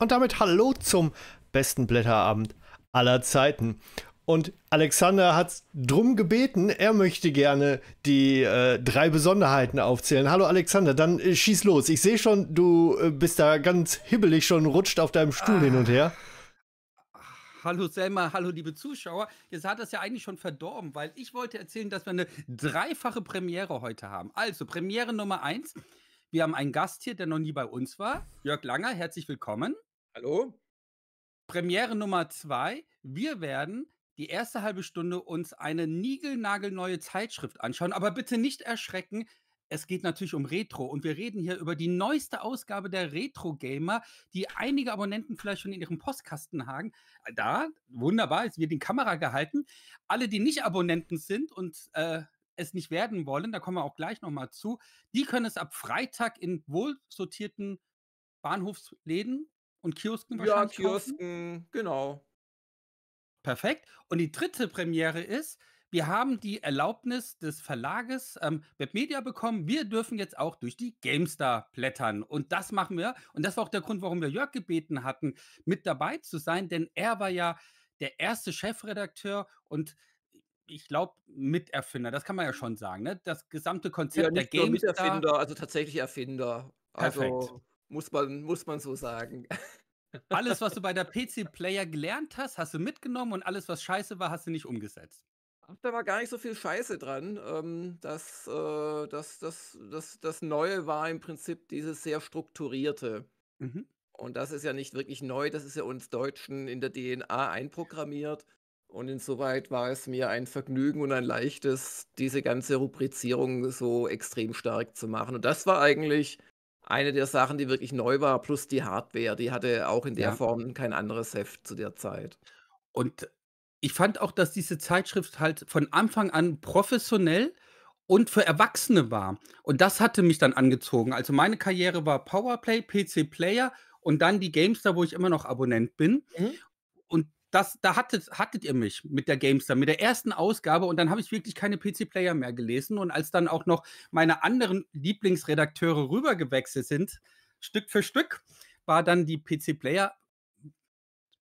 Und damit hallo zum besten Blätterabend aller Zeiten. Und Alexander hat drum gebeten, er möchte gerne die äh, drei Besonderheiten aufzählen. Hallo Alexander, dann äh, schieß los. Ich sehe schon, du äh, bist da ganz hibbelig schon, rutscht auf deinem Stuhl ah. hin und her. Hallo Selma, hallo liebe Zuschauer. Ihr seid das ja eigentlich schon verdorben, weil ich wollte erzählen, dass wir eine dreifache Premiere heute haben. Also Premiere Nummer eins. Wir haben einen Gast hier, der noch nie bei uns war. Jörg Langer, herzlich willkommen. Hallo? Premiere Nummer zwei. Wir werden die erste halbe Stunde uns eine niegelnagelneue Zeitschrift anschauen. Aber bitte nicht erschrecken. Es geht natürlich um Retro und wir reden hier über die neueste Ausgabe der Retro Gamer, die einige Abonnenten vielleicht schon in ihrem Postkasten haben. Da, wunderbar, ist wird die Kamera gehalten. Alle, die nicht Abonnenten sind und äh, es nicht werden wollen, da kommen wir auch gleich nochmal zu, die können es ab Freitag in wohl sortierten Bahnhofsläden und Kiosken wahrscheinlich. Ja, Kiosken, kaufen. genau. Perfekt. Und die dritte Premiere ist, wir haben die Erlaubnis des Verlages ähm, Webmedia bekommen. Wir dürfen jetzt auch durch die GameStar blättern. Und das machen wir. Und das war auch der Grund, warum wir Jörg gebeten hatten, mit dabei zu sein, denn er war ja der erste Chefredakteur und ich glaube, Miterfinder, das kann man ja mhm. schon sagen, ne? Das gesamte Konzept ja, der GameStar. Miterfinder, also tatsächlich Erfinder. Also Perfekt. Also muss man, muss man so sagen. Alles, was du bei der PC Player gelernt hast, hast du mitgenommen und alles, was scheiße war, hast du nicht umgesetzt. da war gar nicht so viel Scheiße dran. Ähm, das, äh, das, das, das, das Neue war im Prinzip dieses sehr strukturierte. Mhm. Und das ist ja nicht wirklich neu, das ist ja uns Deutschen in der DNA einprogrammiert. Und insoweit war es mir ein Vergnügen und ein leichtes, diese ganze Rubrizierung so extrem stark zu machen. Und das war eigentlich eine der Sachen, die wirklich neu war, plus die Hardware, die hatte auch in der ja. Form kein anderes Heft zu der Zeit. Und ich fand auch, dass diese Zeitschrift halt von Anfang an professionell und für Erwachsene war. Und das hatte mich dann angezogen. Also meine Karriere war Powerplay, PC Player und dann die Gamester, wo ich immer noch Abonnent bin. Mhm das, da hattet, hattet ihr mich mit der Gamestar, mit der ersten Ausgabe und dann habe ich wirklich keine PC-Player mehr gelesen. Und als dann auch noch meine anderen Lieblingsredakteure rübergewechselt sind, Stück für Stück, war dann die PC-Player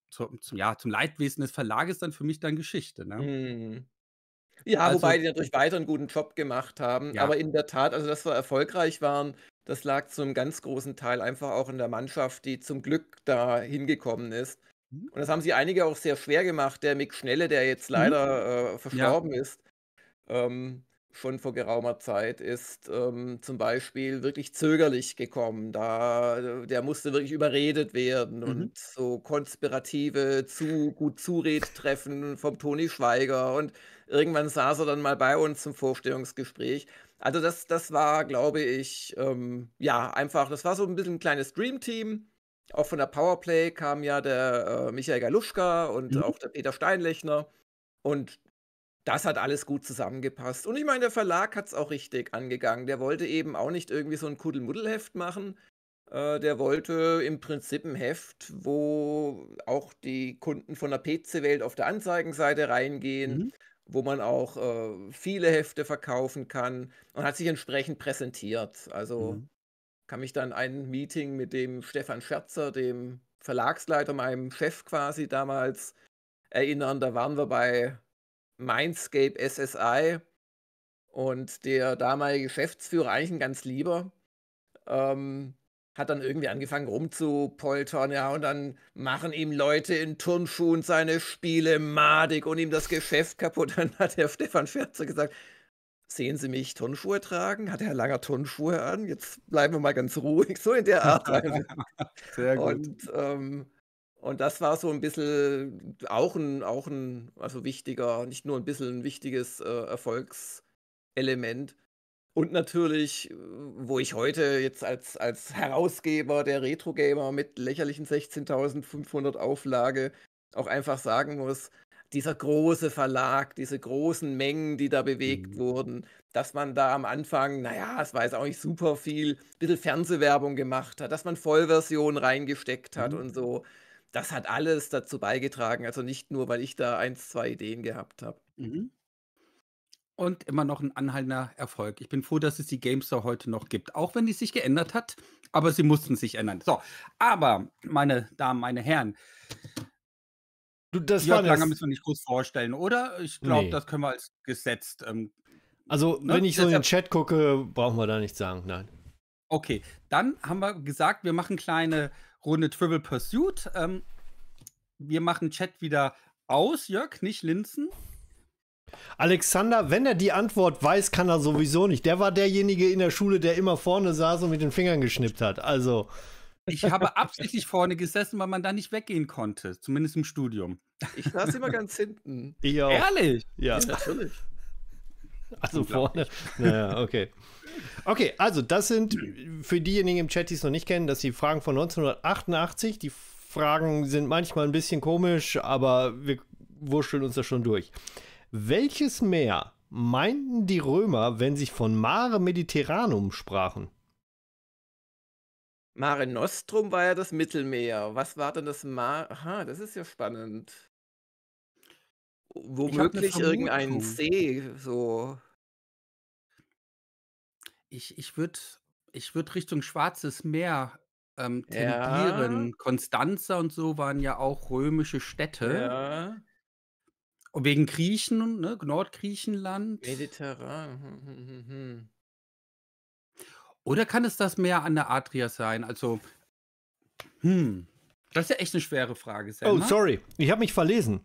zum, zum, ja, zum Leidwesen des Verlages dann für mich dann Geschichte. Ne? Hm. Ja, also, wobei die natürlich weiter einen guten Job gemacht haben. Ja. Aber in der Tat, also dass wir erfolgreich waren, das lag zum ganz großen Teil einfach auch in der Mannschaft, die zum Glück da hingekommen ist. Mhm. Und das haben sie einige auch sehr schwer gemacht. Der Mick Schnelle, der jetzt mhm. leider mhm. äh, verstorben ja. ist, ähm, schon vor geraumer Zeit, ist ähm, zum Beispiel wirklich zögerlich gekommen. Da, äh, der musste wirklich überredet werden mhm. und so konspirative zu gut Zuredtreffen vom Toni Schweiger. Und irgendwann saß er dann mal bei uns zum Vorstellungsgespräch. Also das, das war, glaube ich, ähm, ja, einfach, das war so ein bisschen ein kleines Dreamteam auch von der Powerplay kam ja der äh, Michael Galuschka und mhm. auch der Peter Steinlechner. Und das hat alles gut zusammengepasst. Und ich meine, der Verlag hat es auch richtig angegangen. Der wollte eben auch nicht irgendwie so ein Kuddelmuddelheft machen. Äh, der wollte im Prinzip ein Heft, wo auch die Kunden von der PC-Welt auf der Anzeigenseite reingehen, mhm. wo man auch äh, viele Hefte verkaufen kann und hat sich entsprechend präsentiert. Also mhm kann mich dann ein Meeting mit dem Stefan Scherzer, dem Verlagsleiter, meinem Chef quasi damals erinnern. Da waren wir bei Mindscape SSI und der damalige Geschäftsführer, eigentlich ein ganz lieber, ähm, hat dann irgendwie angefangen rumzupoltern, ja, und dann machen ihm Leute in Turnschuhen seine Spiele madig und ihm das Geschäft kaputt. Dann hat der Stefan Scherzer gesagt, sehen Sie mich Turnschuhe tragen? Hat Herr Langer Turnschuhe an? Jetzt bleiben wir mal ganz ruhig, so in der Art. Sehr gut. Und, ähm, und das war so ein bisschen auch ein, auch ein, also wichtiger, nicht nur ein bisschen ein wichtiges äh, Erfolgselement. Und natürlich, wo ich heute jetzt als, als Herausgeber der Retro Gamer mit lächerlichen 16.500 Auflage auch einfach sagen muss, dieser große Verlag, diese großen Mengen, die da bewegt mhm. wurden, dass man da am Anfang, naja, es war jetzt auch nicht super viel, ein bisschen Fernsehwerbung gemacht hat, dass man Vollversionen reingesteckt hat mhm. und so. Das hat alles dazu beigetragen. Also nicht nur, weil ich da eins, zwei Ideen gehabt habe. Mhm. Und immer noch ein anhaltender Erfolg. Ich bin froh, dass es die GameStar heute noch gibt. Auch wenn die sich geändert hat, aber sie mussten sich ändern. So, aber meine Damen, meine Herren, Du, das Jörg war das. Lange müssen wir nicht groß vorstellen, oder? Ich glaube, nee. das können wir als gesetzt. Ähm, also, ne? wenn ich so in den Chat gucke, brauchen wir da nichts sagen, nein. Okay, dann haben wir gesagt, wir machen kleine Runde Triple Pursuit. Ähm, wir machen Chat wieder aus, Jörg, nicht Linzen. Alexander, wenn er die Antwort weiß, kann er sowieso nicht. Der war derjenige in der Schule, der immer vorne saß und mit den Fingern geschnippt hat. Also. Ich habe absichtlich vorne gesessen, weil man da nicht weggehen konnte, zumindest im Studium. Ich saß immer ganz hinten. Ich auch. Ehrlich? Ja, ja natürlich. Also vorne. Naja, okay. Okay, also das sind für diejenigen im Chat, die es noch nicht kennen, dass die Fragen von 1988. Die Fragen sind manchmal ein bisschen komisch, aber wir wurschteln uns da schon durch. Welches Meer meinten die Römer, wenn sie von Mare Mediterranum sprachen? Mare Nostrum war ja das Mittelmeer. Was war denn das Mar? Aha, das ist ja spannend. Womöglich irgendein See, so. Ich, ich würde ich würd Richtung Schwarzes Meer ähm, tendieren. Ja. Konstanza und so waren ja auch römische Städte. Ja. Und wegen Griechen, ne? Nordgriechenland. Mediterran. Hm, hm, hm, hm. Oder kann es das Meer an der Adria sein? Also, hm, das ist ja echt eine schwere Frage. Selma. Oh, sorry, ich habe mich verlesen.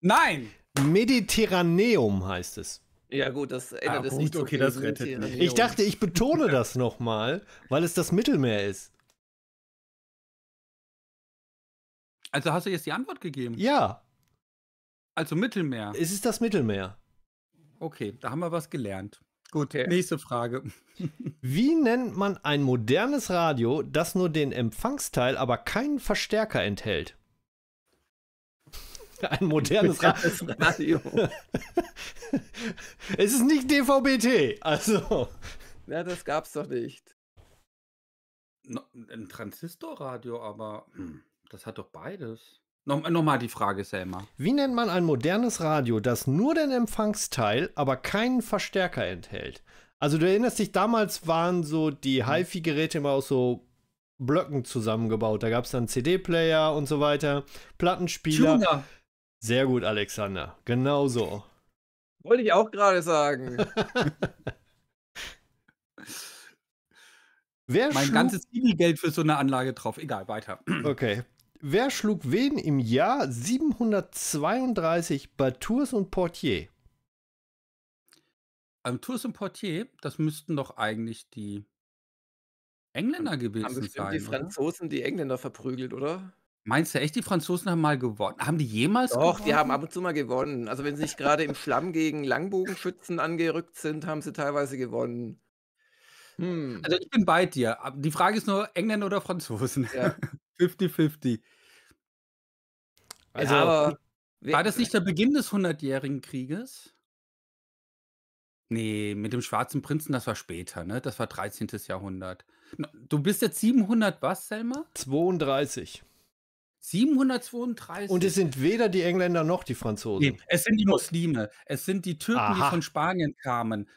Nein! Mediterraneum heißt es. Ja gut, das ändert ah, gut, es nicht. Okay, so das rettet Ich dachte, ich betone das nochmal, weil es das Mittelmeer ist. Also hast du jetzt die Antwort gegeben? Ja. Also Mittelmeer. Es ist das Mittelmeer. Okay, da haben wir was gelernt. Gut, okay. nächste Frage. Wie nennt man ein modernes Radio, das nur den Empfangsteil, aber keinen Verstärker enthält? Ein modernes Radio. es ist nicht DVB-T, also. Ja, das gab's doch nicht. Ein Transistorradio, aber hm, das hat doch beides. Nochmal die Frage, Selma. Wie nennt man ein modernes Radio, das nur den Empfangsteil, aber keinen Verstärker enthält? Also du erinnerst dich, damals waren so die mhm. HiFi-Geräte immer aus so Blöcken zusammengebaut. Da gab es dann CD-Player und so weiter, Plattenspieler. Tuner. Sehr gut, Alexander. Genau so. Wollte ich auch gerade sagen. Wer mein ganzes Geld für so eine Anlage drauf. Egal, weiter. Okay. Wer schlug wen im Jahr 732 bei Tours und Portier? Am ähm, Tours und Portier, das müssten doch eigentlich die Engländer Haben sein. bestimmt die sein, oder? Franzosen die Engländer verprügelt, oder? Meinst du echt, die Franzosen haben mal gewonnen? Haben die jemals Doch, die haben ab und zu mal gewonnen. Also wenn sie nicht gerade im Schlamm gegen Langbogenschützen angerückt sind, haben sie teilweise gewonnen. Hm. Also ich bin bei dir. Die Frage ist nur, Engländer oder Franzosen? Ja. 50-50. Also, ja, war das äh nicht der Beginn des Hundertjährigen Krieges? Nee, mit dem Schwarzen Prinzen, das war später, ne? Das war 13. Jahrhundert. Du bist jetzt 700 was, Selma? 32. 732. Und es sind weder die Engländer noch die Franzosen. Nee, es sind die Muslime. Es sind die Türken, Aha. die von Spanien kamen.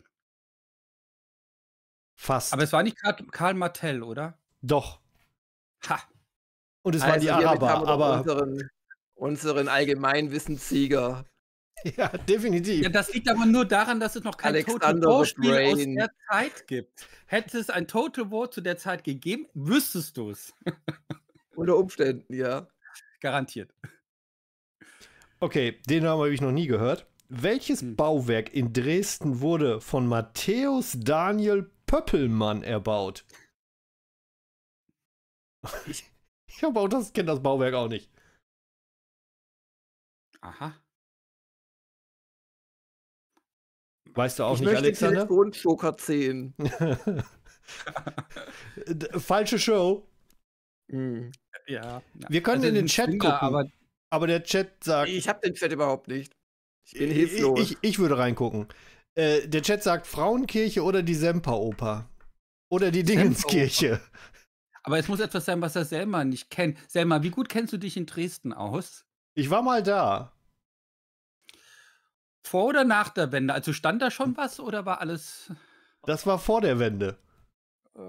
Fast. Aber es war nicht Karl Martell, oder? Doch. Ha. Und es also waren die also, Araber, aber unseren Allgemeinwissenssieger. Ja, definitiv. Ja, das liegt aber nur daran, dass es noch kein Total War-Spiel aus der Zeit gibt. Hätte es ein Total War zu der Zeit gegeben, wüsstest du es. Unter Umständen, ja. Garantiert. Okay, den Namen habe ich noch nie gehört. Welches hm. Bauwerk in Dresden wurde von Matthäus Daniel Pöppelmann erbaut? Ich, ich habe auch das, kenne das Bauwerk auch nicht. Aha. Weißt du auch ich nicht, Alexander? Ich möchte Joker 10. Falsche Show. Mhm. Ja. Wir können also in den Chat Finger, gucken, aber, aber, der Chat sagt. Ich habe den Chat überhaupt nicht. Ich bin ich, hilflos. Ich, ich, würde reingucken. Äh, der Chat sagt Frauenkirche oder die Semperoper. Oder die Dingenskirche. Aber es muss etwas sein, was er Selma nicht kennt. Selma, wie gut kennst du dich in Dresden aus? Ich war mal da. Vor oder nach der Wende? Also stand da schon hm. was oder war alles. Das war vor der Wende. Uh,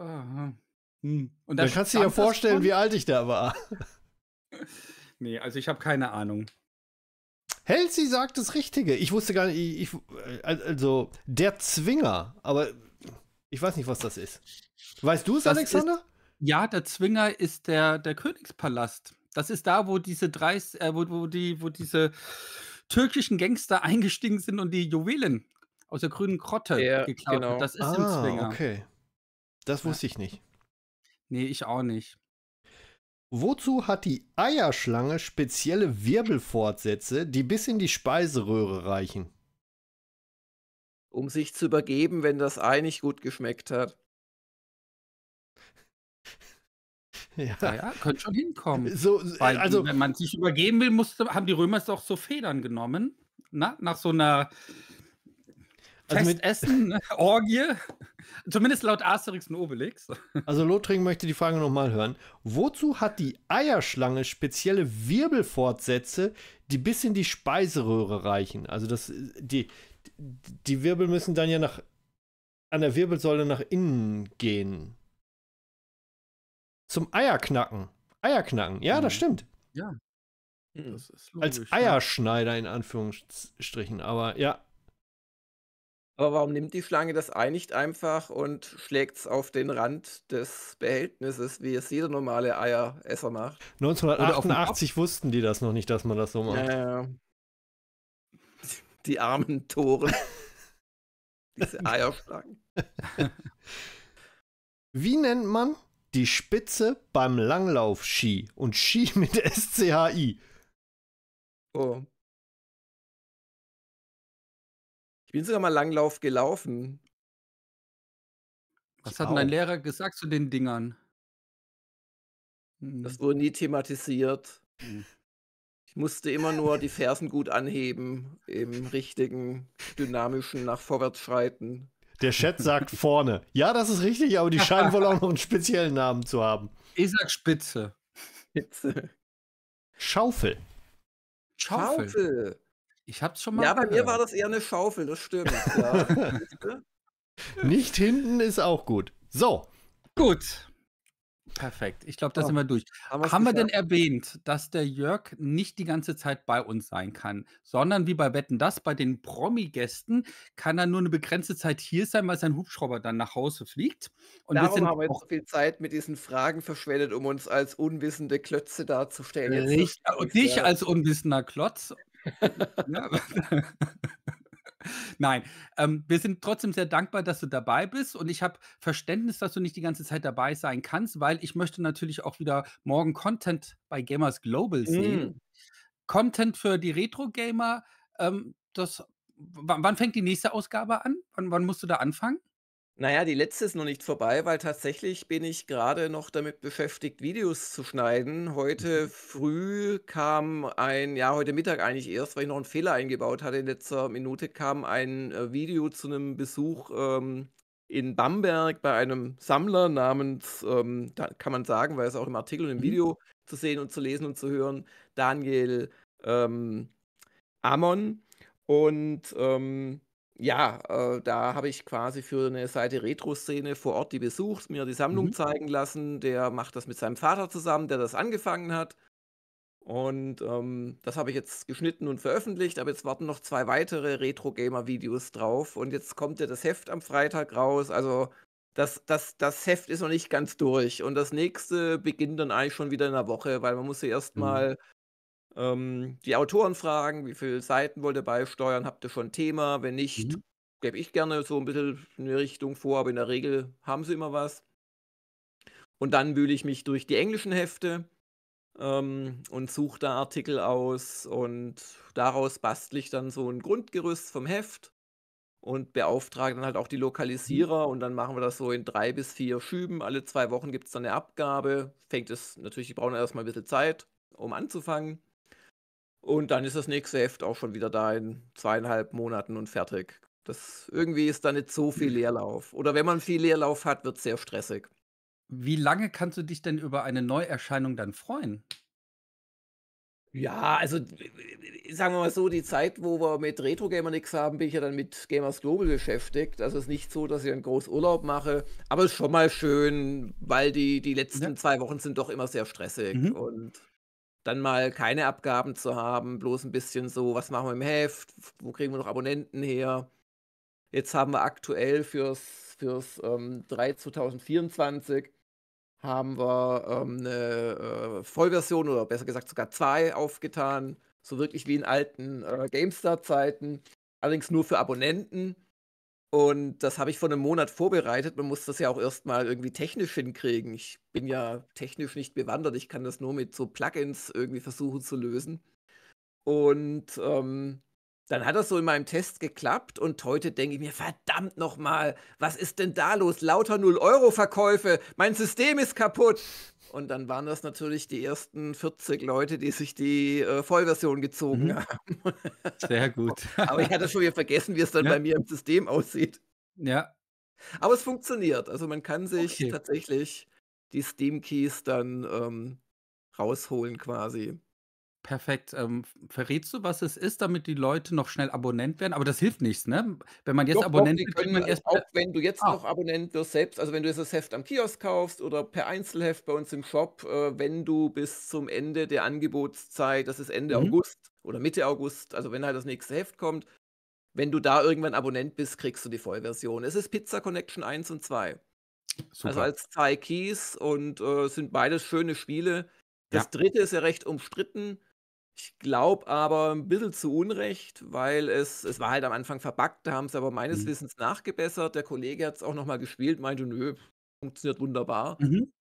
hm. Und da Dann kannst du dir ja vorstellen, wie alt ich da war. nee, also ich habe keine Ahnung. Halsey sagt das Richtige. Ich wusste gar nicht, ich, äh, also der Zwinger, aber ich weiß nicht, was das ist. Weißt du es, Alexander? Ist, ja, der Zwinger ist der, der Königspalast. Das ist da, wo diese drei, äh, wo, wo, die, wo diese türkischen Gangster eingestiegen sind und die Juwelen aus der grünen Grotte ja, geklaut genau. Hat. Das ist ah, im Zwinger. Okay. Das wusste ich nicht. Nee, ich auch nicht. Wozu hat die Eierschlange spezielle Wirbelfortsätze, die bis in die Speiseröhre reichen? Um sich zu übergeben, wenn das Ei nicht gut geschmeckt hat. Ja, ja könnte schon hinkommen. Äh, so, äh, Weil, also, wenn man sich übergeben will, musste, haben die Römer es auch so Federn genommen. Na, ne? nach so einer also Festessen, Orgie. Zumindest laut Asterix und Obelix. Also Lothringen möchte die Frage nochmal hören. Wozu hat die Eierschlange spezielle Wirbelfortsätze, die bis in die Speiseröhre reichen? Also das, die, die Wirbel müssen dann ja nach, an der Wirbelsäule nach innen gehen. Zum Eierknacken. Eierknacken, mhm. ja, mhm. das stimmt. Ja. Das ist logisch, Als Eierschneider in Anführungsstrichen, aber ja. Aber warum nimmt die Schlange das Ei nicht einfach und schlägt es auf den Rand des Behältnisses, wie es jeder normale Eieresser macht? 1988 wussten die das noch nicht, dass man das so macht. Ja, ja. Die armen Tore. Diese Eierschlangen. wie nennt man die Spitze beim Langlauf-Ski und Ski mit SCHI. Oh. Ich bin sogar mal Langlauf gelaufen. Was ich hat auch. dein Lehrer gesagt zu den Dingern? Hm. Das wurde nie thematisiert. Hm. Ich musste immer nur die Fersen gut anheben, im richtigen, dynamischen nach vorwärts schreiten. Der Chat sagt vorne. Ja, das ist richtig, aber die scheinen wohl auch noch einen speziellen Namen zu haben. Ich sag Spitze. Spitze. Schaufel. Schaufel. Ich hab's schon mal. Ja, bei gehört. mir war das eher eine Schaufel, das stimmt. Ja. Nicht hinten ist auch gut. So. Gut. Perfekt. Ich glaube, da sind wir durch. Haben, haben wir denn erwähnt, dass der Jörg nicht die ganze Zeit bei uns sein kann, sondern wie bei Wetten das, bei den Promi-Gästen kann er nur eine begrenzte Zeit hier sein, weil sein Hubschrauber dann nach Hause fliegt. Und Darum wir sind haben wir jetzt so viel Zeit mit diesen Fragen verschwendet, um uns als unwissende Klötze darzustellen. Jetzt dich, dich als unwissender Klotz. ja. Nein, ähm, wir sind trotzdem sehr dankbar, dass du dabei bist und ich habe Verständnis, dass du nicht die ganze Zeit dabei sein kannst, weil ich möchte natürlich auch wieder morgen Content bei Gamers Global sehen. Mm. Content für die Retro-Gamer, ähm, das, wann fängt die nächste Ausgabe an? Wann, wann musst du da anfangen? Naja, die letzte ist noch nicht vorbei, weil tatsächlich bin ich gerade noch damit beschäftigt, Videos zu schneiden. Heute mhm. früh kam ein ja, heute Mittag eigentlich erst, weil ich noch 'n Fehler eingebaut hatte in letzter Minute, kam ein, äh, Video zu einem Besuch, ähm, in Bamberg bei einem Sammler namens, ähm, da kann man sagen, weil es auch im Artikel und im Mhm. Video zu sehen und zu lesen und zu hören, Daniel, ähm, Amon. Und, ähm ja, äh, da habe ich quasi für eine Seite Retro-Szene vor Ort die besucht, mir die Sammlung Mhm. zeigen lassen. Der macht das mit seinem Vater zusammen, der das angefangen hat. Und ähm, das habe ich jetzt geschnitten und veröffentlicht, aber jetzt warten noch zwei weitere Retro-Gamer-Videos drauf. Und jetzt kommt ja das Heft am Freitag raus. Also das, das, das Heft ist noch nicht ganz durch. Und das nächste beginnt dann eigentlich schon wieder in einer Woche, weil man muss ja Mhm. Ähm, die Autoren fragen, wie viele Seiten wollt ihr beisteuern? Habt ihr schon Thema? Wenn nicht, mhm. gebe ich gerne so ein bisschen eine Richtung vor, aber in der Regel haben sie immer was. Und dann wühle ich mich durch die englischen Hefte ähm, und suche da Artikel aus und daraus bastle ich dann so ein Grundgerüst vom Heft und beauftrage dann halt auch die mhm. Lokalisierer und dann machen wir das so in drei bis vier Schüben. Alle zwei Wochen gibt es dann eine Abgabe. Fängt es natürlich, die brauchen erstmal ein bisschen Zeit, um anzufangen. Und dann ist das nächste Heft auch schon wieder da in zweieinhalb Monaten und fertig. Das irgendwie ist da nicht so viel Leerlauf. Oder wenn man viel Leerlauf hat, wird es sehr stressig. Wie lange kannst du dich denn über eine Neuerscheinung dann freuen? Ja, also sagen wir mal so, die Zeit, wo wir mit Retro Gamer nichts haben, bin ich ja dann mit Gamers Global beschäftigt. Also es ist nicht so, dass ich einen großen Urlaub mache, aber es ist schon mal schön, weil die, die letzten ja. zwei Wochen sind doch immer sehr stressig. Mhm. Und dann mal keine Abgaben zu haben, bloß ein bisschen so, was machen wir im Heft, wo kriegen wir noch Abonnenten her. Jetzt haben wir aktuell fürs, fürs ähm, 3 2024 haben wir ähm, eine äh, Vollversion oder besser gesagt sogar zwei aufgetan, so wirklich wie in alten äh, GameStar-Zeiten, allerdings nur für Abonnenten. Und das habe ich vor einem Monat vorbereitet. Man muss das ja auch erstmal irgendwie technisch hinkriegen. Ich bin ja technisch nicht bewandert. Ich kann das nur mit so Plugins irgendwie versuchen zu lösen. Und ähm, dann hat das so in meinem Test geklappt und heute denke ich mir, verdammt nochmal, was ist denn da los? Lauter 0-Euro-Verkäufe, mein System ist kaputt. Und dann waren das natürlich die ersten 40 Leute, die sich die äh, Vollversion gezogen mhm. haben. Sehr gut. Aber ich hatte schon wieder vergessen, wie es dann ja. bei mir im System aussieht. Ja. Aber es funktioniert. Also man kann sich okay. tatsächlich die Steam Keys dann ähm, rausholen quasi. Perfekt. Ähm, verrätst du, was es ist, damit die Leute noch schnell Abonnent werden? Aber das hilft nichts, ne? Wenn man jetzt doch, Abonnent doch, wird, können man erst. Auch wenn du jetzt ah. noch Abonnent wirst, selbst, also wenn du jetzt das Heft am Kiosk kaufst oder per Einzelheft bei uns im Shop, äh, wenn du bis zum Ende der Angebotszeit, das ist Ende mhm. August oder Mitte August, also wenn halt das nächste Heft kommt, wenn du da irgendwann Abonnent bist, kriegst du die Vollversion. Es ist Pizza Connection 1 und 2. Also Super. Also als zwei Keys und äh, sind beides schöne Spiele. Das ja. dritte ist ja recht umstritten. Ich glaube aber ein bisschen zu Unrecht, weil es, es war halt am Anfang verbuggt, da haben sie aber meines Mhm. Wissens nachgebessert. Der Kollege hat es auch nochmal gespielt, meinte, nö, funktioniert wunderbar. Mhm.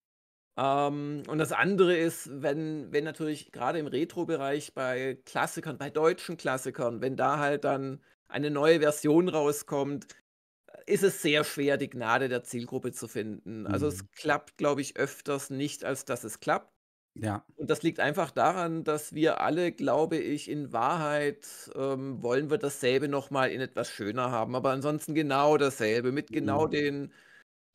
Ähm, und das andere ist, wenn, wenn natürlich gerade im Retro-Bereich bei Klassikern, bei deutschen Klassikern, wenn da halt dann eine neue Version rauskommt, ist es sehr schwer, die Gnade der Zielgruppe zu finden. Also es mhm. klappt, glaube ich, öfters nicht, als dass es klappt. Ja. Und das liegt einfach daran, dass wir alle, glaube ich, in Wahrheit ähm, wollen wir dasselbe nochmal in etwas schöner haben, aber ansonsten genau dasselbe, mit genau mhm. den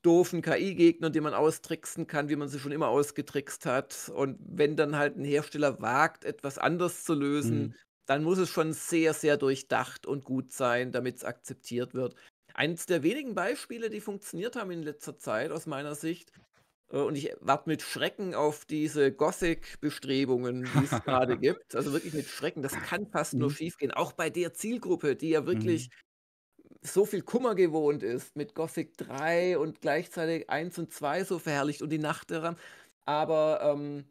doofen KI-Gegnern, die man austricksen kann, wie man sie schon immer ausgetrickst hat. Und wenn dann halt ein Hersteller wagt, etwas anders zu lösen, mhm. dann muss es schon sehr, sehr durchdacht und gut sein, damit es akzeptiert wird. Eins der wenigen Beispiele, die funktioniert haben in letzter Zeit aus meiner Sicht, äh, und ich warte mit Schrecken auf diese Gothic-Bestrebungen, die es gerade gibt. Also wirklich mit Schrecken, das kann fast mhm. nur schiefgehen. Auch bei der Zielgruppe, die ja wirklich mhm. so viel Kummer gewohnt ist mit Gothic 3 und gleichzeitig 1 und 2 so verherrlicht und die Nacht daran. Aber ähm,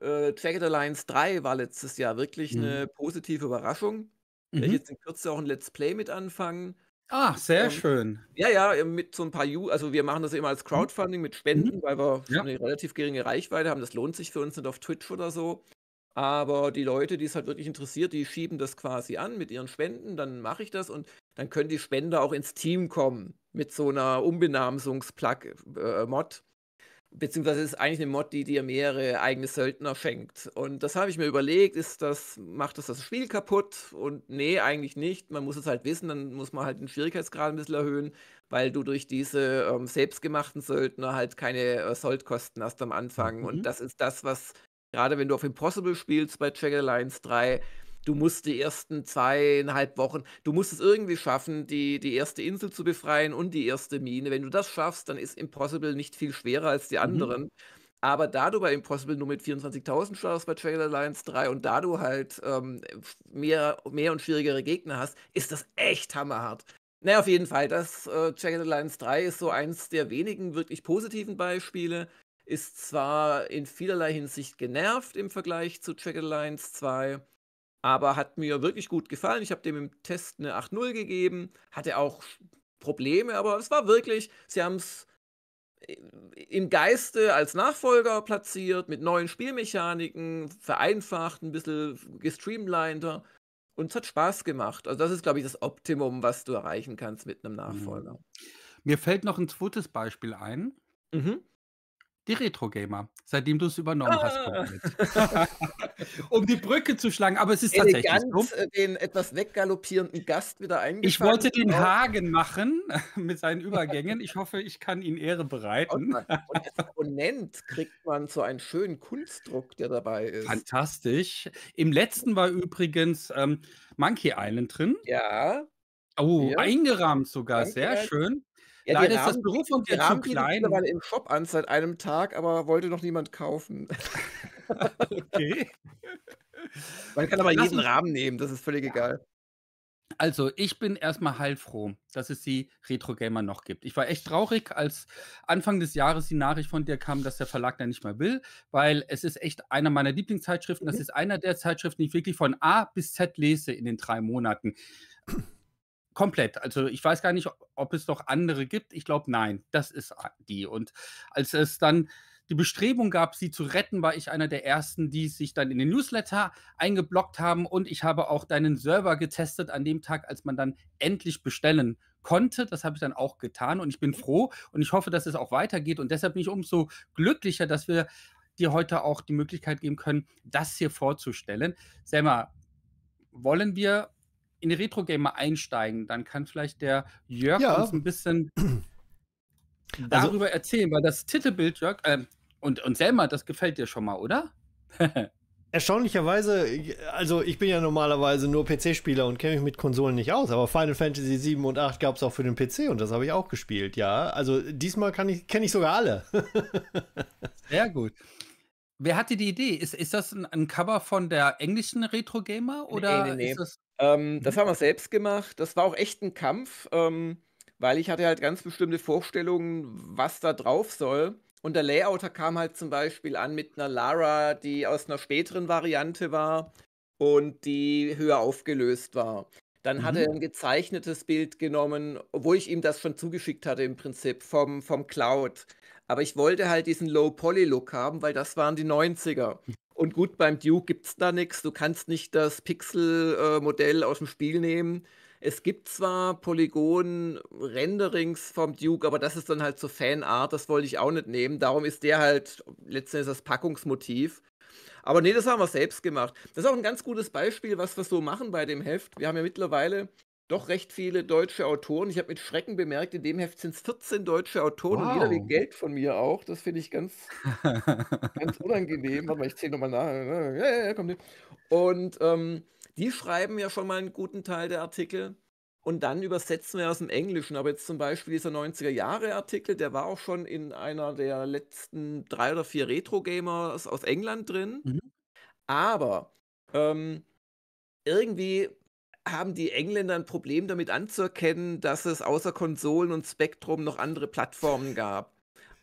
äh, Jagged Alliance 3 war letztes Jahr wirklich mhm. eine positive Überraschung. Mhm. Werde ich mhm. jetzt in Kürze auch ein Let's Play mit anfangen. Ah, sehr und, ähm, schön. Ja, ja, ähm, mit so ein paar Ju, also wir machen das immer als Crowdfunding mit mhm. Spenden, mhm. weil wir ja. eine relativ geringe Reichweite haben. Das lohnt sich für uns nicht auf Twitch oder so. Aber die Leute, die es halt wirklich interessiert, die schieben das quasi an mit ihren Spenden, dann mache ich das und dann können die Spender auch ins Team kommen mit so einer Umbenamsungsplug-Mod. Äh, Beziehungsweise ist eigentlich eine Mod, die dir mehrere eigene Söldner schenkt. Und das habe ich mir überlegt, ist das, macht das das Spiel kaputt? Und nee, eigentlich nicht. Man muss es halt wissen, dann muss man halt den Schwierigkeitsgrad ein bisschen erhöhen, weil du durch diese ähm, selbstgemachten Söldner halt keine äh, Soldkosten hast am Anfang. Mhm. Und das ist das, was, gerade wenn du auf Impossible spielst bei Jack Alliance 3, du musst die ersten zweieinhalb Wochen, du musst es irgendwie schaffen, die, die erste Insel zu befreien und die erste Mine. Wenn du das schaffst, dann ist Impossible nicht viel schwerer als die mhm. anderen. Mhm. Aber da du bei Impossible nur mit 24.000 startest bei Trailer Alliance 3 und da du halt ähm, mehr, mehr und schwierigere Gegner hast, ist das echt hammerhart. Naja, auf jeden Fall, das äh, Jagged Alliance 3 ist so eins der wenigen wirklich positiven Beispiele. Ist zwar in vielerlei Hinsicht genervt im Vergleich zu Jagged Alliance 2, aber hat mir wirklich gut gefallen. Ich habe dem im Test eine 8-0 gegeben, hatte auch Probleme, aber es war wirklich, sie haben es äh, im Geiste als Nachfolger platziert, mit neuen Spielmechaniken, vereinfacht, ein bisschen gestreamliner. Und es hat Spaß gemacht. Also das ist, glaube ich, das Optimum, was du erreichen kannst mit einem mhm. Nachfolger. Mir fällt noch ein zweites Beispiel ein. Mhm. Die Retro-Gamer, seitdem du es übernommen ah. hast. um die Brücke zu schlagen, aber es ist Elegant tatsächlich so. Äh, den etwas weggaloppierenden Gast wieder eingefangen. Ich wollte den Hagen machen mit seinen Übergängen. Ich hoffe, ich kann ihn Ehre bereiten. Und als kriegt man so einen schönen Kunstdruck, der dabei ist. Fantastisch. Im letzten war übrigens ähm, Monkey Island drin. Ja. Oh, ja. eingerahmt sogar, Danke. sehr schön. Ja, Leider ist das Büro von dir zu klein. mittlerweile im Shop an seit einem Tag, aber wollte noch niemand kaufen. okay. Man kann aber jeden Rahmen nehmen, das ist völlig ja. egal. Also, ich bin erstmal heilfroh, dass es die Retro Gamer noch gibt. Ich war echt traurig, als Anfang des Jahres die Nachricht von dir kam, dass der Verlag da nicht mehr will, weil es ist echt einer meiner Lieblingszeitschriften. Das mhm. ist einer der Zeitschriften, die ich wirklich von A bis Z lese in den drei Monaten komplett. Also ich weiß gar nicht, ob es noch andere gibt. Ich glaube, nein, das ist die. Und als es dann die Bestrebung gab, sie zu retten, war ich einer der ersten, die sich dann in den Newsletter eingeblockt haben. Und ich habe auch deinen Server getestet an dem Tag, als man dann endlich bestellen konnte. Das habe ich dann auch getan. Und ich bin mhm. froh und ich hoffe, dass es auch weitergeht. Und deshalb bin ich umso glücklicher, dass wir dir heute auch die Möglichkeit geben können, das hier vorzustellen. Selma, wollen wir in die Retro-Gamer einsteigen, dann kann vielleicht der Jörg ja. uns ein bisschen also darüber also, erzählen, weil das Titelbild, Jörg, äh, und, und Selma, das gefällt dir schon mal, oder? Erstaunlicherweise, also ich bin ja normalerweise nur PC-Spieler und kenne mich mit Konsolen nicht aus, aber Final Fantasy 7 und 8 gab es auch für den PC und das habe ich auch gespielt, ja. Also diesmal ich, kenne ich sogar alle. Sehr gut. Wer hatte die Idee? Ist, ist das ein, ein Cover von der englischen Retro Gamer? Oder nee, nee, nee. Ist das, ähm, das mhm. haben wir selbst gemacht. Das war auch echt ein Kampf, ähm, weil ich hatte halt ganz bestimmte Vorstellungen, was da drauf soll. Und der Layouter kam halt zum Beispiel an mit einer Lara, die aus einer späteren Variante war und die höher aufgelöst war. Dann mhm. hat er ein gezeichnetes Bild genommen, obwohl ich ihm das schon zugeschickt hatte im Prinzip vom, vom Cloud. Aber ich wollte halt diesen Low-Poly-Look haben, weil das waren die 90er. Und gut, beim Duke gibt es da nichts. Du kannst nicht das Pixel-Modell äh, aus dem Spiel nehmen. Es gibt zwar Polygon-Renderings vom Duke, aber das ist dann halt so Fanart, das wollte ich auch nicht nehmen. Darum ist der halt letztendlich das Packungsmotiv. Aber nee, das haben wir selbst gemacht. Das ist auch ein ganz gutes Beispiel, was wir so machen bei dem Heft. Wir haben ja mittlerweile doch recht viele deutsche Autoren. Ich habe mit Schrecken bemerkt, in dem Heft sind es 14 deutsche Autoren wow. und jeder will Geld von mir auch. Das finde ich ganz, ganz unangenehm. mal, ich zähle nochmal nach. Ja, ja, komm, und ähm, die schreiben ja schon mal einen guten Teil der Artikel. Und dann übersetzen wir aus dem Englischen. Aber jetzt zum Beispiel dieser 90er-Jahre-Artikel, der war auch schon in einer der letzten drei oder vier Retro-Gamers aus England drin. Mhm. Aber ähm, irgendwie haben die Engländer ein Problem damit anzuerkennen, dass es außer Konsolen und Spektrum noch andere Plattformen gab.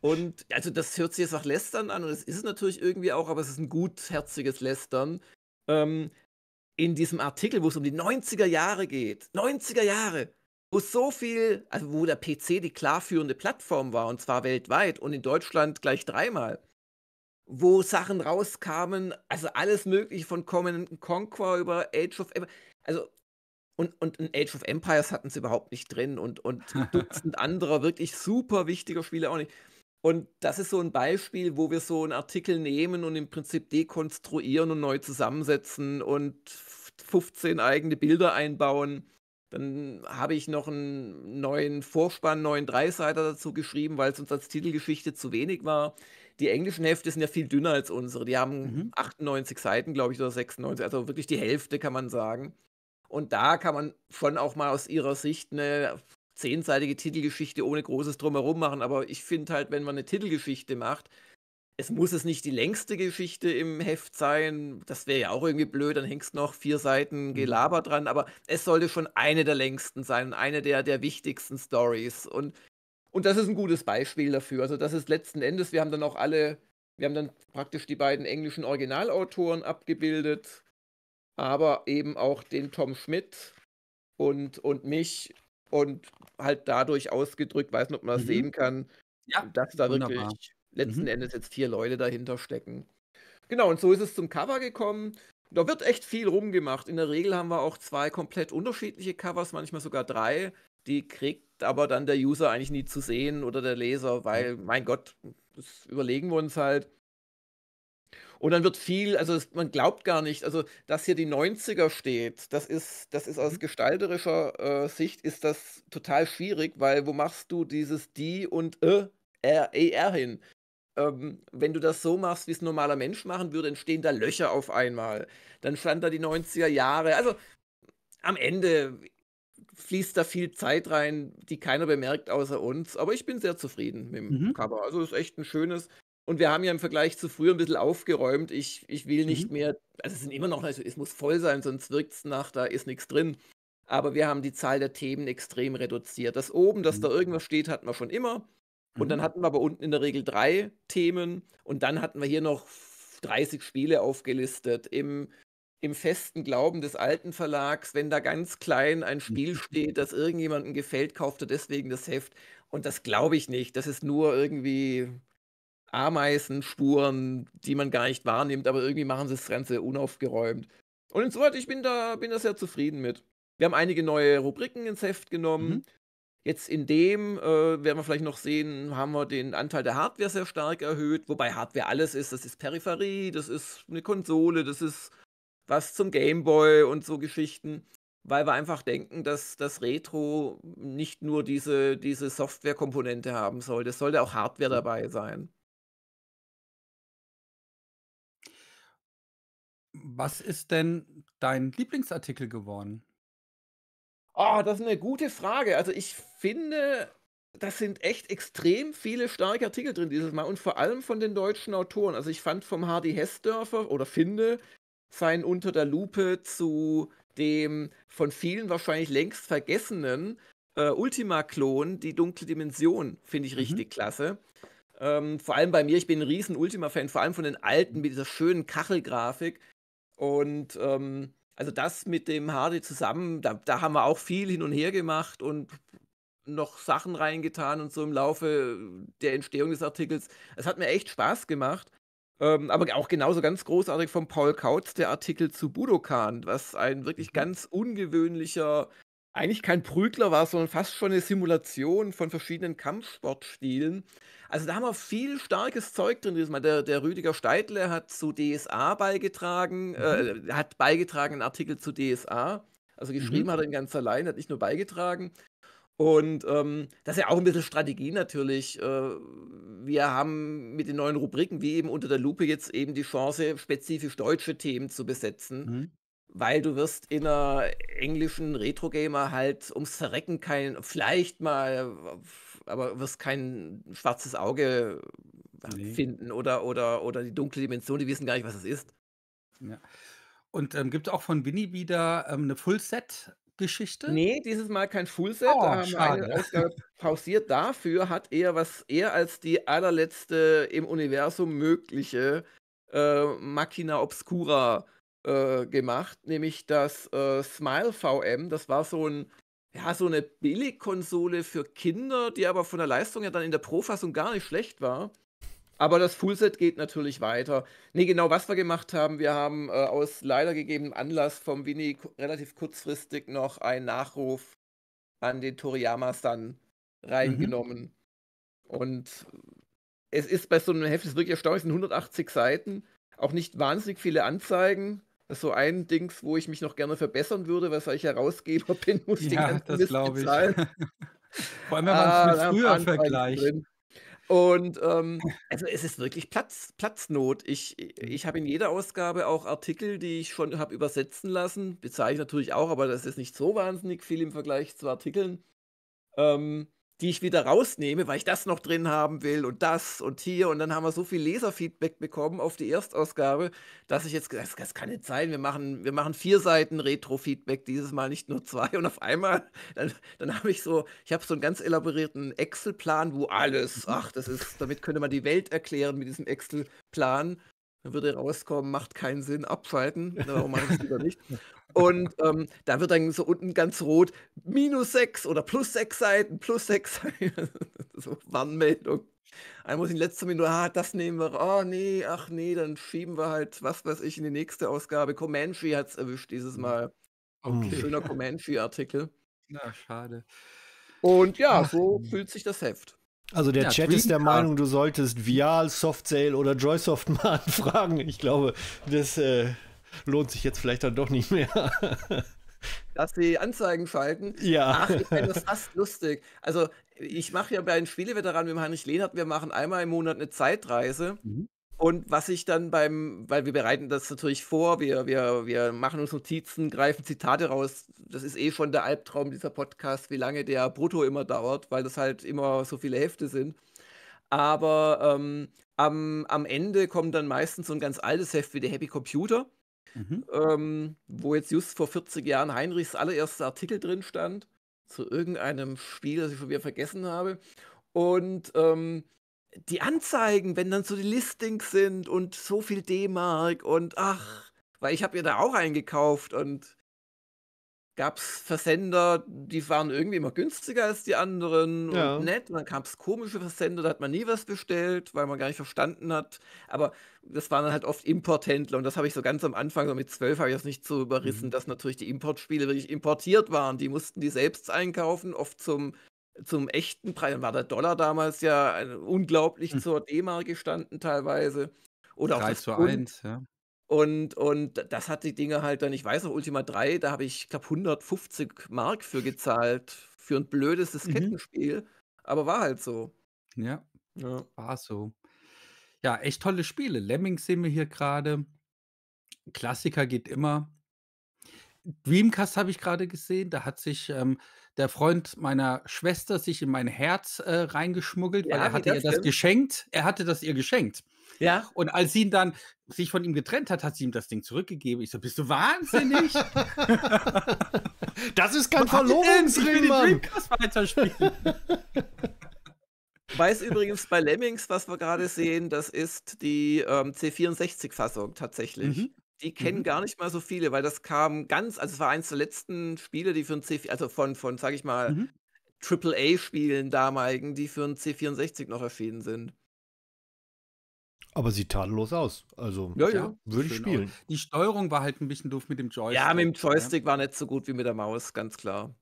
Und also das hört sich jetzt auch Lästern an und es ist es natürlich irgendwie auch, aber es ist ein gutherziges Lästern. Ähm, in diesem Artikel, wo es um die 90er Jahre geht, 90er Jahre, wo so viel, also wo der PC die klar führende Plattform war und zwar weltweit und in Deutschland gleich dreimal, wo Sachen rauskamen, also alles mögliche von Common Conquer über Age of Ever, also und, und in Age of Empires hatten sie überhaupt nicht drin und, und Dutzend anderer wirklich super wichtiger Spiele auch nicht. Und das ist so ein Beispiel, wo wir so einen Artikel nehmen und im Prinzip dekonstruieren und neu zusammensetzen und 15 eigene Bilder einbauen. Dann habe ich noch einen neuen Vorspann, neuen Dreiseiter dazu geschrieben, weil es uns als Titelgeschichte zu wenig war. Die englischen Hefte sind ja viel dünner als unsere. Die haben mhm. 98 Seiten, glaube ich, oder 96, also wirklich die Hälfte kann man sagen. Und da kann man schon auch mal aus ihrer Sicht eine zehnseitige Titelgeschichte ohne großes Drumherum machen. Aber ich finde halt, wenn man eine Titelgeschichte macht, es muss es nicht die längste Geschichte im Heft sein. Das wäre ja auch irgendwie blöd, dann hängst noch vier Seiten mhm. Gelaber dran. Aber es sollte schon eine der längsten sein, eine der, der wichtigsten Stories. Und, und das ist ein gutes Beispiel dafür. Also, das ist letzten Endes, wir haben dann auch alle, wir haben dann praktisch die beiden englischen Originalautoren abgebildet aber eben auch den Tom Schmidt und, und mich und halt dadurch ausgedrückt, weiß nicht, ob man das mhm. sehen kann, ja, dass da wunderbar. wirklich letzten mhm. Endes jetzt vier Leute dahinter stecken. Genau, und so ist es zum Cover gekommen. Da wird echt viel rumgemacht. In der Regel haben wir auch zwei komplett unterschiedliche Covers, manchmal sogar drei. Die kriegt aber dann der User eigentlich nie zu sehen oder der Leser, weil, mein Gott, das überlegen wir uns halt. Und dann wird viel, also das, man glaubt gar nicht, also dass hier die 90er steht, das ist, das ist aus mhm. gestalterischer äh, Sicht ist das total schwierig, weil wo machst du dieses die und äh, e, er, er hin? Ähm, wenn du das so machst, wie es ein normaler Mensch machen würde, entstehen da Löcher auf einmal. Dann stand da die 90er Jahre. Also am Ende fließt da viel Zeit rein, die keiner bemerkt außer uns. Aber ich bin sehr zufrieden mit dem mhm. Cover. Also ist echt ein schönes, und wir haben ja im Vergleich zu früher ein bisschen aufgeräumt. Ich, ich will mhm. nicht mhm. mehr, also es sind immer noch, also es muss voll sein, sonst wirkt es nach, da ist nichts drin. Aber wir haben die Zahl der Themen extrem reduziert. Das oben, dass mhm. da irgendwas steht, hatten wir schon immer. Und mhm. dann hatten wir aber unten in der Regel drei Themen. Und dann hatten wir hier noch 30 Spiele aufgelistet. Im, im festen Glauben des alten Verlags, wenn da ganz klein ein mhm. Spiel steht, das irgendjemandem gefällt, kauft er deswegen das Heft. Und das glaube ich nicht. Das ist nur irgendwie Ameisenspuren, die man gar nicht wahrnimmt, aber irgendwie machen sie das Ganze unaufgeräumt. Und insoweit, ich bin da, bin da sehr zufrieden mit. Wir haben einige neue Rubriken ins Heft genommen. Mhm. Jetzt in dem, äh, werden wir vielleicht noch sehen, haben wir den Anteil der Hardware sehr stark erhöht, wobei Hardware alles ist. Das ist Peripherie, das ist eine Konsole, das ist was zum Gameboy und so Geschichten, weil wir einfach denken, dass das Retro nicht nur diese, diese Softwarekomponente haben soll, das sollte auch Hardware mhm. dabei sein. Was ist denn dein Lieblingsartikel geworden? Oh, das ist eine gute Frage. Also ich finde, das sind echt extrem viele starke Artikel drin dieses Mal und vor allem von den deutschen Autoren. Also ich fand vom Hardy Hessdörfer oder finde sein Unter der Lupe zu dem von vielen wahrscheinlich längst vergessenen äh, Ultima-Klon, die dunkle Dimension, finde ich mhm. richtig klasse. Ähm, vor allem bei mir, ich bin ein riesen Ultima-Fan, vor allem von den alten mit dieser schönen Kachelgrafik. Und ähm, also das mit dem Hardy zusammen, da, da, haben wir auch viel hin und her gemacht und noch Sachen reingetan und so im Laufe der Entstehung des Artikels. Es hat mir echt Spaß gemacht. Ähm, aber auch genauso ganz großartig von Paul Kautz der Artikel zu Budokan, was ein wirklich mhm. ganz ungewöhnlicher, eigentlich kein Prügler war, sondern fast schon eine Simulation von verschiedenen Kampfsportstilen. Also da haben wir viel starkes Zeug drin dieses Mal. Der, der Rüdiger Steidle hat zu DSA beigetragen, äh, mhm. äh, hat beigetragen einen Artikel zu DSA. Also geschrieben mhm. hat er ihn ganz allein, hat nicht nur beigetragen. Und ähm, das ist ja auch ein bisschen Strategie natürlich. Äh, wir haben mit den neuen Rubriken, wie eben unter der Lupe, jetzt eben die Chance, spezifisch deutsche Themen zu besetzen. Mhm. Weil du wirst in einer englischen Retro-Gamer halt ums Verrecken kein, vielleicht mal aber wirst kein schwarzes Auge nee. finden oder, oder, oder die dunkle Dimension, die wissen gar nicht, was es ist. Ja. Und ähm, gibt es auch von Winnie wieder ähm, eine fullset Geschichte? Nee, dieses Mal kein Fullset. Oh, da haben schade. wir pausiert. Dafür hat er, was er als die allerletzte im Universum mögliche äh, Machina Obscura äh, gemacht, nämlich das äh, Smile VM. Das war so ein ja, so eine Billigkonsole für Kinder, die aber von der Leistung ja dann in der Pro-Fassung gar nicht schlecht war. Aber das Fullset geht natürlich weiter. Nee, genau, was wir gemacht haben, wir haben äh, aus leider gegebenem Anlass vom Winnie relativ kurzfristig noch einen Nachruf an den Toriyamas dann mhm. reingenommen. Mhm. Und es ist bei so einem Heft, ist wirklich erstaunlich, es sind 180 Seiten, auch nicht wahnsinnig viele Anzeigen, so ein Dings, wo ich mich noch gerne verbessern würde, weil ich Herausgeber bin, muss ja, die ganzen das glaube ich. Vor allem, wenn man es ah, mit früher vergleicht. Drin. Und ähm, also es ist wirklich Platz, Platznot. Ich, ich habe in jeder Ausgabe auch Artikel, die ich schon habe übersetzen lassen. Bezahle ich natürlich auch, aber das ist nicht so wahnsinnig viel im Vergleich zu Artikeln. Ähm, die ich wieder rausnehme, weil ich das noch drin haben will und das und hier. Und dann haben wir so viel Leserfeedback bekommen auf die Erstausgabe, dass ich jetzt gesagt habe, das kann nicht sein. Wir machen, wir machen vier Seiten Retro-Feedback, dieses Mal nicht nur zwei. Und auf einmal, dann, dann habe ich so, ich habe so einen ganz elaborierten Excel-Plan, wo alles, ach, das ist, damit könnte man die Welt erklären mit diesem Excel-Plan dann würde rauskommen, macht keinen Sinn, abschalten, darum mache ich lieber nicht. Und ähm, da wird dann so unten ganz rot, minus sechs oder plus sechs Seiten, plus sechs Seiten, so Warnmeldung. Einmal muss ich in letzter Minute, ah, das nehmen wir, oh nee, ach nee, dann schieben wir halt, was weiß ich, in die nächste Ausgabe. Comanche hat es erwischt dieses mhm. Mal. Okay. Schöner Comanche-Artikel. Na, schade. Und ja, so fühlt sich das Heft. Also der ja, Chat Dreamcast. ist der Meinung, du solltest Vial, Softsale oder Joysoft mal anfragen. Ich glaube, das äh, lohnt sich jetzt vielleicht dann doch nicht mehr. Dass die Anzeigen falten. Ja. Ach, ich finde das fast lustig. Also, ich mache ja bei den Spieleveteranen mit dem Heinrich Lehnert, wir machen einmal im Monat eine Zeitreise. Mhm. Und was ich dann beim, weil wir bereiten das natürlich vor, wir, wir, wir machen uns Notizen, greifen Zitate raus. Das ist eh schon der Albtraum dieser Podcast, wie lange der brutto immer dauert, weil das halt immer so viele Hefte sind. Aber ähm, am, am Ende kommt dann meistens so ein ganz altes Heft wie der Happy Computer, mhm. ähm, wo jetzt just vor 40 Jahren Heinrichs allererster Artikel drin stand, zu irgendeinem Spiel, das ich schon wieder vergessen habe. Und ähm, die Anzeigen, wenn dann so die Listings sind und so viel D-Mark und ach, weil ich habe ja da auch eingekauft und gab's Versender, die waren irgendwie immer günstiger als die anderen ja. und nett. Und dann gab es komische Versender, da hat man nie was bestellt, weil man gar nicht verstanden hat. Aber das waren dann halt oft Importhändler und das habe ich so ganz am Anfang, so mit zwölf habe ich das nicht so mhm. überrissen, mhm. dass natürlich die Importspiele wirklich importiert waren. Die mussten die selbst einkaufen, oft zum zum echten Preis, dann war der Dollar damals ja äh, unglaublich hm. zur D-Mark gestanden teilweise. Oder 3 auch zu 1, ja. Und, und das hat die Dinge halt dann, ich weiß noch, Ultima 3, da habe ich, ich glaube, 150 Mark für gezahlt, für ein blödes mhm. Diskettenspiel. Mhm. Aber war halt so. Ja, ja, war so. Ja, echt tolle Spiele. Lemming sehen wir hier gerade. Klassiker geht immer. Dreamcast habe ich gerade gesehen, da hat sich ähm, der Freund meiner Schwester sich in mein Herz äh, reingeschmuggelt, ja, weil er hatte das ihr das geschenkt. Er hatte das ihr geschenkt. Ja. Und als sie ihn dann sich von ihm getrennt hat, hat sie ihm das Ding zurückgegeben. Ich so, bist du wahnsinnig? das ist kein Verlobungsring, Mann. weiterspielen. Weiß übrigens bei Lemmings, was wir gerade sehen, das ist die ähm, C64-Fassung tatsächlich. Mhm. Die kennen mhm. gar nicht mal so viele, weil das kam ganz, also es war eines der letzten Spiele, die für ein C, also von, von sag ich mal, mhm. AAA-Spielen damaligen, die für ein C64 noch erschienen sind. Aber sieht tadellos aus. Also ja, ja. würde ich spielen. Aus. Die Steuerung war halt ein bisschen doof mit dem Joystick. Ja, mit dem ne? Joystick ja. war nicht so gut wie mit der Maus, ganz klar.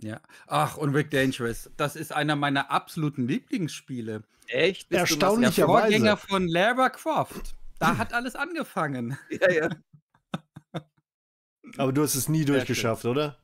Ja. Ach, und Rick Dangerous. Das ist einer meiner absoluten Lieblingsspiele. Echt? Bist Erstaunlicherweise. Der Vorgänger von Lara Croft. Da hat alles angefangen. Ja, ja. Aber du hast es nie durchgeschafft, oder?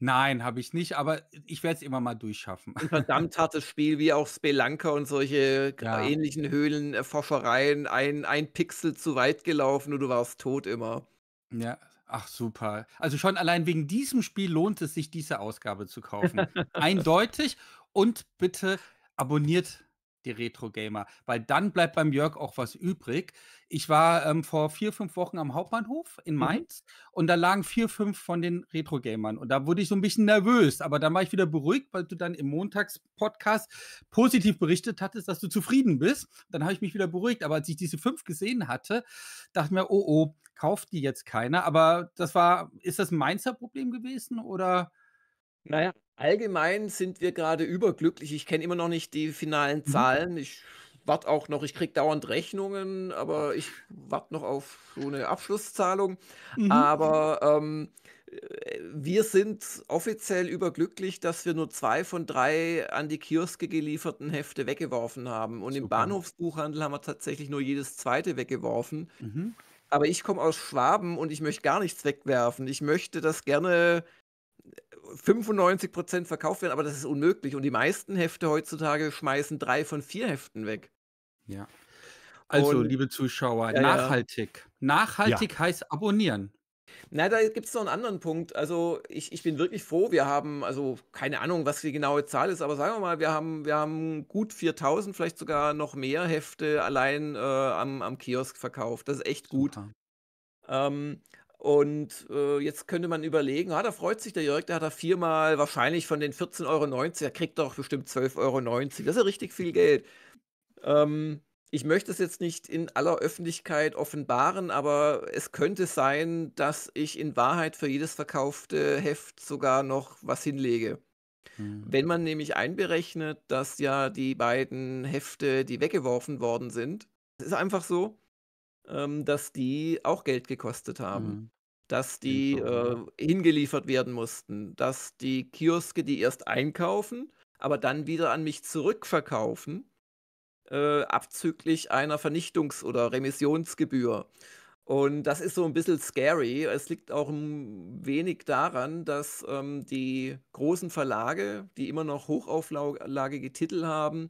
Nein, habe ich nicht, aber ich werde es immer mal durchschaffen. Ein verdammt hartes Spiel, wie auch Spelanka und solche ja. ähnlichen Höhlenforschereien. Äh, ein, ein Pixel zu weit gelaufen und du warst tot immer. Ja, ach super. Also schon allein wegen diesem Spiel lohnt es sich, diese Ausgabe zu kaufen. Eindeutig. Und bitte abonniert die Retro-Gamer, weil dann bleibt beim Jörg auch was übrig. Ich war ähm, vor vier, fünf Wochen am Hauptbahnhof in mhm. Mainz mhm. und da lagen vier, fünf von den Retro-Gamern und da wurde ich so ein bisschen nervös, aber dann war ich wieder beruhigt, weil du dann im Montags-Podcast positiv berichtet hattest, dass du zufrieden bist. Dann habe ich mich wieder beruhigt, aber als ich diese fünf gesehen hatte, dachte ich mir, oh, oh, kauft die jetzt keiner, aber das war, ist das ein Mainzer Problem gewesen oder? Naja, Allgemein sind wir gerade überglücklich. Ich kenne immer noch nicht die finalen mhm. Zahlen. Ich warte auch noch, ich kriege dauernd Rechnungen, aber ich warte noch auf so eine Abschlusszahlung. Mhm. Aber ähm, äh, wir sind offiziell überglücklich, dass wir nur zwei von drei an die Kioske gelieferten Hefte weggeworfen haben. Und Super. im Bahnhofsbuchhandel haben wir tatsächlich nur jedes zweite weggeworfen. Mhm. Aber ich komme aus Schwaben und ich möchte gar nichts wegwerfen. Ich möchte das gerne 95 Prozent verkauft werden, aber das ist unmöglich. Und die meisten Hefte heutzutage schmeißen drei von vier Heften weg. Ja. Also, Und, liebe Zuschauer, ja, nachhaltig. Ja. Nachhaltig ja. heißt abonnieren. Na, da gibt es noch einen anderen Punkt. Also ich, ich bin wirklich froh, wir haben, also keine Ahnung, was die genaue Zahl ist, aber sagen wir mal, wir haben, wir haben gut 4000, vielleicht sogar noch mehr Hefte allein äh, am, am Kiosk verkauft. Das ist echt gut. Ähm, und äh, jetzt könnte man überlegen, ah, da freut sich der Jörg, der hat da viermal wahrscheinlich von den 14,90 Euro, er kriegt doch bestimmt 12,90 Euro. Das ist ja richtig viel Geld. Ähm, ich möchte es jetzt nicht in aller Öffentlichkeit offenbaren, aber es könnte sein, dass ich in Wahrheit für jedes verkaufte Heft sogar noch was hinlege. Mhm. Wenn man nämlich einberechnet, dass ja die beiden Hefte, die weggeworfen worden sind, es ist einfach so, ähm, dass die auch Geld gekostet haben. Mhm. Dass die äh, hingeliefert werden mussten, dass die Kioske die erst einkaufen, aber dann wieder an mich zurückverkaufen, äh, abzüglich einer Vernichtungs- oder Remissionsgebühr. Und das ist so ein bisschen scary. Es liegt auch ein wenig daran, dass ähm, die großen Verlage, die immer noch hochauflagige Titel haben,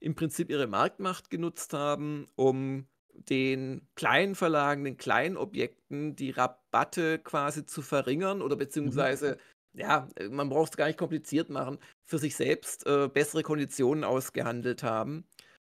im Prinzip ihre Marktmacht genutzt haben, um den kleinen Verlagen, den kleinen Objekten die Rabatte quasi zu verringern oder mhm. beziehungsweise, mhm. ja, äh, man braucht es gar nicht kompliziert machen, für sich selbst äh, bessere Konditionen ausgehandelt haben.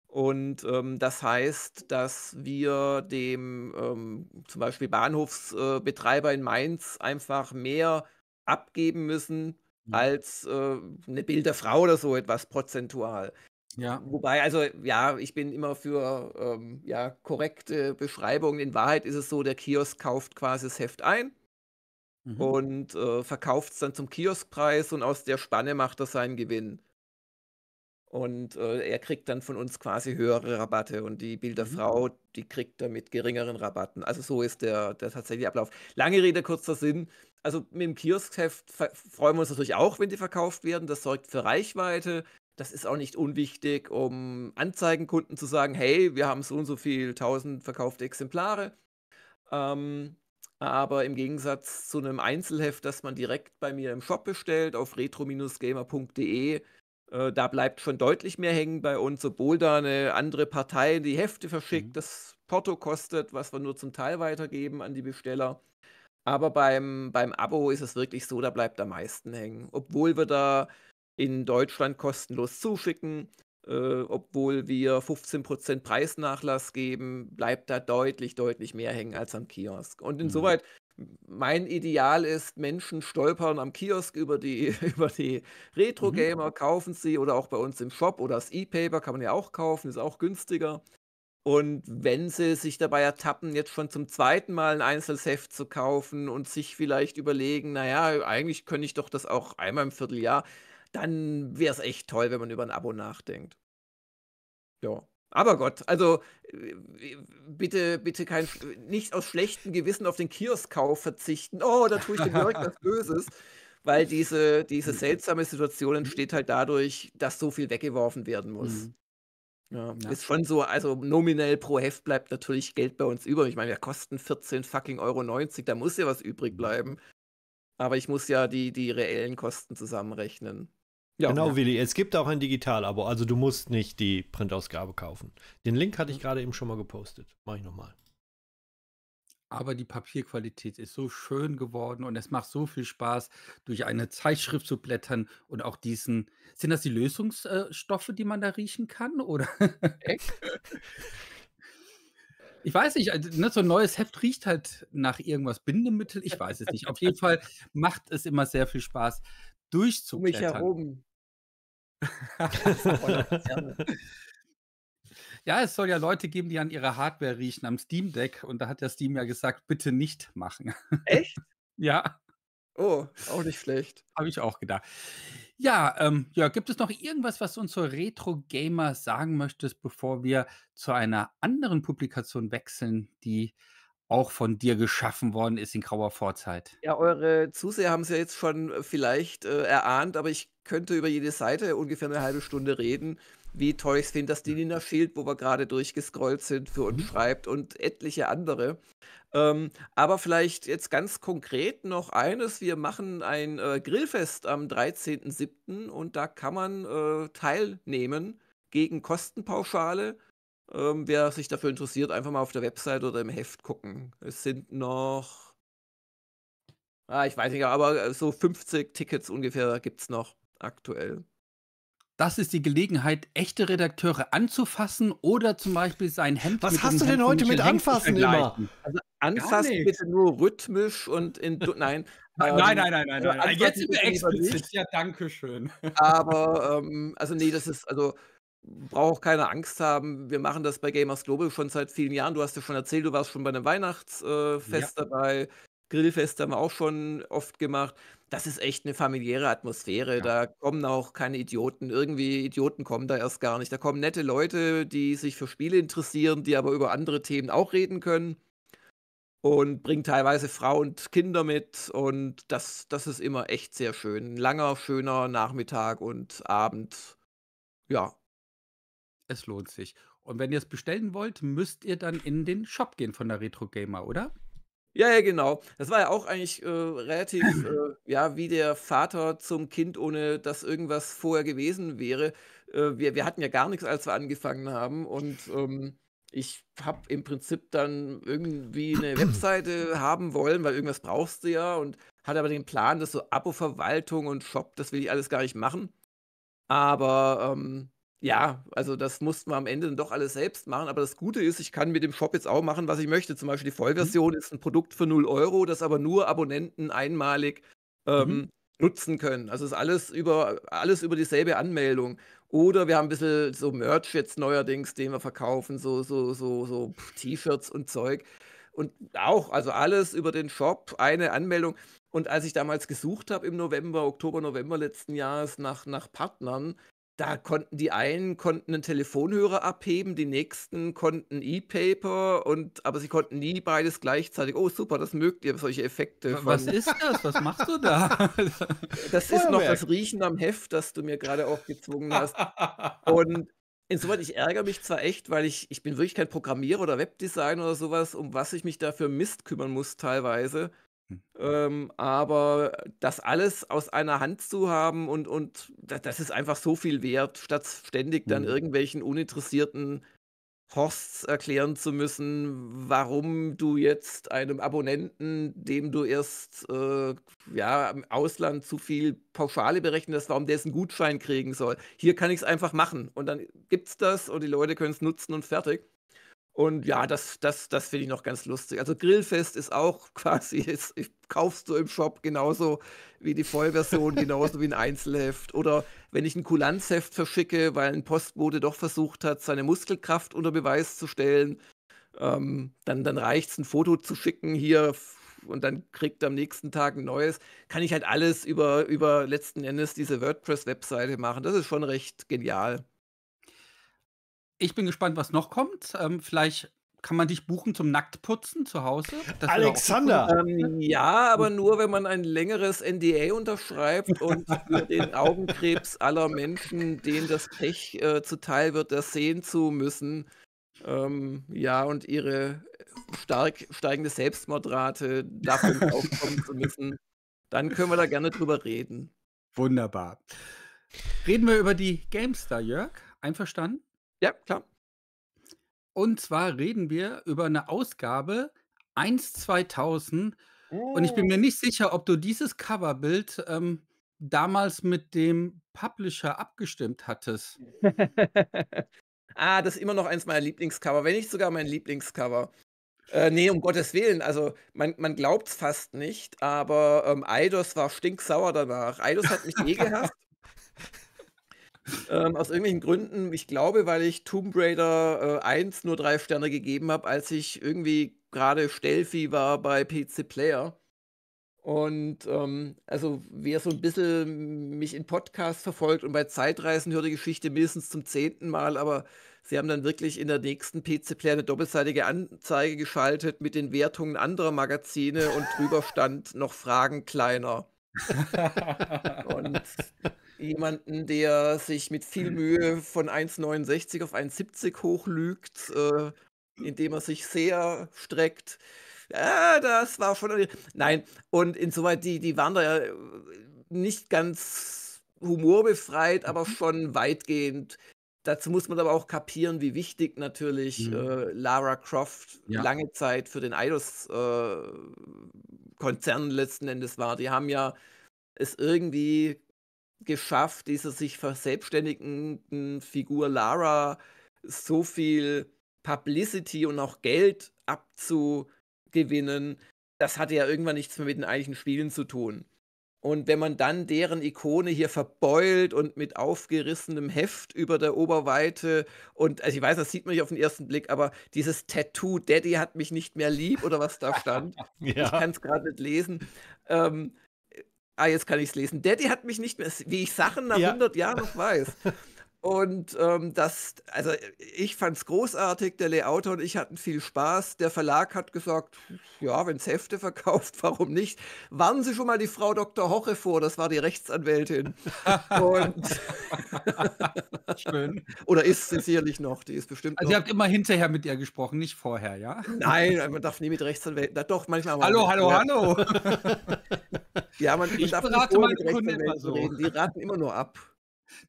Und ähm, das heißt, dass wir dem ähm, zum Beispiel Bahnhofsbetreiber äh, in Mainz einfach mehr abgeben müssen mhm. als äh, eine Bilderfrau oder so etwas prozentual. Ja. Wobei, also ja, ich bin immer für ähm, ja, korrekte Beschreibungen. In Wahrheit ist es so, der Kiosk kauft quasi das Heft ein mhm. und äh, verkauft es dann zum Kioskpreis und aus der Spanne macht er seinen Gewinn. Und äh, er kriegt dann von uns quasi höhere Rabatte und die Bilderfrau, mhm. die kriegt dann mit geringeren Rabatten. Also so ist der, der tatsächliche Ablauf. Lange Rede, kurzer Sinn. Also mit dem Kioskheft freuen wir uns natürlich auch, wenn die verkauft werden. Das sorgt für Reichweite, das ist auch nicht unwichtig, um Anzeigenkunden zu sagen, hey, wir haben so und so viel tausend verkaufte Exemplare. Ähm, aber im Gegensatz zu einem Einzelheft, das man direkt bei mir im Shop bestellt, auf retro-gamer.de, äh, da bleibt schon deutlich mehr hängen bei uns, obwohl da eine andere Partei die Hefte verschickt, mhm. das Porto kostet, was wir nur zum Teil weitergeben an die Besteller. Aber beim, beim Abo ist es wirklich so, da bleibt am meisten hängen. Obwohl wir da in Deutschland kostenlos zuschicken. Äh, obwohl wir 15% Preisnachlass geben, bleibt da deutlich, deutlich mehr hängen als am Kiosk. Und mhm. insoweit, mein Ideal ist, Menschen stolpern am Kiosk über die, über die Retro-Gamer, mhm. kaufen sie oder auch bei uns im Shop oder das E-Paper kann man ja auch kaufen, ist auch günstiger. Und wenn sie sich dabei ertappen, jetzt schon zum zweiten Mal ein Einzelsheft zu kaufen und sich vielleicht überlegen, naja, eigentlich könnte ich doch das auch einmal im Vierteljahr, dann wäre es echt toll, wenn man über ein Abo nachdenkt. Ja. Aber Gott, also äh, bitte, bitte kein, nicht aus schlechtem Gewissen auf den Kioskkauf verzichten. Oh, da tue ich dem Jörg was Böses. Weil diese, diese hm. seltsame Situation entsteht halt dadurch, dass so viel weggeworfen werden muss. Mhm. Ja, ja, Ist schon so, also nominell pro Heft bleibt natürlich Geld bei uns über. Ich meine, wir kosten 14 fucking Euro 90, da muss ja was übrig hm. bleiben. Aber ich muss ja die, die reellen Kosten zusammenrechnen. Ja, genau, ja. Willi. Es gibt auch ein Digital-Abo. Also du musst nicht die Printausgabe kaufen. Den Link hatte ich mhm. gerade eben schon mal gepostet. Mache ich nochmal. Aber die Papierqualität ist so schön geworden und es macht so viel Spaß, durch eine Zeitschrift zu blättern und auch diesen. Sind das die Lösungsstoffe, die man da riechen kann? Oder? Ich weiß nicht, also, ne, so ein neues Heft riecht halt nach irgendwas, Bindemittel, ich weiß es nicht. Auf jeden Fall macht es immer sehr viel Spaß, durchzublättern. Um mich herum ja, es soll ja Leute geben, die an ihrer Hardware riechen, am Steam Deck. Und da hat ja Steam ja gesagt, bitte nicht machen. Echt? ja. Oh, auch nicht schlecht. Habe ich auch gedacht. Ja, ähm, ja, gibt es noch irgendwas, was du uns zur Retro Gamer sagen möchtest, bevor wir zu einer anderen Publikation wechseln, die auch von dir geschaffen worden ist in grauer Vorzeit. Ja, eure Zuseher haben es ja jetzt schon äh, vielleicht äh, erahnt, aber ich könnte über jede Seite ungefähr eine halbe Stunde reden, wie toll ich es finde, dass die Nina Schild, wo wir gerade durchgescrollt sind, für uns mhm. schreibt und etliche andere. Ähm, aber vielleicht jetzt ganz konkret noch eines. Wir machen ein äh, Grillfest am 13.07. und da kann man äh, teilnehmen gegen Kostenpauschale ähm, wer sich dafür interessiert, einfach mal auf der Website oder im Heft gucken. Es sind noch, ah, ich weiß nicht, aber äh, so 50 Tickets ungefähr gibt es noch aktuell. Das ist die Gelegenheit, echte Redakteure anzufassen oder zum Beispiel sein Hemd. Was hast du denn Hemd heute mit Anfassen immer? Also anfassen bitte nur rhythmisch und in. Nein, ähm, nein, nein, nein, nein, nein. Also Jetzt sind wir explizit. Ja, danke schön. Aber, ähm, also nee, das ist, also brauche auch keine Angst haben. Wir machen das bei Gamers Global schon seit vielen Jahren. Du hast ja schon erzählt, du warst schon bei einem Weihnachtsfest äh, ja. dabei. Grillfest haben wir auch schon oft gemacht. Das ist echt eine familiäre Atmosphäre. Ja. Da kommen auch keine Idioten. Irgendwie Idioten kommen da erst gar nicht. Da kommen nette Leute, die sich für Spiele interessieren, die aber über andere Themen auch reden können. Und bringen teilweise Frau und Kinder mit. Und das, das ist immer echt sehr schön. Ein langer, schöner Nachmittag und Abend. Ja, es lohnt sich. Und wenn ihr es bestellen wollt, müsst ihr dann in den Shop gehen von der Retro Gamer, oder? Ja, ja, genau. Das war ja auch eigentlich äh, relativ, äh, ja, wie der Vater zum Kind, ohne dass irgendwas vorher gewesen wäre. Äh, wir, wir hatten ja gar nichts, als wir angefangen haben. Und ähm, ich habe im Prinzip dann irgendwie eine Webseite haben wollen, weil irgendwas brauchst du ja. Und hatte aber den Plan, dass so Abo-Verwaltung und Shop, das will ich alles gar nicht machen. Aber ähm, ja, also das mussten wir am Ende dann doch alles selbst machen. Aber das Gute ist, ich kann mit dem Shop jetzt auch machen, was ich möchte. Zum Beispiel die mhm. Vollversion mhm. ist ein Produkt für 0 Euro, das aber nur Abonnenten einmalig mhm. ähm, mhm. nutzen können. Also ist alles über, alles über dieselbe Anmeldung. Oder wir haben ein bisschen so Merch jetzt neuerdings, den wir verkaufen, so, so, so, so T-Shirts und Zeug. Und auch, also alles über den Shop, eine Anmeldung. Und als ich damals gesucht habe im November, Oktober, November letzten Jahres nach, nach Partnern, da konnten die einen konnten einen Telefonhörer abheben, die nächsten konnten E-Paper und aber sie konnten nie beides gleichzeitig. Oh super, das mögt ihr solche Effekte. Was ist das? Was machst du da? das ist noch das Riechen am Heft, das du mir gerade auch gezwungen hast. und insoweit ich ärgere mich zwar echt, weil ich ich bin wirklich kein Programmierer oder Webdesigner oder sowas, um was ich mich dafür Mist kümmern muss teilweise. Hm. Ähm, aber das alles aus einer Hand zu haben und, und das ist einfach so viel wert, statt ständig dann hm. irgendwelchen uninteressierten Horsts erklären zu müssen, warum du jetzt einem Abonnenten, dem du erst äh, ja, im Ausland zu viel Pauschale hast, warum der es einen Gutschein kriegen soll. Hier kann ich es einfach machen und dann gibt's das und die Leute können es nutzen und fertig. Und ja, das, das, das finde ich noch ganz lustig. Also Grillfest ist auch quasi, ist, kaufst du im Shop genauso wie die Vollversion, genauso wie ein Einzelheft. Oder wenn ich ein Kulanzheft verschicke, weil ein Postbote doch versucht hat, seine Muskelkraft unter Beweis zu stellen, ähm, dann, dann reicht es, ein Foto zu schicken hier und dann kriegt er am nächsten Tag ein neues. Kann ich halt alles über, über letzten Endes diese WordPress-Webseite machen. Das ist schon recht genial ich bin gespannt, was noch kommt. Ähm, vielleicht kann man dich buchen zum Nacktputzen zu Hause? Das Alexander! Ähm, ja, aber nur, wenn man ein längeres NDA unterschreibt und für den Augenkrebs aller Menschen, denen das Pech äh, zuteil wird, das sehen zu müssen. Ähm, ja, und ihre äh, stark steigende Selbstmordrate davon aufkommen zu müssen. Dann können wir da gerne drüber reden. Wunderbar. Reden wir über die GameStar, Jörg? Einverstanden? Ja, klar. Und zwar reden wir über eine Ausgabe 1 2000. Oh. Und ich bin mir oh. nicht sicher, ob du dieses Coverbild ähm, damals mit dem Publisher abgestimmt hattest. ah, das ist immer noch eins meiner Lieblingscover, wenn nicht sogar mein Lieblingscover. Äh, nee, um Gottes Willen. Also, man, man glaubt es fast nicht, aber ähm, Eidos war stinksauer danach. Eidos hat mich eh gehasst. Ähm, aus irgendwelchen Gründen, ich glaube, weil ich Tomb Raider äh, 1 nur drei Sterne gegeben habe, als ich irgendwie gerade Stelfi war bei PC Player. Und ähm, also wer so ein bisschen mich in Podcasts verfolgt und bei Zeitreisen hört die Geschichte mindestens zum zehnten Mal, aber sie haben dann wirklich in der nächsten PC-Player eine doppelseitige Anzeige geschaltet mit den Wertungen anderer Magazine und drüber stand noch Fragen kleiner. und jemanden, der sich mit viel mhm. Mühe von 1,69 auf 1,70 hochlügt, äh, indem er sich sehr streckt. Ja, das war schon. Nein, und insoweit, die, die waren da ja äh, nicht ganz humorbefreit, aber mhm. schon weitgehend. Dazu muss man aber auch kapieren, wie wichtig natürlich äh, mhm. äh, Lara Croft ja. lange Zeit für den Eidos-Konzern äh, letzten Endes war. Die haben ja es irgendwie geschafft, dieser sich verselbstständigenden Figur Lara so viel Publicity und auch Geld abzugewinnen, das hatte ja irgendwann nichts mehr mit den eigentlichen Spielen zu tun. Und wenn man dann deren Ikone hier verbeult und mit aufgerissenem Heft über der Oberweite und also ich weiß, das sieht man nicht auf den ersten Blick, aber dieses Tattoo, Daddy hat mich nicht mehr lieb oder was da stand, ja. ich kann es gerade nicht lesen. Ähm, ah, jetzt kann ich es lesen. Daddy hat mich nicht mehr, wie ich Sachen nach ja. 100 Jahren noch weiß. Und ähm, das, also ich fand es großartig, der Layouter und ich hatten viel Spaß. Der Verlag hat gesagt, ja, wenn es Hefte verkauft, warum nicht? Warnen Sie schon mal die Frau Dr. Hoche vor, das war die Rechtsanwältin. und Schön. Oder ist sie sicherlich noch, die ist bestimmt. Also noch. ihr habt immer hinterher mit ihr gesprochen, nicht vorher, ja? Nein, man darf nie mit Rechtsanwälten. Na doch, manchmal mal. Hallo, hallo, ja. hallo. ja, man, man ich darf nicht mit Rechtsanwälten reden, so. die raten immer nur ab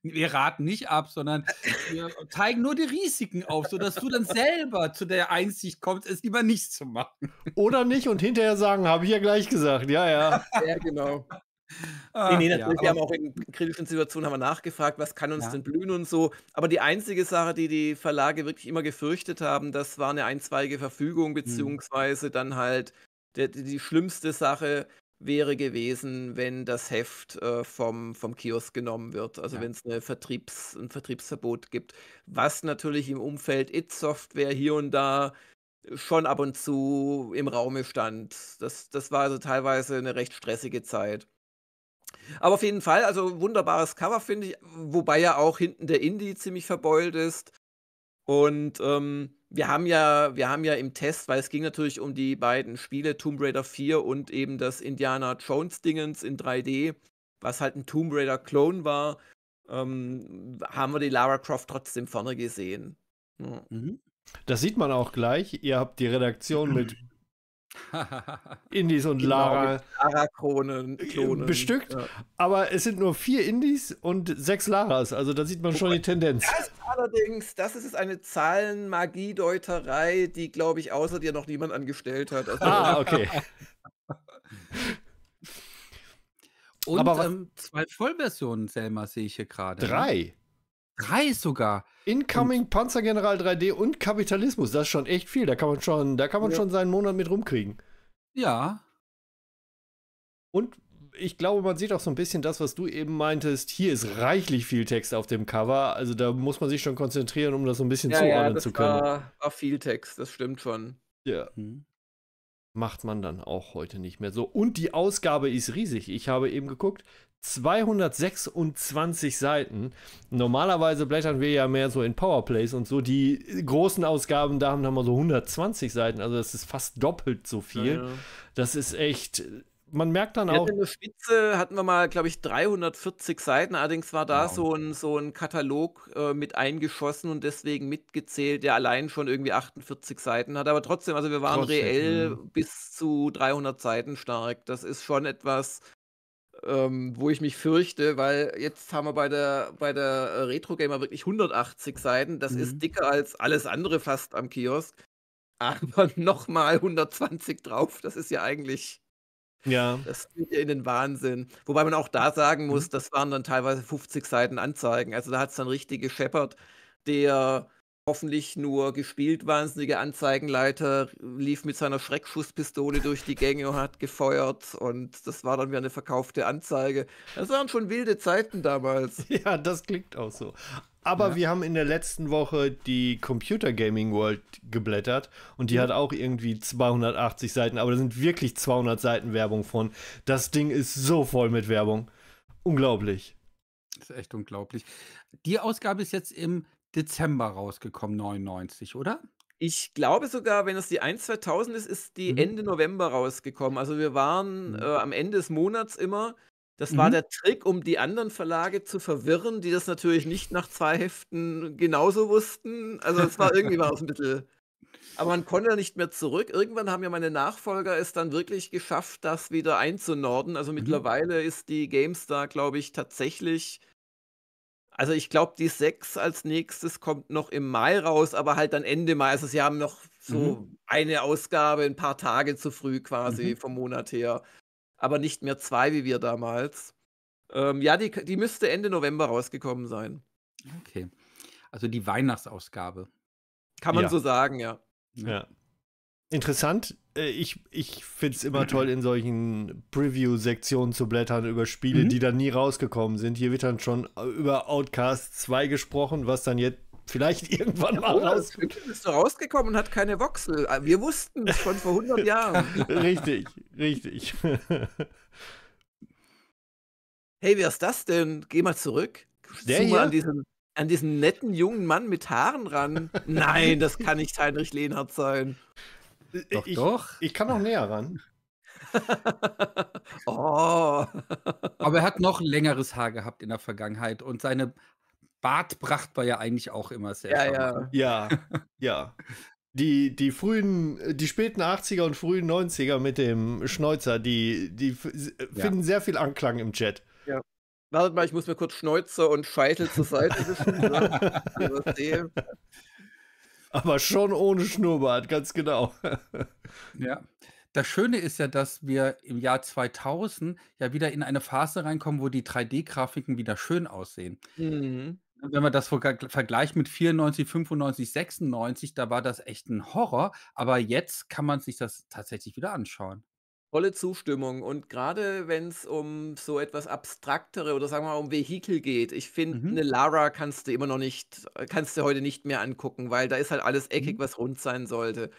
wir raten nicht ab, sondern wir zeigen nur die Risiken auf, sodass du dann selber zu der Einsicht kommst, es lieber nicht zu machen. Oder nicht und hinterher sagen, habe ich ja gleich gesagt. Ja, ja. Ja, genau. Ah, nee, nee, natürlich, ja, wir haben auch in kritischen Situationen haben wir nachgefragt, was kann uns ja. denn blühen und so. Aber die einzige Sache, die die Verlage wirklich immer gefürchtet haben, das war eine einzweige Verfügung, mhm. beziehungsweise dann halt die, die schlimmste Sache, wäre gewesen, wenn das Heft äh, vom, vom Kiosk genommen wird, also ja. wenn es Vertriebs, ein Vertriebsverbot gibt, was natürlich im Umfeld It-Software hier und da schon ab und zu im Raume stand. Das, das war also teilweise eine recht stressige Zeit. Aber auf jeden Fall, also wunderbares Cover finde ich, wobei ja auch hinten der Indie ziemlich verbeult ist. Und ähm, wir haben ja, wir haben ja im Test, weil es ging natürlich um die beiden Spiele Tomb Raider 4 und eben das Indiana Jones Dingens in 3D, was halt ein Tomb Raider Clone war, ähm, haben wir die Lara Croft trotzdem vorne gesehen. Ja. Mhm. Das sieht man auch gleich. Ihr habt die Redaktion mit Indies und genau, Lara. Lara-Kronen. Äh, Klonen. Bestückt. Ja. Aber es sind nur vier Indies und sechs Laras. Also da sieht man schon die Tendenz. Das ist allerdings, das ist eine Zahlenmagiedeuterei, die, glaube ich, außer dir noch niemand angestellt hat. Also ah, okay. und Aber ähm, zwei Vollversionen, Selma, sehe ich hier gerade. Ne? Drei. Drei sogar. Incoming, und Panzergeneral 3D und Kapitalismus. Das ist schon echt viel. Da kann man schon, da kann man ja. schon seinen Monat mit rumkriegen. Ja. Und ich glaube, man sieht auch so ein bisschen das, was du eben meintest. Hier ist reichlich viel Text auf dem Cover. Also da muss man sich schon konzentrieren, um das so ein bisschen ja, zuordnen ja, das zu können. War, war viel Text, das stimmt schon. Ja. Hm. Macht man dann auch heute nicht mehr so. Und die Ausgabe ist riesig. Ich habe eben geguckt, 226 Seiten. Normalerweise blättern wir ja mehr so in Powerplays und so. Die großen Ausgaben, da haben, wir so 120 Seiten. Also das ist fast doppelt so viel. Ja, Das ist echt. Man merkt dann auch. In der Spitze hatten wir mal, glaube ich, 340 Seiten. Allerdings war da wow. Genau. so, ein, so ein Katalog äh, mit eingeschossen und deswegen mitgezählt, der allein schon irgendwie 48 Seiten hat. Aber trotzdem, also wir waren trotzdem. reell mhm. bis zu 300 Seiten stark. Das ist schon etwas ähm, wo ich mich fürchte, weil jetzt haben wir bei der, bei der äh, Retro Gamer wirklich 180 Seiten. Das mhm. ist dicker als alles andere fast am Kiosk. Aber nochmal 120 drauf, das ist ja eigentlich. Ja. Das geht ja in den Wahnsinn. Wobei man auch da sagen mhm. muss, das waren dann teilweise 50 Seiten Anzeigen. Also da hat es dann richtig gescheppert, der hoffentlich nur gespielt wahnsinnige Anzeigenleiter, lief mit seiner Schreckschusspistole durch die Gänge und hat gefeuert und das war dann wieder eine verkaufte Anzeige. Das waren schon wilde Zeiten damals. Ja, das klingt auch so. Aber ja. wir haben in der letzten Woche die Computer Gaming World geblättert und die mhm. hat auch irgendwie 280 Seiten, aber da sind wirklich 200 Seiten Werbung von. Das Ding ist so voll mit Werbung. Unglaublich. Das ist echt unglaublich. Die Ausgabe ist jetzt im Dezember rausgekommen, 99, oder? Ich glaube sogar, wenn es die 1 2000 ist, ist die Mhm. Ende November rausgekommen. Also wir waren mhm. äh, am Ende des Monats immer. Das war mhm. der Trick, um die anderen Verlage zu verwirren, die das natürlich nicht nach zwei Heften genauso wussten. Also es war irgendwie war es ein bisschen. Aber man konnte ja nicht mehr zurück. Irgendwann haben ja meine Nachfolger es dann wirklich geschafft, das wieder einzunorden. Also Mhm. mittlerweile ist die GameStar, glaube ich, tatsächlich also ich glaube, die 6 als nächstes kommt noch im Mai raus, aber halt dann Ende Mai. Also sie haben noch so mhm. eine Ausgabe, ein paar Tage zu früh quasi mhm. vom Monat her. Aber nicht mehr zwei wie wir damals. Ähm, ja, die, die müsste Ende November rausgekommen sein. Okay. Also die Weihnachtsausgabe. Kann man ja. so sagen, ja. Ja interessant. Äh, ich, ich finde es immer toll, in solchen Preview-Sektionen zu blättern über Spiele, mhm. die dann nie rausgekommen sind. Hier wird dann schon über Outcast 2 gesprochen, was dann jetzt vielleicht irgendwann mal oh, raus. Ist rausgekommen und hat keine Voxel. Ah, wir wussten es schon vor 100 Jahren. richtig, richtig. hey, wer ist das denn? Geh mal zurück. Der Zoom hier? An diesen, an diesen netten jungen Mann mit Haaren ran. Nein, das kann nicht Heinrich Lehnhardt sein. Äh, doch, ich, doch. Ich kann noch näher ran. oh. Aber er hat noch längeres Haar gehabt in der Vergangenheit und seine Bartpracht war ja eigentlich auch immer sehr Ja, ja. Ne? ja, ja. Die, die frühen, die späten 80er und frühen 90er mit dem Schneuzer, die, die äh, finden ja. sehr viel Anklang im Chat. Ja. Wartet mal, ich muss mir kurz Schneuzer und Scheitel zur Seite wischen. Ne? aber schon ohne Schnurrbart, ganz genau. ja. Das Schöne ist ja, dass wir im Jahr 2000 ja wieder in eine Phase reinkommen, wo die 3D-Grafiken wieder schön aussehen. Mhm. Wenn man das vergleicht mit 94, 95, 96, da war das echt ein Horror. Aber jetzt kann man sich das tatsächlich wieder anschauen. Volle Zustimmung. Und gerade wenn es um so etwas abstraktere oder sagen wir mal um Vehikel geht, ich finde, Mhm. eine Lara kannst du immer noch nicht, äh, kannst du heute nicht mehr angucken, weil da ist halt alles eckig, Mhm. was rund sein sollte.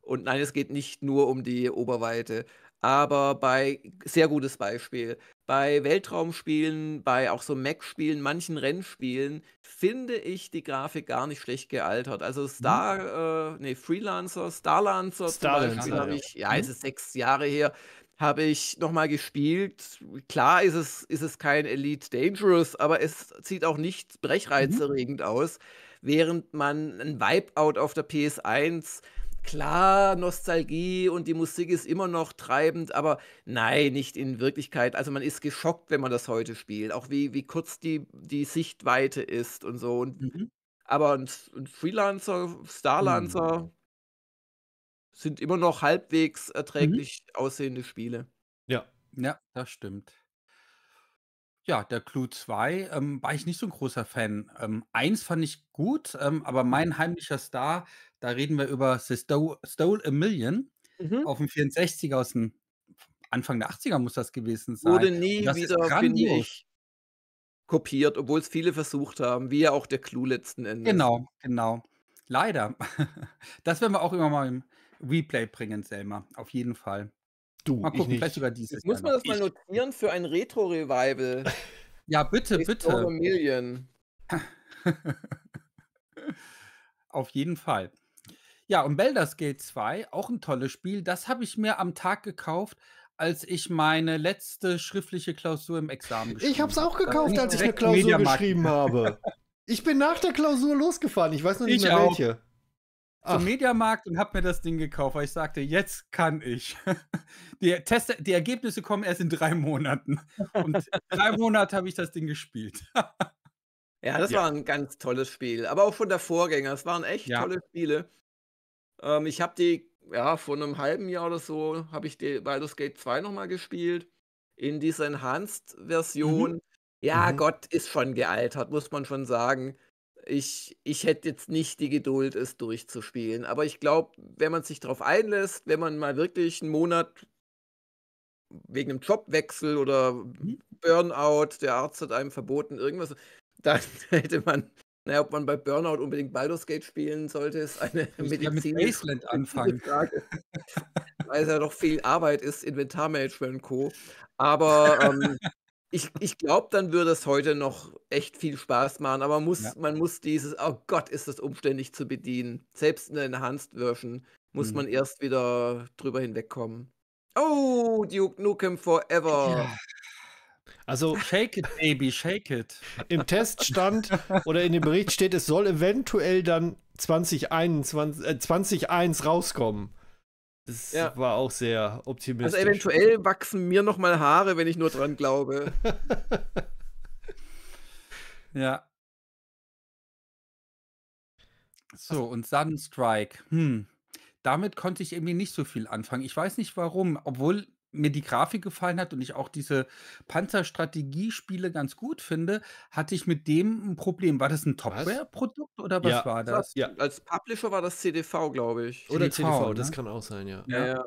Und nein, es geht nicht nur um die Oberweite aber bei sehr gutes Beispiel. Bei Weltraumspielen, bei auch so Mac-Spielen, manchen Rennspielen finde ich die Grafik gar nicht schlecht gealtert. Also mhm. Star, hm. äh, nee, Freelancer, Starlancer, Starlancer zum Beispiel habe ich, ja, ja mhm. es ist sechs Jahre her, habe ich nochmal gespielt. Klar ist es, ist es kein Elite Dangerous, aber es sieht auch nicht mhm. brechreizerregend mhm. aus, während man ein Wipeout auf der PS1 klar, Nostalgie und die Musik ist immer noch treibend, aber nein, nicht in Wirklichkeit. Also man ist geschockt, wenn man das heute spielt, auch wie, wie kurz die, die Sichtweite ist und so. Und, Mhm. aber ein, ein Freelancer, Mhm. Starlancer sind immer noch halbwegs Mhm. erträglich aussehende Spiele. Ja. Ja, das stimmt. Ja, der Clue 2 ähm, war ich nicht so ein großer Fan. Ähm, 1 fand ich gut, ähm, aber mhm. „Mein heimlicher Star“, da reden wir über The Sto Stole a Million“ Mhm. dem 64er dem Anfang der 80er muss das gewesen sein. Wurde nie das wieder, finde grandios. ich, kopiert, obwohl's viele versucht haben, wie ja auch der Clue letzten Endes. Genau, genau. Leider. Das werden wir auch immer mal im Replay bringen, Selma, auf jeden Fall. Du, mal gucken, vielleicht sogar dieses. Jetzt muss man das mal notieren für ein Retro-Revival. ja, bitte, bitte. Auf jeden Fall. Ja, und Baldur's Gate 2, auch ein tolles Spiel. Das habe ich mir am Tag gekauft, als ich meine letzte schriftliche Klausur im Examen geschrieben habe. Ich habe es auch gekauft, als ich eine Klausur geschrieben habe. Ich bin nach der Klausur losgefahren. Ich weiß noch nicht ich mehr auch. welche zum Mediamarkt und habe mir das Ding gekauft, weil ich sagte, jetzt kann ich. Die, Teste, die Ergebnisse kommen erst in drei Monaten. Und drei Monate habe ich das Ding gespielt. ja, das ja. war ein ganz tolles Spiel. Aber auch schon der Vorgänger. Es waren echt ja. tolle Spiele. Ähm, ich habe die, ja, vor einem halben Jahr oder so, habe ich die Baldur's Gate 2 nochmal gespielt. In dieser Enhanced-Version. Mhm. Ja, mhm. Gott ist schon gealtert, muss man schon sagen ich, ich hätte jetzt nicht die Geduld, es durchzuspielen. Aber ich glaube, wenn man sich darauf einlässt, wenn man mal wirklich einen Monat wegen einem Jobwechsel oder mhm. Burnout, der Arzt hat einem verboten, irgendwas, dann hätte man, naja, ob man bei Burnout unbedingt Baldur's Gate spielen sollte, ist eine medizinische mit anfangen. Frage. Weil es ja doch viel Arbeit ist, Inventarmanagement und Co. Aber ähm, ich, ich glaube, dann würde es heute noch echt viel Spaß machen, aber muss, ja. man muss dieses, oh Gott, ist das umständlich zu bedienen. Selbst in der Enhanced Version muss mhm. man erst wieder drüber hinwegkommen. Oh, Duke Nukem Forever. Ja. Also shake it, baby, shake it. Im Test stand oder in dem Bericht steht, es soll eventuell dann 2021, äh, 2001 rauskommen. Das ja. war auch sehr optimistisch. Also eventuell wachsen mir noch mal Haare, wenn ich nur dran glaube. ja. So, also und Sunstrike. Hm. Damit konnte ich irgendwie nicht so viel anfangen. Ich weiß nicht warum, obwohl mir die Grafik gefallen hat und ich auch diese Panzerstrategiespiele ganz gut finde, hatte ich mit dem ein Problem. War das ein Topware-Produkt oder was ja. war das? Ja, als Publisher war das CDV, glaube ich. oder CDV, ne? das kann auch sein, ja. ja. ja.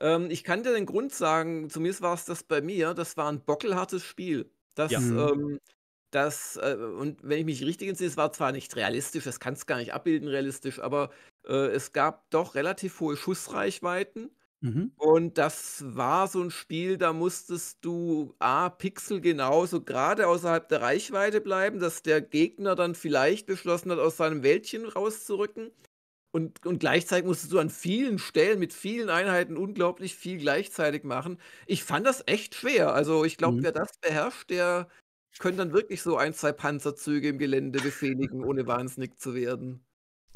Ähm, ich kann dir den Grund sagen, zumindest war es das bei mir, das war ein bockelhartes Spiel. Das, ja. Mhm. ähm, das, äh, und wenn ich mich richtig entsinne, es war zwar nicht realistisch, das kann es gar nicht abbilden realistisch, aber äh, es gab doch relativ hohe Schussreichweiten Mhm. Und das war so ein Spiel, da musstest du A, Pixel genauso gerade außerhalb der Reichweite bleiben, dass der Gegner dann vielleicht beschlossen hat, aus seinem Wäldchen rauszurücken. Und, und, gleichzeitig musstest du an vielen Stellen mit vielen Einheiten unglaublich viel gleichzeitig machen. Ich fand das echt schwer. Also ich glaube, mhm. wer das beherrscht, der könnte dann wirklich so ein, zwei Panzerzüge im Gelände befehligen, ohne wahnsinnig zu werden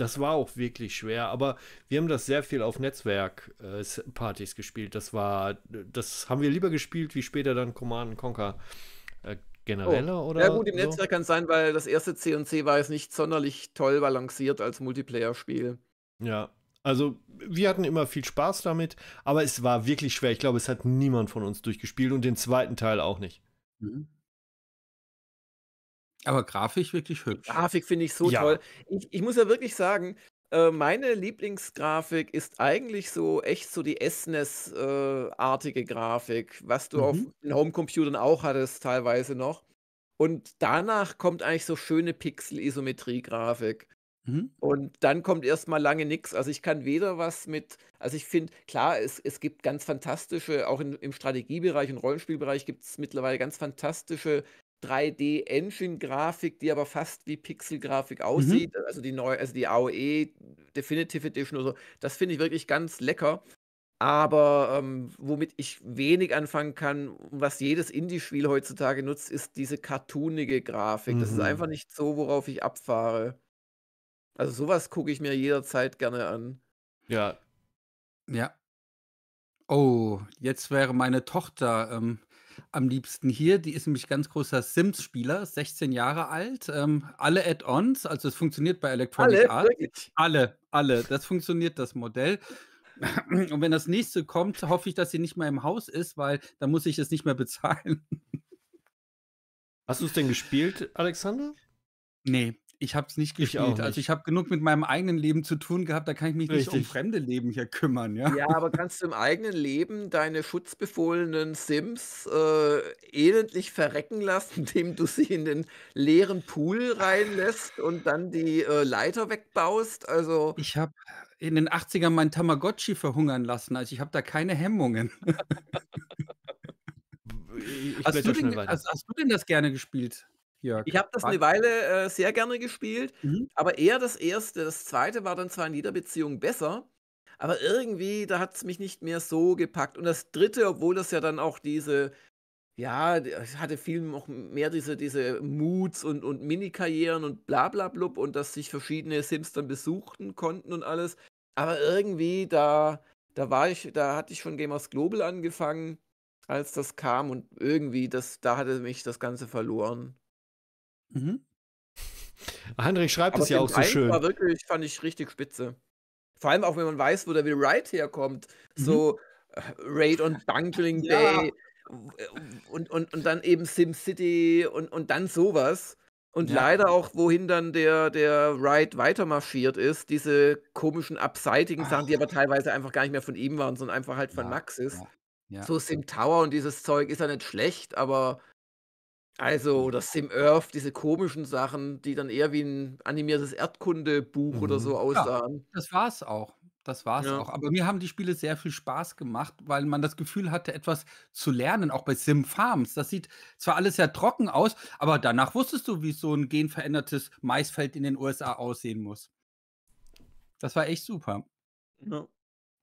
das war auch wirklich schwer, aber wir haben das sehr viel auf Netzwerkpartys äh, gespielt. Das war, das haben wir lieber gespielt, wie später dann Command Conquer äh, genereller oh. oder? Ja gut, im so. Netzwerk kann es sein, weil das erste C&C war jetzt nicht sonderlich toll balanciert als Multiplayer-Spiel. Ja, also wir hatten immer viel Spaß damit, aber es war wirklich schwer. Ich glaube, es hat niemand von uns durchgespielt und den zweiten Teil auch nicht. Mhm. Aber grafisch wirklich hübsch. Grafik finde ich so ja. toll. Ich, ich, muss ja wirklich sagen, äh, meine Lieblingsgrafik ist eigentlich so echt so die SNES-artige äh, Grafik, was du mhm. auf den Homecomputern auch hattest, teilweise noch. Und danach kommt eigentlich so schöne Pixel-Isometrie-Grafik. Mhm. Und dann kommt erstmal lange nichts. Also ich kann weder was mit, also ich finde, klar, es, es gibt ganz fantastische, auch in, im Strategiebereich und Rollenspielbereich gibt es mittlerweile ganz fantastische 3D-Engine-Grafik, die aber fast wie Pixel-Grafik mhm. aussieht, mhm. also die neue, also die AOE Definitive Edition oder so, das finde ich wirklich ganz lecker. Aber ähm, womit ich wenig anfangen kann, was jedes Indie-Spiel heutzutage nutzt, ist diese cartoonige Grafik. Mhm. Das ist einfach mhm. nicht so, worauf ich abfahre. Also sowas gucke ich mir jederzeit gerne an. Ja. Ja. Oh, jetzt wäre meine Tochter ähm, am liebsten hier. Die ist nämlich ganz großer Sims-Spieler, 16 Jahre alt. Ähm, alle Add-ons, also es funktioniert bei Electronic alle, Arts. Alle, alle. Das funktioniert das Modell. Und wenn das nächste kommt, hoffe ich, dass sie nicht mehr im Haus ist, weil dann muss ich es nicht mehr bezahlen. Hast du es denn gespielt, Alexander? Nee, ich habe es nicht gespielt. Ich also, nicht. Also ich habe genug mit meinem eigenen Leben zu tun gehabt, da kann ich mich Richtig. nicht um fremde Leben hier kümmern. Ja, ja aber kannst du im eigenen Leben deine schutzbefohlenen Sims äh, elendlich verrecken lassen, indem du sie in den leeren Pool reinlässt und dann die äh, Leiter wegbaust? Also ich habe in den 80ern mein Tamagotchi verhungern lassen, also ich habe da keine Hemmungen. ich hast, du denn, hast, hast du denn das gerne gespielt? Ja, ich habe das eine Weile äh, sehr gerne gespielt, mhm. aber eher das erste. Das zweite war dann zwar in jeder Beziehung besser, aber irgendwie, da hat es mich nicht mehr so gepackt. Und das dritte, obwohl das ja dann auch diese, ja, es hatte viel noch mehr diese, diese Moods und, und Minikarrieren und bla bla blub und dass sich verschiedene Sims dann besuchten konnten und alles. Aber irgendwie, da, da war ich, da hatte ich schon Gamers Global angefangen, als das kam und irgendwie, das, da hatte mich das Ganze verloren. Mhm. Heinrich schreibt es ja auch so schön. War wirklich, fand ich richtig spitze. Vor allem auch, wenn man weiß, wo der Will Wright herkommt. Mhm. So äh, Raid on Dunkling ja. Äh, und, und, und dann eben Sim City und, und dann sowas. Und ja. leider auch, wohin dann der, der Ride weitermarschiert ist, diese komischen, abseitigen Sachen, die aber teilweise einfach gar nicht mehr von ihm waren, sondern einfach halt von ja, Max ist. Ja, so Sim Tower und dieses Zeug ist ja nicht schlecht, aber also das Sim Earth, diese komischen Sachen, die dann eher wie ein animiertes Erdkundebuch mhm. oder so aussahen. Ja, das war es auch. Das war es ja. auch. Aber mir haben die Spiele sehr viel Spaß gemacht, weil man das Gefühl hatte, etwas zu lernen, auch bei Sim Farms. Das sieht zwar alles sehr trocken aus, aber danach wusstest du, wie so ein genverändertes Maisfeld in den USA aussehen muss. Das war echt super. Ja.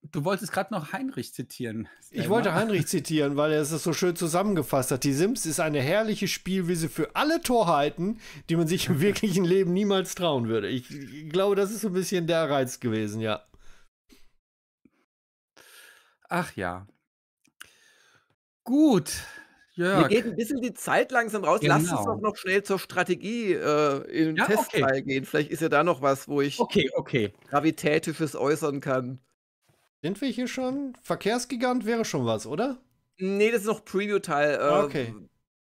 Du wolltest gerade noch Heinrich zitieren. Selma. Ich wollte Heinrich zitieren, weil er es so schön zusammengefasst hat. Die Sims ist eine herrliche Spielwiese für alle Torheiten, die man sich im wirklichen Leben niemals trauen würde. Ich, ich glaube, das ist so ein bisschen der Reiz gewesen, ja. Ach ja. Gut. Jörg. Mir geht ein bisschen die Zeit langsam raus. Genau. Lass uns genau. doch noch schnell zur Strategie äh, im ja, Testteil okay. gehen. Vielleicht ist ja da noch was, wo ich okay, okay. gravitätisches äußern kann. Sind wir hier schon? Verkehrsgigant wäre schon was, oder? Nee, das ist noch Preview-Teil. Äh, okay.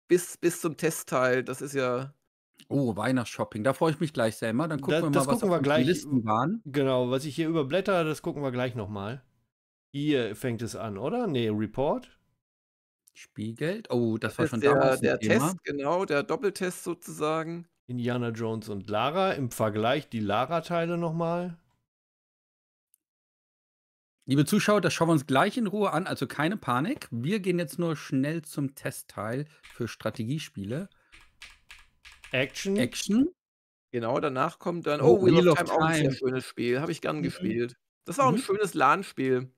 Bis, bis zum Testteil. Das ist ja. Oh, Weihnachtsshopping. Da freue ich mich gleich selber. Dann gucken da, wir mal, gucken was die Listen waren. Genau, was ich hier überblätter, das gucken wir gleich nochmal. Hier fängt es an, oder? Nee, Report. Spiegelt. Oh, das, das war schon der, damals der Thema. Test, genau, der Doppeltest sozusagen. Indiana Jones und Lara. Im Vergleich die Lara-Teile nochmal. Liebe Zuschauer, das schauen wir uns gleich in Ruhe an, also keine Panik. Wir gehen jetzt nur schnell zum Testteil für Strategiespiele. Action. Action. Genau, danach kommt dann, oh, oh Wheel, Wheel of, Time, Time, auch ein sehr schönes Spiel, habe ich gern mhm. gespielt. Das war auch ein mhm. schönes LAN-Spiel.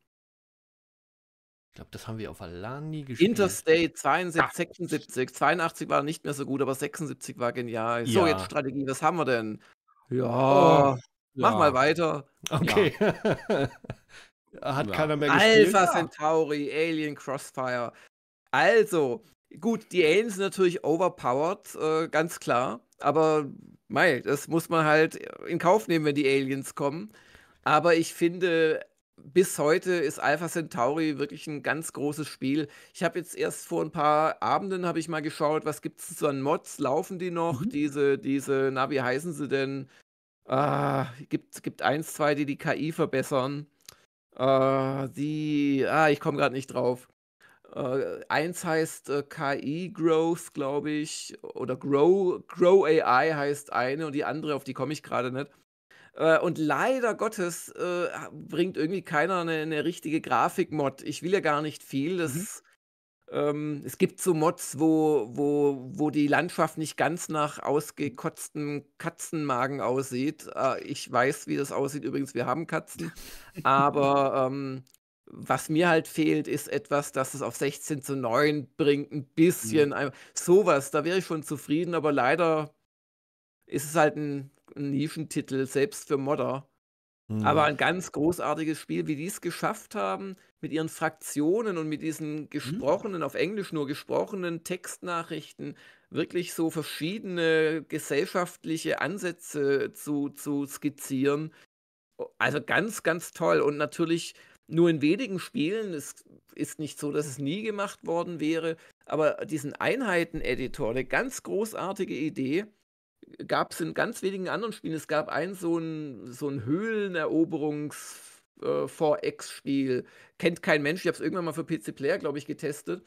Ich glaube, das haben wir auf LAN nie gespielt. Interstate 72, 76, 82 war nicht mehr so gut, aber 76 war genial. Ja. So, jetzt Strategie, was haben wir denn? Ja. Oh, ja. Mach mal weiter. Okay. Ja. Hat ja. keiner mehr gespielt. Alpha Centauri, Alien Crossfire. Also, gut, die Aliens sind natürlich overpowered, äh, ganz klar. Aber, mei, das muss man halt in Kauf nehmen, wenn die Aliens kommen. Aber ich finde, bis heute ist Alpha Centauri wirklich ein ganz großes Spiel. Ich habe jetzt erst vor ein paar Abenden habe ich mal geschaut, was gibt es so an Mods? Laufen die noch? Mhm. Diese, diese, na, wie heißen sie denn? Ah, gibt, gibt eins, zwei, die die KI verbessern. Äh, die, ah, ich komme gerade nicht drauf. Äh, eins heißt äh, KI Growth, glaube ich, oder Grow, Grow AI heißt eine und die andere, auf die komme ich gerade nicht. Äh, und leider Gottes äh, bringt irgendwie keiner eine, eine richtige Grafikmod. Ich will ja gar nicht viel, mhm. das ähm, es gibt so Mods, wo, wo, wo die Landschaft nicht ganz nach ausgekotztem Katzenmagen aussieht. Äh, ich weiß, wie das aussieht. Übrigens, wir haben Katzen. Aber ähm, was mir halt fehlt, ist etwas, das es auf 16 zu 9 bringt. Ein mhm. bisschen. Mhm. Sowas, da wäre ich schon zufrieden. Aber leider ist es halt ein, ein Nischentitel, selbst für Modder. Mhm. Aber ein ganz großartiges Spiel, wie die es geschafft haben mit ihren Fraktionen und mit diesen mhm. gesprochenen, mhm. auf Englisch nur gesprochenen Textnachrichten wirklich so verschiedene gesellschaftliche Ansätze zu, zu skizzieren. Also ganz, ganz toll. Und natürlich nur in wenigen Spielen. Es ist nicht so, dass es nie gemacht worden wäre. Aber diesen Einheiten-Editor, eine ganz großartige Idee, gab es in ganz wenigen anderen Spielen. Es gab einen so einen, so einen Höhleneroberungs- äh, 4X-Spiel. Kennt kein Mensch. Ich habe es irgendwann mal für PC Player, glaube ich, getestet.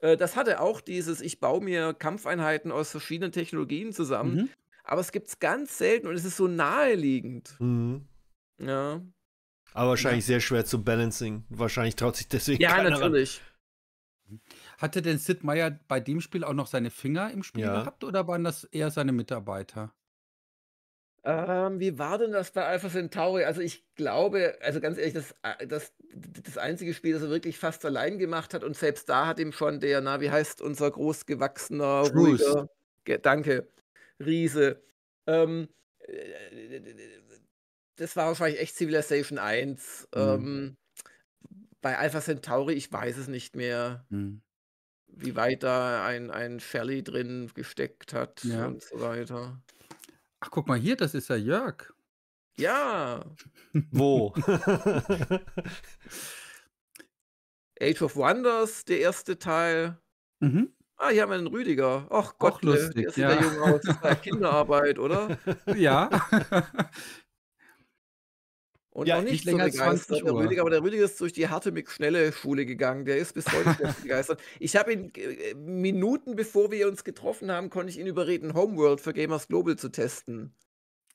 Äh, das hatte auch dieses, ich baue mir Kampfeinheiten aus verschiedenen Technologien zusammen. Mhm. Aber es gibt es ganz selten und es ist so naheliegend. Mhm. Ja. Aber wahrscheinlich ja. sehr schwer zu balancing. Wahrscheinlich traut sich deswegen ja, keiner. Ja, natürlich. Hatte denn Sid Meier bei dem Spiel auch noch seine Finger im Spiel ja. gehabt oder waren das eher seine Mitarbeiter? Ähm, wie war denn das bei Alpha Centauri? Also ich glaube, also ganz ehrlich, das, äh, das, das einzige Spiel, das er wirklich fast allein gemacht hat und selbst da hat ihm schon der, na, wie heißt unser großgewachsener, Bruce. ruhiger, danke, Riese. Ähm, äh, das war wahrscheinlich echt Civilization 1. Mhm. Ähm, bei Alpha Centauri, ich weiß es nicht mehr. Mhm wie weit da ein, ein Shelley drin gesteckt hat ja. und so weiter. Ach, guck mal hier, das ist ja Jörg. Ja. Wo? Age of Wonders, der erste Teil. Mhm. Ah, hier haben wir einen Rüdiger. Ach Gott, Auch lustig, der, der ja. sieht ja aus. Das ist ja Kinderarbeit, oder? Ja. Und ja, noch nicht, nicht länger so begeistert, der Rüdiger, aber der Rüdiger ist durch die harte, schnelle Schule gegangen. Der ist bis heute begeistert. Ich habe ihn äh, äh, Minuten bevor wir uns getroffen haben, konnte ich ihn überreden, Homeworld für Gamers Global zu testen.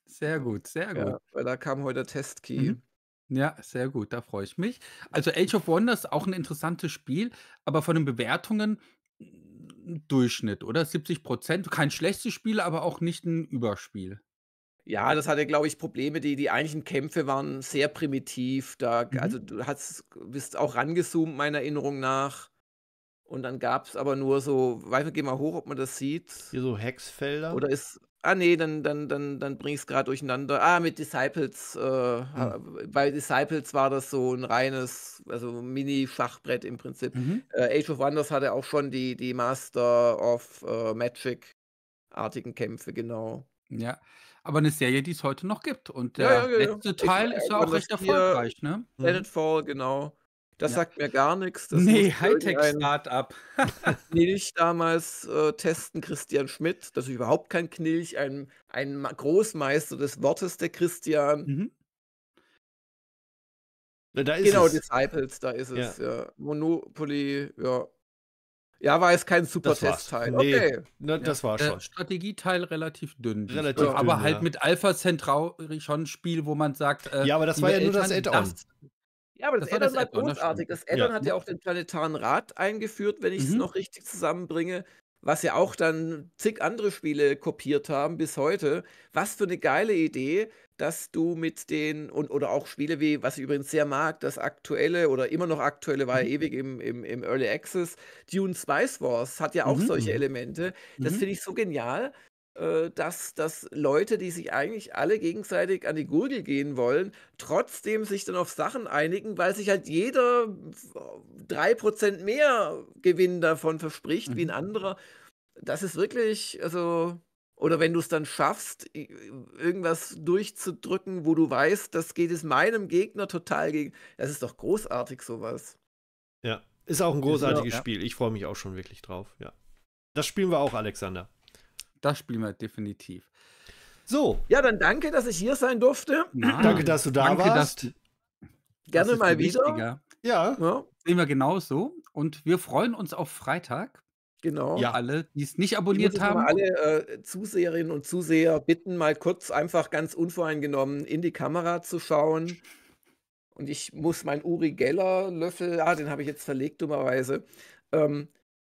Sehr gut, sehr gut. Ja, weil da kam heute der Testkey. Mhm. Ja, sehr gut, da freue ich mich. Also Age of Wonders, auch ein interessantes Spiel, aber von den Bewertungen Durchschnitt, oder? 70 Prozent. Kein schlechtes Spiel, aber auch nicht ein Überspiel. Ja, das hatte, glaube ich, Probleme. Die, die eigentlichen Kämpfe waren sehr primitiv. Da, mhm. Also du hast, bist auch rangezoomt, meiner Erinnerung nach. Und dann gab es aber nur so, weiß nicht, geh mal hoch, ob man das sieht. Hier so Hexfelder. Oder ist, ah nee, dann, dann, dann, dann bring ich es gerade durcheinander. Ah, mit Disciples. Äh, mhm. Bei Disciples war das so ein reines, also Mini-Schachbrett im Prinzip. Mhm. Äh, Age of Wonders hatte auch schon die, die Master of äh, Magic-artigen Kämpfe, genau. Ja, aber eine Serie, die es heute noch gibt. Und der ja, ja, ja, letzte Teil ich, ist ja auch recht erfolgreich, ne? Let mhm. Fall, genau. Das sagt mir gar nichts. Das nee, Hightech-Startup. Knilch damals äh, testen, Christian Schmidt. Das ist überhaupt kein Knilch, ein, ein Großmeister des Wortes, der Christian. Mhm. Na, da ist genau, es. Disciples, da ist es. Monopoly, ja. Ja, war es kein super Testteil. Nee, okay. Ne, das war äh, schon. Der Strategieteil relativ dünn. Relativ dünn, aber halt mit Alpha Centauri schon ein Spiel, wo man sagt. Äh, ja, aber das war ja nur das Add-on. Ja, aber das, das Addon war, war großartig. Das Addon ja. hat ja auch den planetaren Rat eingeführt, wenn ich es mhm. noch richtig zusammenbringe, was ja auch dann zig andere Spiele kopiert haben bis heute. Was für eine geile Idee, dass du mit den und oder auch Spiele wie, was ich übrigens sehr mag, das aktuelle oder immer noch aktuelle war ja mhm. ewig im, im, im Early Access, Dune Spice Wars hat ja auch mhm. solche mhm. Elemente. Das mhm. finde ich so genial, äh, dass, dass Leute, die sich eigentlich alle gegenseitig an die Gurgel gehen wollen, trotzdem sich dann auf Sachen einigen, weil sich halt jeder 3% mehr Gewinn davon verspricht mhm. wie ein mhm. anderer. Das ist wirklich, also oder wenn du es dann schaffst, irgendwas durchzudrücken, wo du weißt, das geht es meinem Gegner total gegen. Das ist doch großartig, sowas. Ja, ist auch ein großartiges ja, Spiel. Ich freue mich auch schon wirklich drauf. Ja. Das spielen wir auch, Alexander. Das spielen wir definitiv. So. Ja, dann danke, dass ich hier sein durfte. Ja, danke, dass du da danke, warst. Dass, Gerne mal wieder. Ja. ja. Sehen wir genauso. Und wir freuen uns auf Freitag. Genau. Ja, alle, die es nicht abonniert ich muss haben. alle äh, Zuseherinnen und Zuseher bitten, mal kurz einfach ganz unvoreingenommen in die Kamera zu schauen. Und ich muss meinen Uri Geller-Löffel, ah, den habe ich jetzt verlegt, dummerweise. Ähm,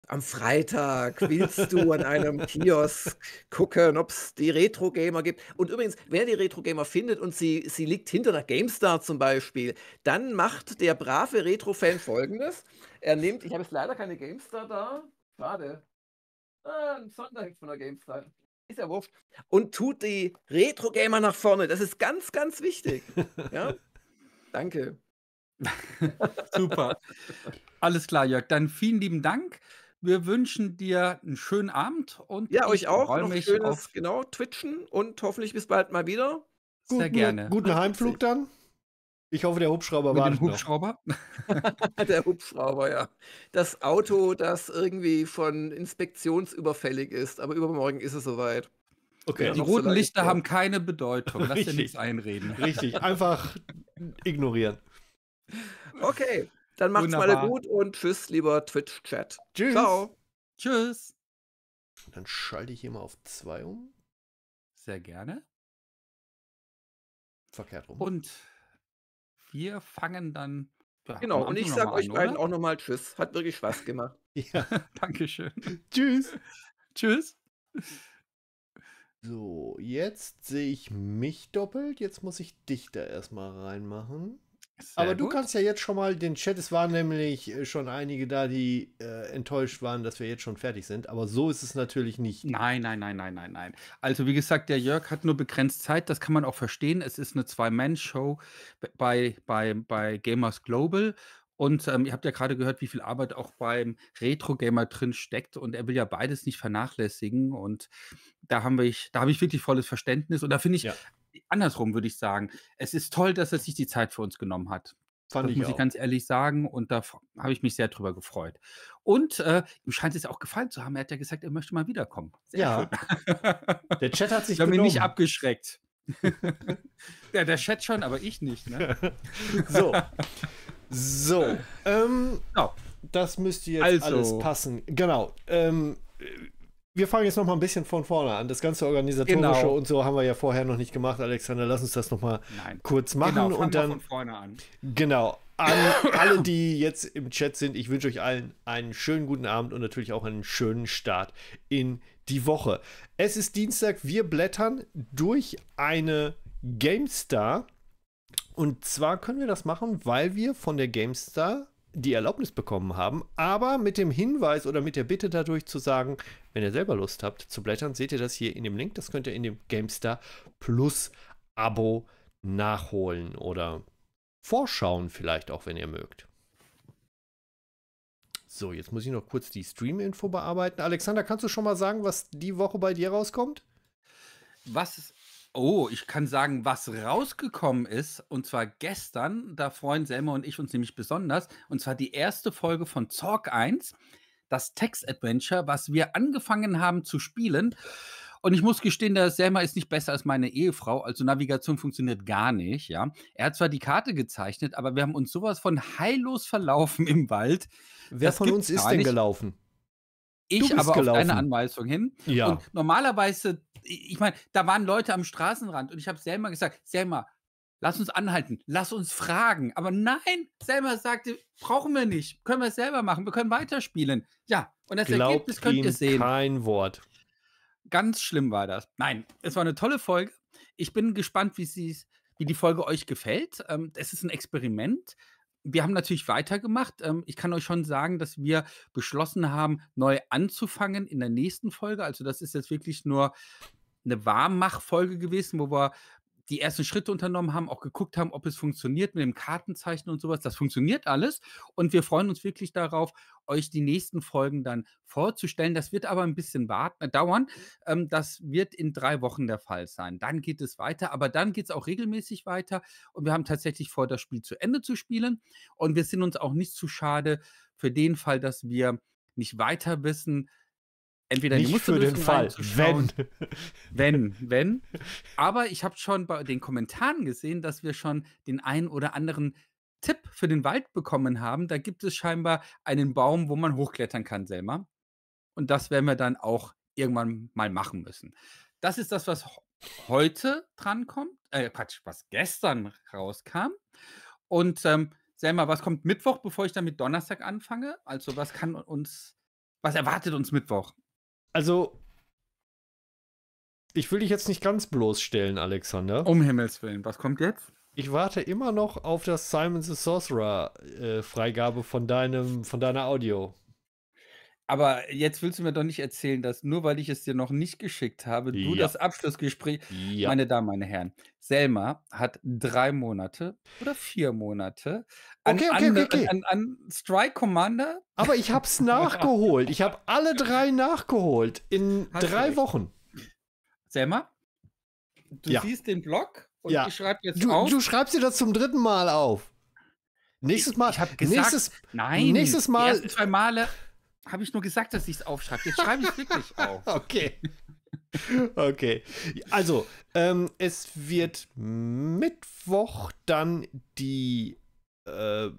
am Freitag willst du an einem Kiosk gucken, ob es die Retro Gamer gibt. Und übrigens, wer die Retro Gamer findet und sie, sie liegt hinter der GameStar zum Beispiel, dann macht der brave Retro-Fan folgendes. Er nimmt, ich habe jetzt leider keine GameStar da, Schade. Ah, ein Sonntag von der Gamestar. Ist ja wurscht. Und tut die Retro-Gamer nach vorne. Das ist ganz, ganz wichtig. ja? Danke. Super. Alles klar, Jörg. Dann vielen lieben Dank. Wir wünschen dir einen schönen Abend und ja, euch auch noch mich schönes, auf genau, twitchen und hoffentlich bis bald mal wieder. Sehr Guten, gerne. Guten Heimflug dann. Ich hoffe, der Hubschrauber Mit war dem Hubschrauber? der Hubschrauber, ja. Das Auto, das irgendwie von inspektionsüberfällig ist, aber übermorgen ist es soweit. Okay. die roten so Lichter haben keine Bedeutung. Lass dir nichts einreden. Richtig, einfach ignorieren. Okay, dann macht's Wunderbar. mal gut und tschüss, lieber Twitch-Chat. Tschüss. Ciao. Tschüss. Dann schalte ich hier mal auf zwei um. Sehr gerne. Verkehrt rum. Und wir fangen dann. Ja, genau, und ich sage euch an, beiden auch nochmal Tschüss. Hat wirklich Spaß gemacht. ja, Dankeschön. tschüss. tschüss. So, jetzt sehe ich mich doppelt. Jetzt muss ich dich da erstmal reinmachen. Sehr Aber du gut. kannst ja jetzt schon mal den Chat, es waren nämlich äh, schon einige da, die äh, enttäuscht waren, dass wir jetzt schon fertig sind. Aber so ist es natürlich nicht. Nein, nein, nein, nein, nein, nein. Also wie gesagt, der Jörg hat nur begrenzt Zeit, das kann man auch verstehen. Es ist eine Zwei-Man-Show bei, bei, bei Gamers Global. Und ähm, ihr habt ja gerade gehört, wie viel Arbeit auch beim Retro-Gamer drin steckt. Und er will ja beides nicht vernachlässigen. Und da habe ich, da ich wirklich volles Verständnis. Und da finde ich, ja andersrum würde ich sagen, es ist toll, dass er sich die Zeit für uns genommen hat. Fand das ich muss auch. ich ganz ehrlich sagen. Und da habe ich mich sehr drüber gefreut. Und äh, ihm scheint es auch gefallen zu haben. Er hat ja gesagt, er möchte mal wiederkommen. Sehr ja. Schön. Der Chat hat sich ich nicht abgeschreckt. ja, der Chat schon, aber ich nicht. Ne? so. So. Ähm, no. Das müsste jetzt also. alles passen. Genau. Ähm, wir fangen jetzt noch mal ein bisschen von vorne an. Das ganze organisatorische genau. und so haben wir ja vorher noch nicht gemacht, Alexander. Lass uns das noch mal Nein. kurz genau, machen genau, und dann von vorne an. Genau. An alle, die jetzt im Chat sind, ich wünsche euch allen einen schönen guten Abend und natürlich auch einen schönen Start in die Woche. Es ist Dienstag, wir blättern durch eine GameStar und zwar können wir das machen, weil wir von der GameStar die Erlaubnis bekommen haben, aber mit dem Hinweis oder mit der Bitte dadurch zu sagen, wenn ihr selber Lust habt zu blättern, seht ihr das hier in dem Link. Das könnt ihr in dem GameStar Plus Abo nachholen oder vorschauen vielleicht auch, wenn ihr mögt. So, jetzt muss ich noch kurz die Stream-Info bearbeiten. Alexander, kannst du schon mal sagen, was die Woche bei dir rauskommt? Was Oh, ich kann sagen, was rausgekommen ist, und zwar gestern, da freuen Selma und ich uns nämlich besonders, und zwar die erste Folge von Zorg 1, das Text-Adventure, was wir angefangen haben zu spielen. Und ich muss gestehen, der Selma ist nicht besser als meine Ehefrau. Also Navigation funktioniert gar nicht, ja. Er hat zwar die Karte gezeichnet, aber wir haben uns sowas von heillos verlaufen im Wald. Wer das von uns ist denn gelaufen? ich aber gelaufen. auf deine Anweisung hin. Ja. Und normalerweise, ich meine, da waren Leute am Straßenrand und ich habe Selma gesagt, Selma, lass uns anhalten, lass uns fragen. Aber nein, Selma sagte, brauchen wir nicht, können wir es selber machen, wir können weiterspielen. Ja, und das Glaubt Ergebnis könnt ihr sehen. Kein Wort. Ganz schlimm war das. Nein, es war eine tolle Folge. Ich bin gespannt, wie sie es wie die Folge euch gefällt. Ähm, es ist ein Experiment wir haben natürlich weitergemacht. Ähm, ich kann euch schon sagen, dass wir beschlossen haben, neu anzufangen in der nächsten Folge. Also das ist jetzt wirklich nur eine Warmmach-Folge gewesen, wo wir die ersten Schritte unternommen haben, auch geguckt haben, ob es funktioniert mit dem Kartenzeichen und sowas. Das funktioniert alles. Und wir freuen uns wirklich darauf, euch die nächsten Folgen dann vorzustellen. Das wird aber ein bisschen warten, äh, dauern. Ähm, das wird in drei Wochen der Fall sein. Dann geht es weiter, aber dann geht es auch regelmäßig weiter. Und wir haben tatsächlich vor, das Spiel zu Ende zu spielen. Und wir sind uns auch nicht zu schade für den Fall, dass wir nicht weiter wissen, entweder nicht die für den Fall, wenn. Wenn, wenn. Aber ich habe schon bei den Kommentaren gesehen, dass wir schon den einen oder anderen Tipp für den Wald bekommen haben. Da gibt es scheinbar einen Baum, wo man hochklettern kann, Selma. Und das werden wir dann auch irgendwann mal machen müssen. Das ist das, was heute drankommt. Äh, Quatsch, was gestern rauskam. Und ähm, Selma, was kommt Mittwoch, bevor ich dann mit Donnerstag anfange? Also, was kann uns, was erwartet uns Mittwoch? also, ich will dich jetzt nicht ganz bloßstellen, Alexander. Um Himmels Willen, was kommt jetzt? Ich warte immer noch auf das Simon the Sorcerer äh, Freigabe von von deiner Audio. Aber jetzt willst du mir doch nicht erzählen, dass nur weil ich es dir noch nicht geschickt habe, du das Abschlussgespräch. Ja. Meine Damen, meine Herren, Selma hat drei Monate oder vier Monate an, Okay, okay, okay, okay. an, an Strike Commander. Aber ich habe es nachgeholt. Ich habe alle drei nachgeholt. In Hast drei Wochen. Selma, du Ja. siehst den Blog und Ja. ich schreibe jetzt Du, auf. du schreibst dir das zum dritten Mal auf. Nächstes Mal. Ich habe gesagt, nächstes, nein, nächstes die ersten zwei Male habe ich nur gesagt, dass ich es aufschreibe. Jetzt schreibe ich es wirklich auf. Okay. Okay. Also, ähm, es wird Mittwoch dann die äh,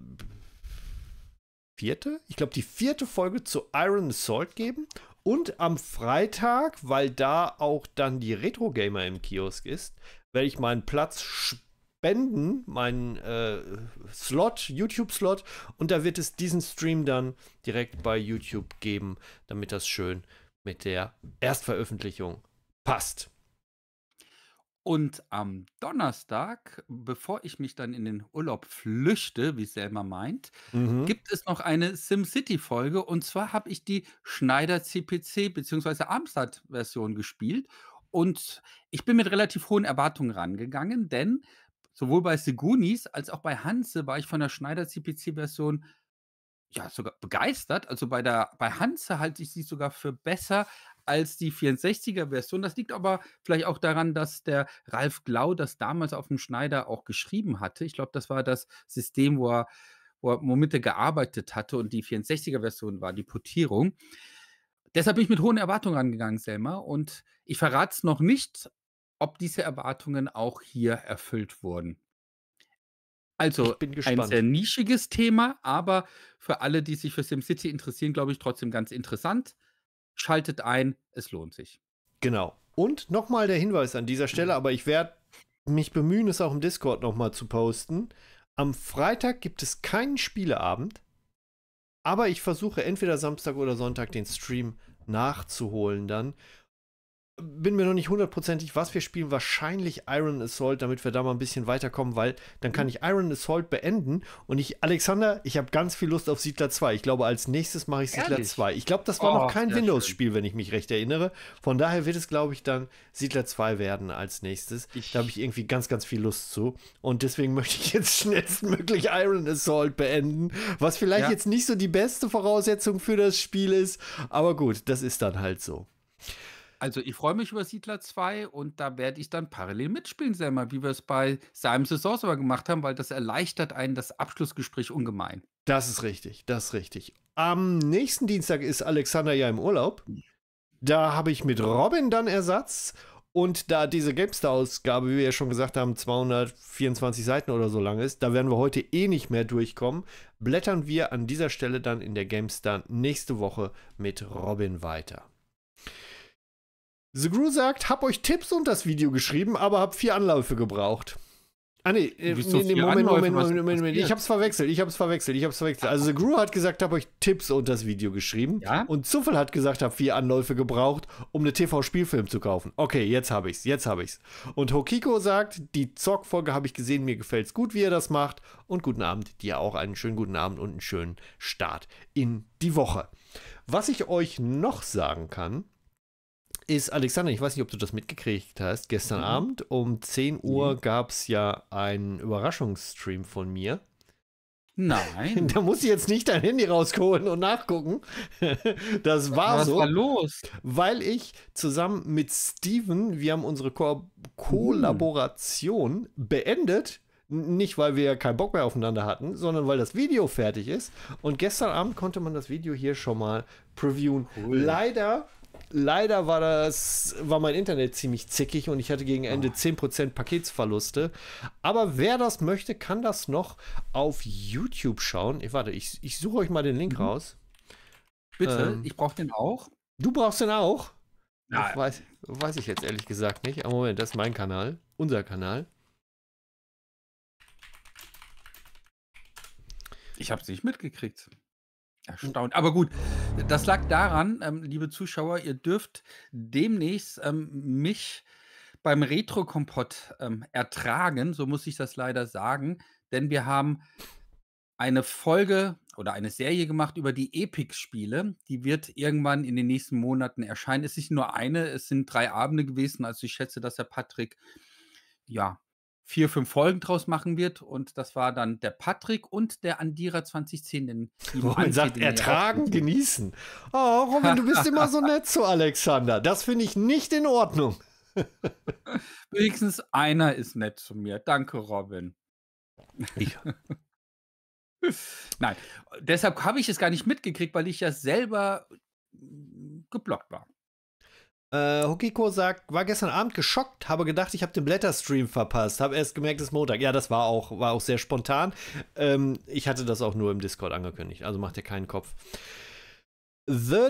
vierte, ich glaube, die vierte Folge zu Iron Assault geben. Und am Freitag, weil da auch dann die Retro Gamer im Kiosk ist, werde ich meinen Platz spenden, meinen äh, Slot, YouTube-Slot, und da wird es diesen Stream dann direkt bei YouTube geben, damit das schön mit der Erstveröffentlichung passt. Und am Donnerstag, bevor ich mich dann in den Urlaub flüchte, wie Selma meint, mhm. gibt es noch eine SimCity-Folge. Und zwar habe ich die Schneider CPC bzw. Amstrad-Version gespielt. Und ich bin mit relativ hohen Erwartungen rangegangen, denn sowohl bei Segunis als auch bei Hanse war ich von der Schneider CPC-Version ja sogar begeistert. Also bei der bei Hanse halte ich sie sogar für besser als die 64er-Version. Das liegt aber vielleicht auch daran, dass der Ralf Glau das damals auf dem Schneider auch geschrieben hatte. Ich glaube, das war das System, wo er, wo er womit er gearbeitet hatte und die 64er-Version war die Portierung. Deshalb bin ich mit hohen Erwartungen rangegangen, Selma. Und ich verrate es noch nicht, ob diese Erwartungen auch hier erfüllt wurden. Also ein sehr nischiges Thema, aber für alle, die sich für SimCity interessieren, glaube ich, trotzdem ganz interessant. Schaltet ein, es lohnt sich. Genau. Und nochmal der Hinweis an dieser Stelle, mhm. aber ich werde mich bemühen, es auch im Discord nochmal zu posten. Am Freitag gibt es keinen Spieleabend, aber ich versuche entweder Samstag oder Sonntag den Stream nachzuholen dann bin mir noch nicht hundertprozentig, was wir spielen. Wahrscheinlich Iron Assault, damit wir da mal ein bisschen weiterkommen, weil dann kann mhm. ich Iron Assault beenden und ich, Alexander, ich habe ganz viel Lust auf Siedler 2. Ich glaube, als nächstes mache ich Siedler Ehrlich? 2. Ich glaube, das war oh, noch kein Windows-Spiel, wenn ich mich recht erinnere. Von daher wird es, glaube ich, dann Siedler 2 werden als nächstes. Ich da habe ich irgendwie ganz, ganz viel Lust zu. Und deswegen möchte ich jetzt schnellstmöglich Iron Assault beenden, was vielleicht ja. jetzt nicht so die beste Voraussetzung für das Spiel ist. Aber gut, das ist dann halt so. Also ich freue mich über Siedler 2 und da werde ich dann parallel mitspielen, Selma, wie wir es bei Simon the Sorcerer gemacht haben, weil das erleichtert einen das Abschlussgespräch ungemein. Das ist richtig, das ist richtig. Am nächsten Dienstag ist Alexander ja im Urlaub. Da habe ich mit Robin dann Ersatz. Und da diese GameStar-Ausgabe, wie wir ja schon gesagt haben, 224 Seiten oder so lang ist, da werden wir heute eh nicht mehr durchkommen, blättern wir an dieser Stelle dann in der GameStar nächste Woche mit Robin weiter. The Gru sagt, hab euch Tipps und das Video geschrieben, aber hab vier Anläufe gebraucht. Ah ne, nee, nee Moment, Moment, Moment, Moment, Moment, ich hab's verwechselt, ich hab's verwechselt, ich hab's verwechselt. Also The Gru hat gesagt, hab euch Tipps und das Video geschrieben. Ja? Und Zuffel hat gesagt, hab vier Anläufe gebraucht, um eine TV-Spielfilm zu kaufen. Okay, jetzt hab ich's, jetzt hab ich's. Und Hokiko sagt, die Zockfolge habe ich gesehen, mir gefällt's gut, wie ihr das macht. Und guten Abend, dir auch einen schönen guten Abend und einen schönen Start in die Woche. Was ich euch noch sagen kann, ist, Alexander, ich weiß nicht, ob du das mitgekriegt hast, gestern mhm. Abend um 10 Uhr mhm. gab es ja einen Überraschungsstream von mir. Nein. Da muss ich jetzt nicht dein Handy rausholen und nachgucken. Das war Was so. Was war los? Weil ich zusammen mit Steven, wir haben unsere Ko Kollaboration mhm. beendet. Nicht, weil wir keinen Bock mehr aufeinander hatten, sondern weil das Video fertig ist. Und gestern Abend konnte man das Video hier schon mal previewen. Cool. Leider Leider war das, war mein Internet ziemlich zickig und ich hatte gegen Ende 10% Paketsverluste. Aber wer das möchte, kann das noch auf YouTube schauen. Ich, eh, warte, ich, ich suche euch mal den Link mhm. raus. Bitte, ähm, ich brauche den auch. Du brauchst den auch? Nein. Das weiß, weiß ich jetzt ehrlich gesagt nicht. Aber Moment, das ist mein Kanal, unser Kanal. Ich habe es nicht mitgekriegt. Erstaunt. Aber gut, das lag daran, ähm, liebe Zuschauer, ihr dürft demnächst ähm, mich beim Retro-Kompott ähm, ertragen, so muss ich das leider sagen, denn wir haben eine Folge oder eine Serie gemacht über die Epic-Spiele. Die wird irgendwann in den nächsten Monaten erscheinen. Es ist nicht nur eine, es sind drei Abende gewesen. Also ich schätze, dass der Patrick ja vier, fünf Folgen draus machen wird. Und das war dann der Patrick und der Andira 2010. Den Robin sagt, ertragen, genießen. Oh, Robin, du bist immer so nett zu Alexander. Das finde ich nicht in Ordnung. Wenigstens einer ist nett zu mir. Danke, Robin. Ich. Nein, deshalb habe ich es gar nicht mitgekriegt, weil ich ja selber hm, geblockt war. Äh, Hokiko sagt, war gestern Abend geschockt, habe gedacht, ich habe den Blätterstream verpasst, habe erst gemerkt, es ist Montag. Ja, das war auch, war auch sehr spontan. Ähm, ich hatte das auch nur im Discord angekündigt, also macht ihr keinen Kopf. The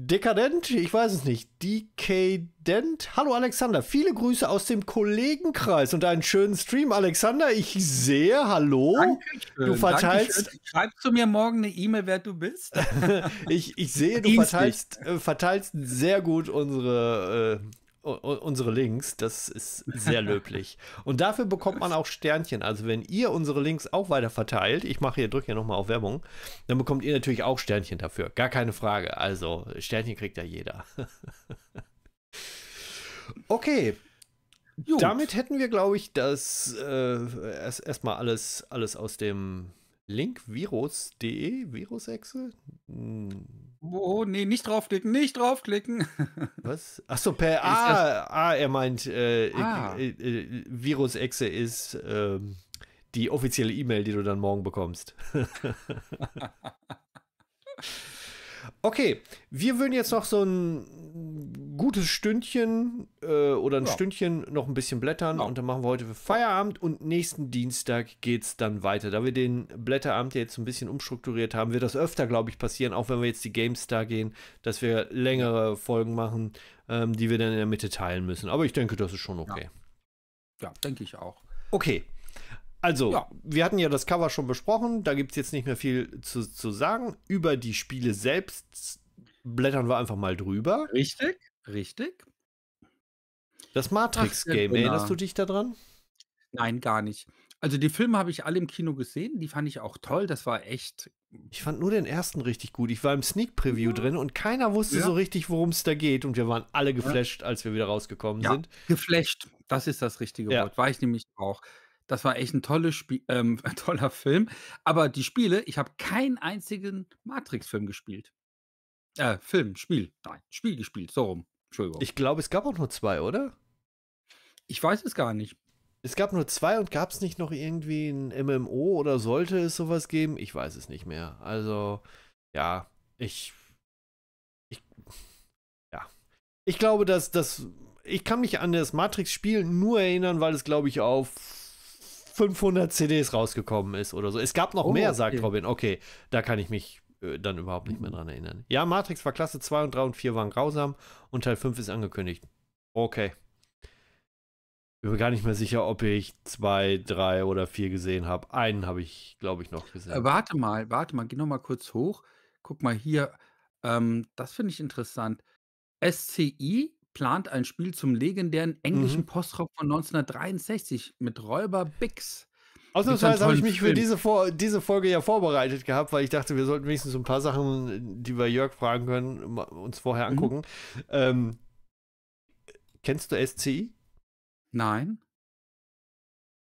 Dekadent, ich weiß es nicht. Dekadent. Hallo Alexander, viele Grüße aus dem Kollegenkreis und einen schönen Stream. Alexander, ich sehe, hallo. Dankeschön, du verteilst. Dankeschön. Schreibst du mir morgen eine E-Mail, wer du bist? ich, ich sehe, du verteilst, äh, verteilst sehr gut unsere äh, unsere Links. Das ist sehr löblich. Und dafür bekommt man auch Sternchen. Also wenn ihr unsere Links auch weiter verteilt, ich mache hier, drücke hier nochmal auf Werbung, dann bekommt ihr natürlich auch Sternchen dafür. Gar keine Frage. Also Sternchen kriegt ja jeder. okay. Gut. Damit hätten wir, glaube ich, das äh, erst erstmal alles, alles aus dem Link virus.de, Virusechse? Hm. Oh, nee, nicht draufklicken, nicht draufklicken. Was? Achso, per A. Ah, er meint, äh, äh, ah. äh, äh, Virus-Exe ist ähm, die offizielle E-Mail, die du dann morgen bekommst. Okay, wir würden jetzt noch so ein gutes Stündchen äh, oder ein ja. Stündchen noch ein bisschen blättern ja. und dann machen wir heute Feierabend und nächsten Dienstag geht es dann weiter. Da wir den Blätterabend ja jetzt ein bisschen umstrukturiert haben, wird das öfter, glaube ich, passieren, auch wenn wir jetzt die GameStar gehen, dass wir längere Folgen machen, ähm, die wir dann in der Mitte teilen müssen. Aber ich denke, das ist schon okay. Ja, ja denke ich auch. Okay. Also, ja. wir hatten ja das Cover schon besprochen, da gibt es jetzt nicht mehr viel zu, zu sagen. Über die Spiele selbst blättern wir einfach mal drüber. Richtig, richtig. Das Matrix-Game, erinnerst du dich daran? Nein, gar nicht. Also die Filme habe ich alle im Kino gesehen, die fand ich auch toll, das war echt. Ich fand nur den ersten richtig gut. Ich war im Sneak Preview ja. drin und keiner wusste ja. so richtig, worum es da geht und wir waren alle geflasht, als wir wieder rausgekommen sind. Geflasht, das ist das richtige Wort, war ich nämlich auch. Das war echt ein tolles Spiel, ähm, toller Film. Aber die Spiele, ich habe keinen einzigen Matrix-Film gespielt. Äh, Film, Spiel. Nein, Spiel gespielt, so rum. Entschuldigung. Ich glaube, es gab auch nur zwei, oder? Ich weiß es gar nicht. Es gab nur zwei und gab es nicht noch irgendwie ein MMO oder sollte es sowas geben? Ich weiß es nicht mehr. Also, ja, ich. Ich. Ja. Ich glaube, dass das. Ich kann mich an das Matrix-Spiel nur erinnern, weil es, glaube ich, auf 500 CDs rausgekommen ist oder so. Es gab noch oh, mehr, sagt Robin. Okay, da kann ich mich äh, dann überhaupt nicht mehr dran erinnern. Ja, Matrix war klasse, 2 und 3 und 4 waren grausam und Teil 5 ist angekündigt. Okay. Ich bin gar nicht mehr sicher, ob ich 2, 3 oder 4 gesehen habe. Einen habe ich, glaube ich, noch gesehen. Äh, warte mal, warte mal, geh noch mal kurz hoch. Guck mal hier. Ähm, das finde ich interessant. SCI plant ein Spiel zum legendären englischen mhm. Postrock von 1963 mit Räuber Bix. Ausnahmsweise habe ich mich für diese, Vor diese Folge ja vorbereitet gehabt, weil ich dachte, wir sollten wenigstens ein paar Sachen, die wir Jörg fragen können, uns vorher mhm. angucken. Mhm. Ähm, kennst du SCI? Nein.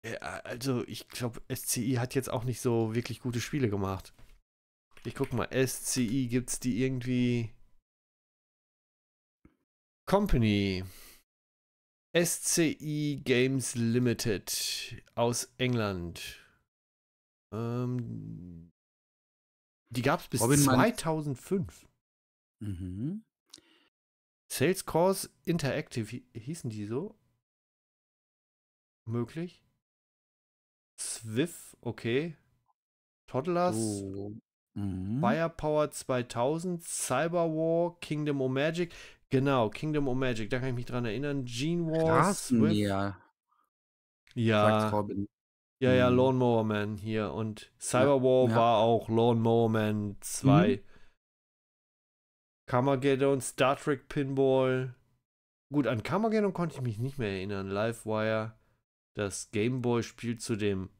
Ja, also, ich glaube, SCI hat jetzt auch nicht so wirklich gute Spiele gemacht. Ich guck mal, SCI gibt es die irgendwie. Company. SCI Games Limited aus England. Ähm, die gab es bis Robin 2005. Mhm. Sales Course Interactive hießen die so? Möglich. Swift, okay. Toddlers. Oh. Mhm. Firepower 2000, Cyberwar, Kingdom of Magic. Genau, Kingdom of Magic, da kann ich mich dran erinnern. Gene Wars. Rasenmäher. Ja. Robin. Ja, ja, mhm. Lawnmower Man hier. Und Cyberwar ja. war auch Lawnmower Man 2. Mhm. Star Trek Pinball. Gut, an Kamageddon konnte ich mich nicht mehr erinnern. Livewire, das Gameboy-Spiel zu dem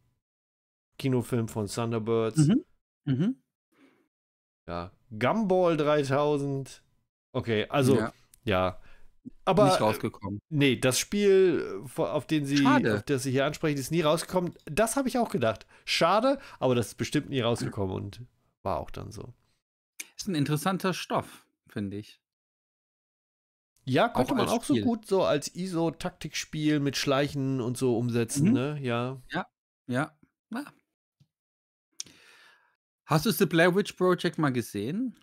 Kinofilm von Thunderbirds. Mhm. Mhm. Ja, Gumball 3000. Okay, also ja ja. Aber, nicht äh, rausgekommen. Nee, das Spiel, äh, auf, den sie, auf das sie hier ansprechen, ist nie rausgekommen. Das habe ich auch gedacht. Schade, aber das ist bestimmt nie rausgekommen und war auch dann so. Ist ein interessanter Stoff, finde ich. Ja, konnte auch man auch Spiel. so gut so als ISO-Taktikspiel mit Schleichen und so umsetzen, mhm. ne? Ja. Ja, ja. ja. Hast du The Blair Witch Project mal gesehen?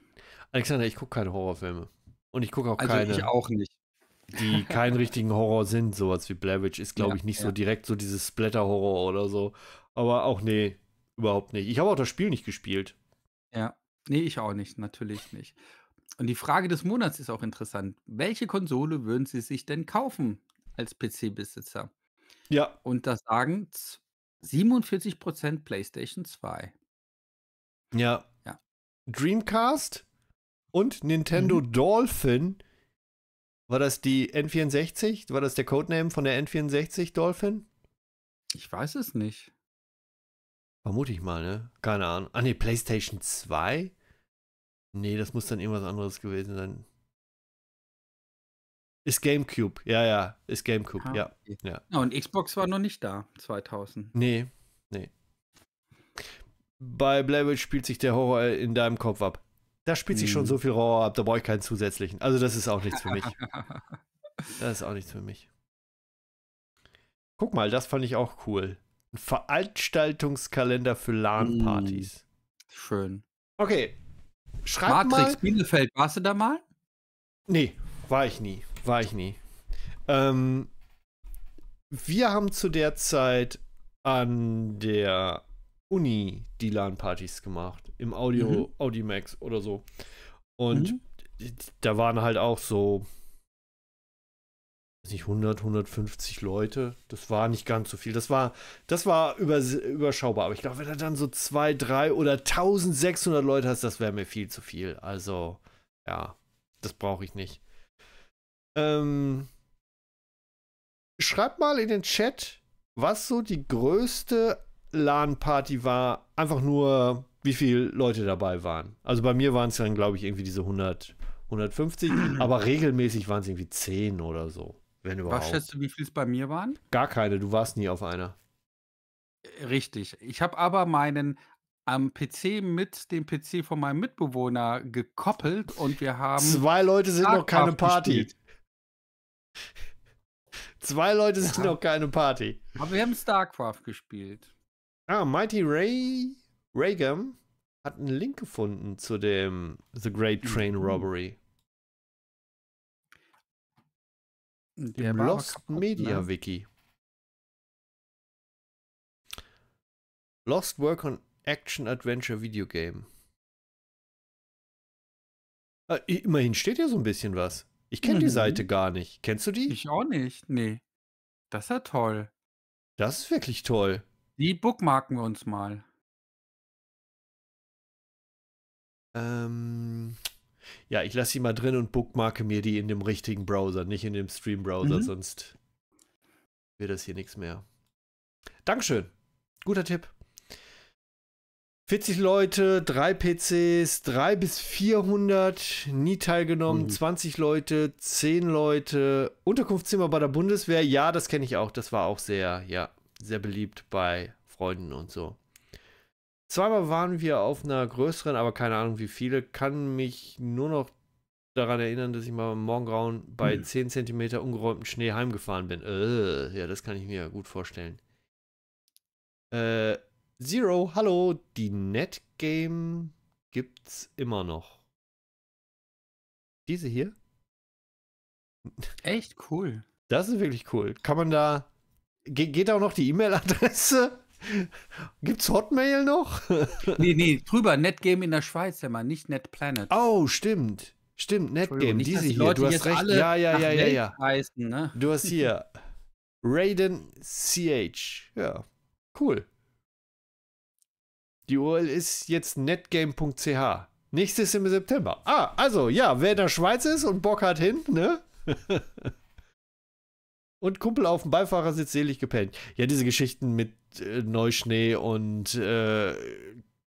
Alexander, ich gucke keine Horrorfilme. Und ich gucke auch also keine. Ich auch nicht. Die keinen richtigen Horror sind, sowas wie Blair Witch ist, glaube ja, ich, nicht ja. so direkt so dieses Splatter-Horror oder so. Aber auch, nee, überhaupt nicht. Ich habe auch das Spiel nicht gespielt. Ja, nee, ich auch nicht, natürlich nicht. Und die Frage des Monats ist auch interessant. Welche Konsole würden Sie sich denn kaufen als PC-Besitzer? Ja. Und das sagen 47% PlayStation 2. Ja. ja. Dreamcast und Nintendo mhm. Dolphin. War das die N64? War das der Codename von der N64 Dolphin? Ich weiß es nicht. Vermute ich mal, ne? Keine Ahnung. Ah, ne, PlayStation 2? Nee, das muss dann irgendwas anderes gewesen sein. Ist Gamecube, ja, ja, ist Gamecube, ah, ja. ja. ja. Ah, und Xbox war noch nicht da, 2000. Nee, nee. Bei Blair Witch spielt sich der Horror in deinem Kopf ab. Da spielt sich hm. schon mhm. so viel Rohr ab, da brauche ich keinen zusätzlichen. Also das ist auch nichts für mich. das ist auch nichts für mich. Guck mal, das fand ich auch cool. Ein Veranstaltungskalender für LAN-Partys. Hm. Schön. Okay. Schreib Matrix mal. Bielefeld, warst du da mal? Nee, war ich nie. War ich nie. Ähm, wir haben zu der Zeit an der Uni die LAN-Partys gemacht. Im Audio, mhm. Audimax oder so. Und mhm. da waren halt auch so, weiß nicht 100, 150 Leute. Das war nicht ganz so viel. Das war, das war über, überschaubar. Aber ich glaube, wenn du dann so 2, 3 oder 1600 Leute hast, das wäre mir viel zu viel. Also, ja, das brauche ich nicht. Ähm, schreibt mal in den Chat, was so die größte LAN-Party war, einfach nur, wie viele Leute dabei waren. Also bei mir waren es dann, glaube ich, irgendwie diese 100, 150, aber regelmäßig waren es irgendwie 10 oder so. Wenn überhaupt. Was schätzt du, wie viel es bei mir waren? Gar keine, du warst nie auf einer. Richtig. Ich habe aber meinen am PC mit dem PC von meinem Mitbewohner gekoppelt und wir haben. Zwei Leute sind noch keine Party. Gespielt. Zwei Leute sind ja. noch keine Party. Aber wir haben StarCraft gespielt. Ah, Mighty Ray Reagan hat einen Link gefunden zu dem The Great Train mhm. Robbery. Der Im Lost kaputt, ne? Media ne? Wiki. Lost Work on Action Adventure Video Game. Ah, immerhin steht ja so ein bisschen was. Ich kenne mhm. die Seite gar nicht. Kennst du die? Ich auch nicht. Nee. Das ist ja toll. Das ist wirklich toll. Die bookmarken wir uns mal. Ähm, ja, ich lasse sie mal drin und bookmarke mir die in dem richtigen Browser, nicht in dem Stream-Browser, mhm. sonst wird das hier nichts mehr. Dankeschön. Guter Tipp. 40 Leute, 3 PCs, 3 bis 400, nie teilgenommen, mhm. 20 Leute, 10 Leute, Unterkunftszimmer bei der Bundeswehr, ja, das kenne ich auch, das war auch sehr, ja, sehr beliebt bei Freunden und so. Zweimal waren wir auf einer größeren, aber keine Ahnung wie viele. Kann mich nur noch daran erinnern, dass ich mal im Morgengrauen bei hm. 10 cm ungeräumtem Schnee heimgefahren bin. Äh, ja, das kann ich mir gut vorstellen. Äh, Zero, hallo, die Netgame gibt's immer noch. Diese hier? Echt cool. Das ist wirklich cool. Kann man da Ge geht auch noch die E-Mail-Adresse? Gibt's Hotmail noch? nee, nee, drüber, Netgame in der Schweiz, Mann, nicht NetPlanet. Oh, stimmt. Stimmt, Netgame, diese die hier, du hast recht. Ja, ja, ja, ja, ja. Heißen, ne? Du hast hier Raiden CH. Ja, cool. Die URL ist jetzt netgame.ch. Nächstes im September. Ah, also ja, wer in der Schweiz ist und Bock hat hin, ne? und Kumpel auf dem Beifahrersitz selig gepennt. Ja, diese Geschichten mit äh, Neuschnee und äh,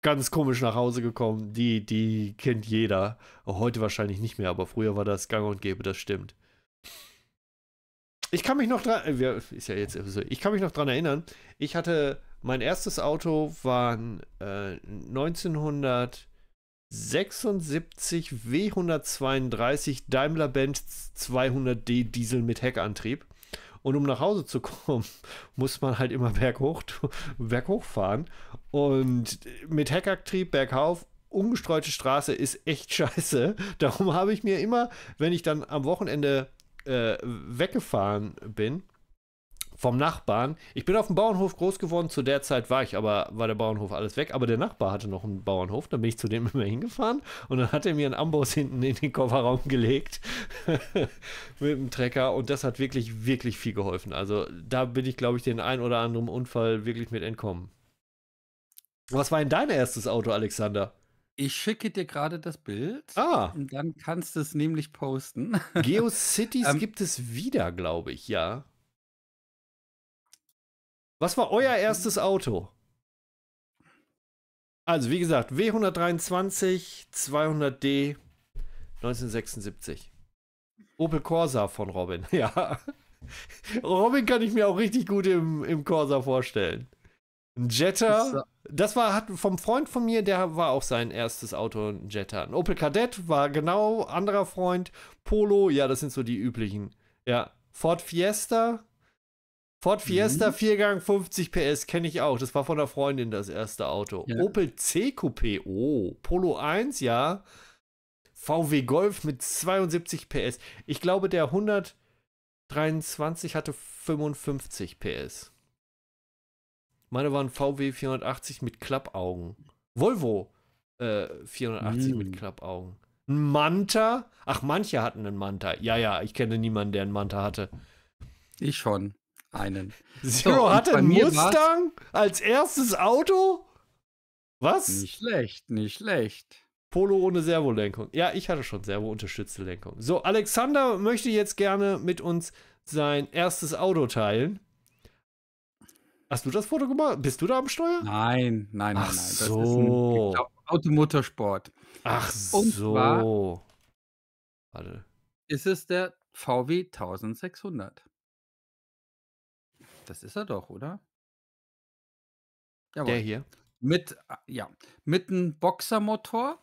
ganz komisch nach Hause gekommen, die, die kennt jeder. Auch heute wahrscheinlich nicht mehr, aber früher war das gang und gäbe, das stimmt. Ich kann mich noch dran, äh, ist ja jetzt, also, ich kann mich noch dran erinnern, ich hatte, mein erstes Auto war äh, 1900 W132 Daimler Benz 200D Diesel mit Heckantrieb. Und um nach Hause zu kommen, muss man halt immer berghoch, berghoch fahren. Und mit Heckaktrieb bergauf ungestreute Straße ist echt scheiße. Darum habe ich mir immer, wenn ich dann am Wochenende äh, weggefahren bin, vom Nachbarn. Ich bin auf dem Bauernhof groß geworden, zu der Zeit war ich aber, war der Bauernhof alles weg, aber der Nachbar hatte noch einen Bauernhof, dann bin ich zu dem immer hingefahren und dann hat er mir einen Amboss hinten in den Kofferraum gelegt mit dem Trecker und das hat wirklich, wirklich viel geholfen. Also da bin ich, glaube ich, den ein oder anderen Unfall wirklich mit entkommen. Was war denn dein erstes Auto, Alexander? Ich schicke dir gerade das Bild. Ah. Und dann kannst du es nämlich posten. GeoCities ähm, gibt es wieder, glaube ich, ja. Was war euer erstes Auto? Also, wie gesagt, W123 200D 1976. Opel Corsa von Robin, ja. Robin kann ich mir auch richtig gut im, im Corsa vorstellen. Ein Jetta, das war hat vom Freund von mir, der war auch sein erstes Auto, ein Jetta. Ein Opel Kadett war genau anderer Freund. Polo, ja, das sind so die üblichen. Ja, Ford Fiesta, Ford mhm. Fiesta, mhm. Viergang, 50 PS, kenne ich auch. Das war von der Freundin das erste Auto. Ja. Opel C Coupé, oh. Polo 1, ja. VW Golf mit 72 PS. Ich glaube, der 123 hatte 55 PS. Meine waren VW 480 mit Klappaugen. Volvo äh, 480 mhm. mit Klappaugen. Ein Manta? Ach, manche hatten einen Manta. Ja, ja, ich kenne niemanden, der einen Manta hatte. Ich schon einen. Zero so, hatte einen Mustang als erstes Auto? Was? Nicht schlecht, nicht schlecht. Polo ohne Servolenkung. Ja, ich hatte schon Servo-unterstützte Lenkung. So, Alexander möchte jetzt gerne mit uns sein erstes Auto teilen. Hast du das Foto gemacht? Bist du da am Steuer? Nein, nein, Ach nein, nein. Das so. ist ein Automotorsport. Ach Und so. Warte. Ist es der VW 1600? Das ist er doch, oder? Jawohl. Der hier. Mit, ah, ja, mit einem Boxermotor,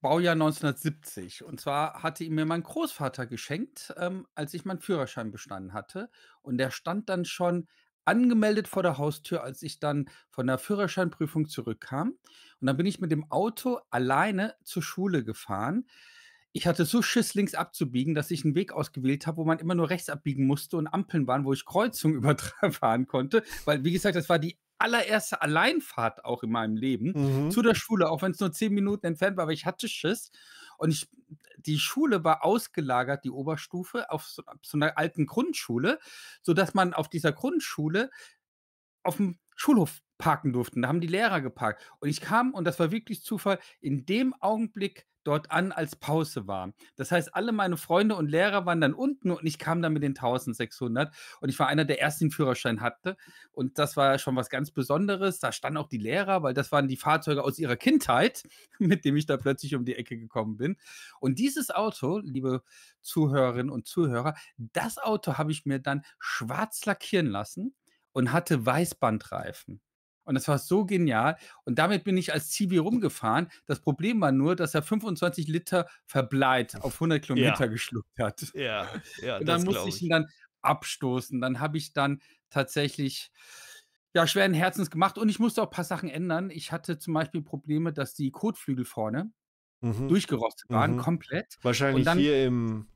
Baujahr 1970. Und zwar hatte ihn mir mein Großvater geschenkt, ähm, als ich meinen Führerschein bestanden hatte. Und der stand dann schon angemeldet vor der Haustür, als ich dann von der Führerscheinprüfung zurückkam. Und dann bin ich mit dem Auto alleine zur Schule gefahren ich hatte so Schiss, links abzubiegen, dass ich einen Weg ausgewählt habe, wo man immer nur rechts abbiegen musste und Ampeln waren, wo ich Kreuzungen überfahren konnte. Weil, wie gesagt, das war die allererste Alleinfahrt auch in meinem Leben mhm. zu der Schule, auch wenn es nur zehn Minuten entfernt war, aber ich hatte Schiss. Und ich, die Schule war ausgelagert, die Oberstufe, auf so, auf so einer alten Grundschule, sodass man auf dieser Grundschule auf dem Schulhof parken durften. Da haben die Lehrer geparkt. Und ich kam, und das war wirklich Zufall, in dem Augenblick dort an, als Pause war. Das heißt, alle meine Freunde und Lehrer waren dann unten und ich kam dann mit den 1600 und ich war einer der ersten, den Führerschein hatte und das war schon was ganz Besonderes. Da standen auch die Lehrer, weil das waren die Fahrzeuge aus ihrer Kindheit, mit dem ich da plötzlich um die Ecke gekommen bin. Und dieses Auto, liebe Zuhörerinnen und Zuhörer, das Auto habe ich mir dann schwarz lackieren lassen und hatte Weißbandreifen. Und das war so genial. Und damit bin ich als Zivi rumgefahren. Das Problem war nur, dass er 25 Liter Verbleit auf 100 Kilometer ja. geschluckt hat. Ja, ja. Und dann musste ich ihn dann abstoßen. Dann habe ich dann tatsächlich ja, schweren Herzens gemacht und ich musste auch ein paar Sachen ändern. Ich hatte zum Beispiel Probleme, dass die Kotflügel vorne mhm. durchgerostet waren, mhm. komplett. Wahrscheinlich dann, hier im,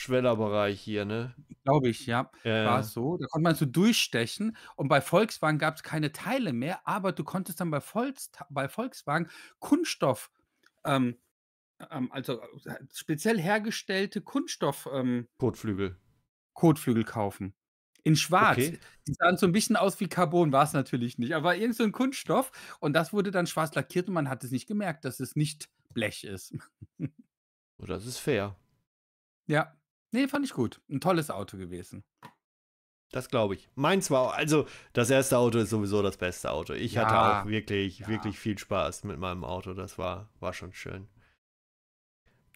Schwellerbereich hier, ne? Glaube ich, ja. Äh. War so. Da konnte man so durchstechen. Und bei Volkswagen gab es keine Teile mehr, aber du konntest dann bei, Volks bei Volkswagen Kunststoff, ähm, ähm, also äh, speziell hergestellte Kunststoff. Ähm, Kotflügel. Kotflügel kaufen. In schwarz. Okay. Die sahen so ein bisschen aus wie Carbon, war es natürlich nicht, aber irgend so ein Kunststoff. Und das wurde dann schwarz lackiert und man hat es nicht gemerkt, dass es nicht Blech ist. oh, das ist fair. Ja. Nee, fand ich gut. Ein tolles Auto gewesen. Das glaube ich. Meins war, also das erste Auto ist sowieso das beste Auto. Ich ja, hatte auch wirklich, ja. wirklich viel Spaß mit meinem Auto. Das war, war schon schön.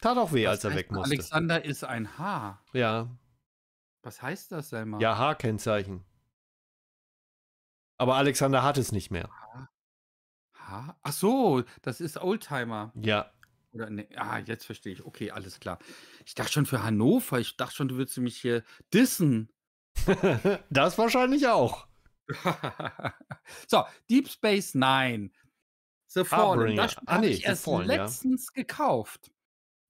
Tat auch weh, Was als er weg musste. Alexander ist ein H. Ja. Was heißt das denn mal? Ja, H-Kennzeichen. Aber Alexander hat es nicht mehr. H? H? Ach so, das ist Oldtimer. Ja, oder nee, ah, jetzt verstehe ich. Okay, alles klar. Ich dachte schon für Hannover. Ich dachte schon, du würdest mich hier dissen. das wahrscheinlich auch. so, Deep Space Nine. The Fallen. Das ah, habe ich erst Fallen, letztens ja. gekauft.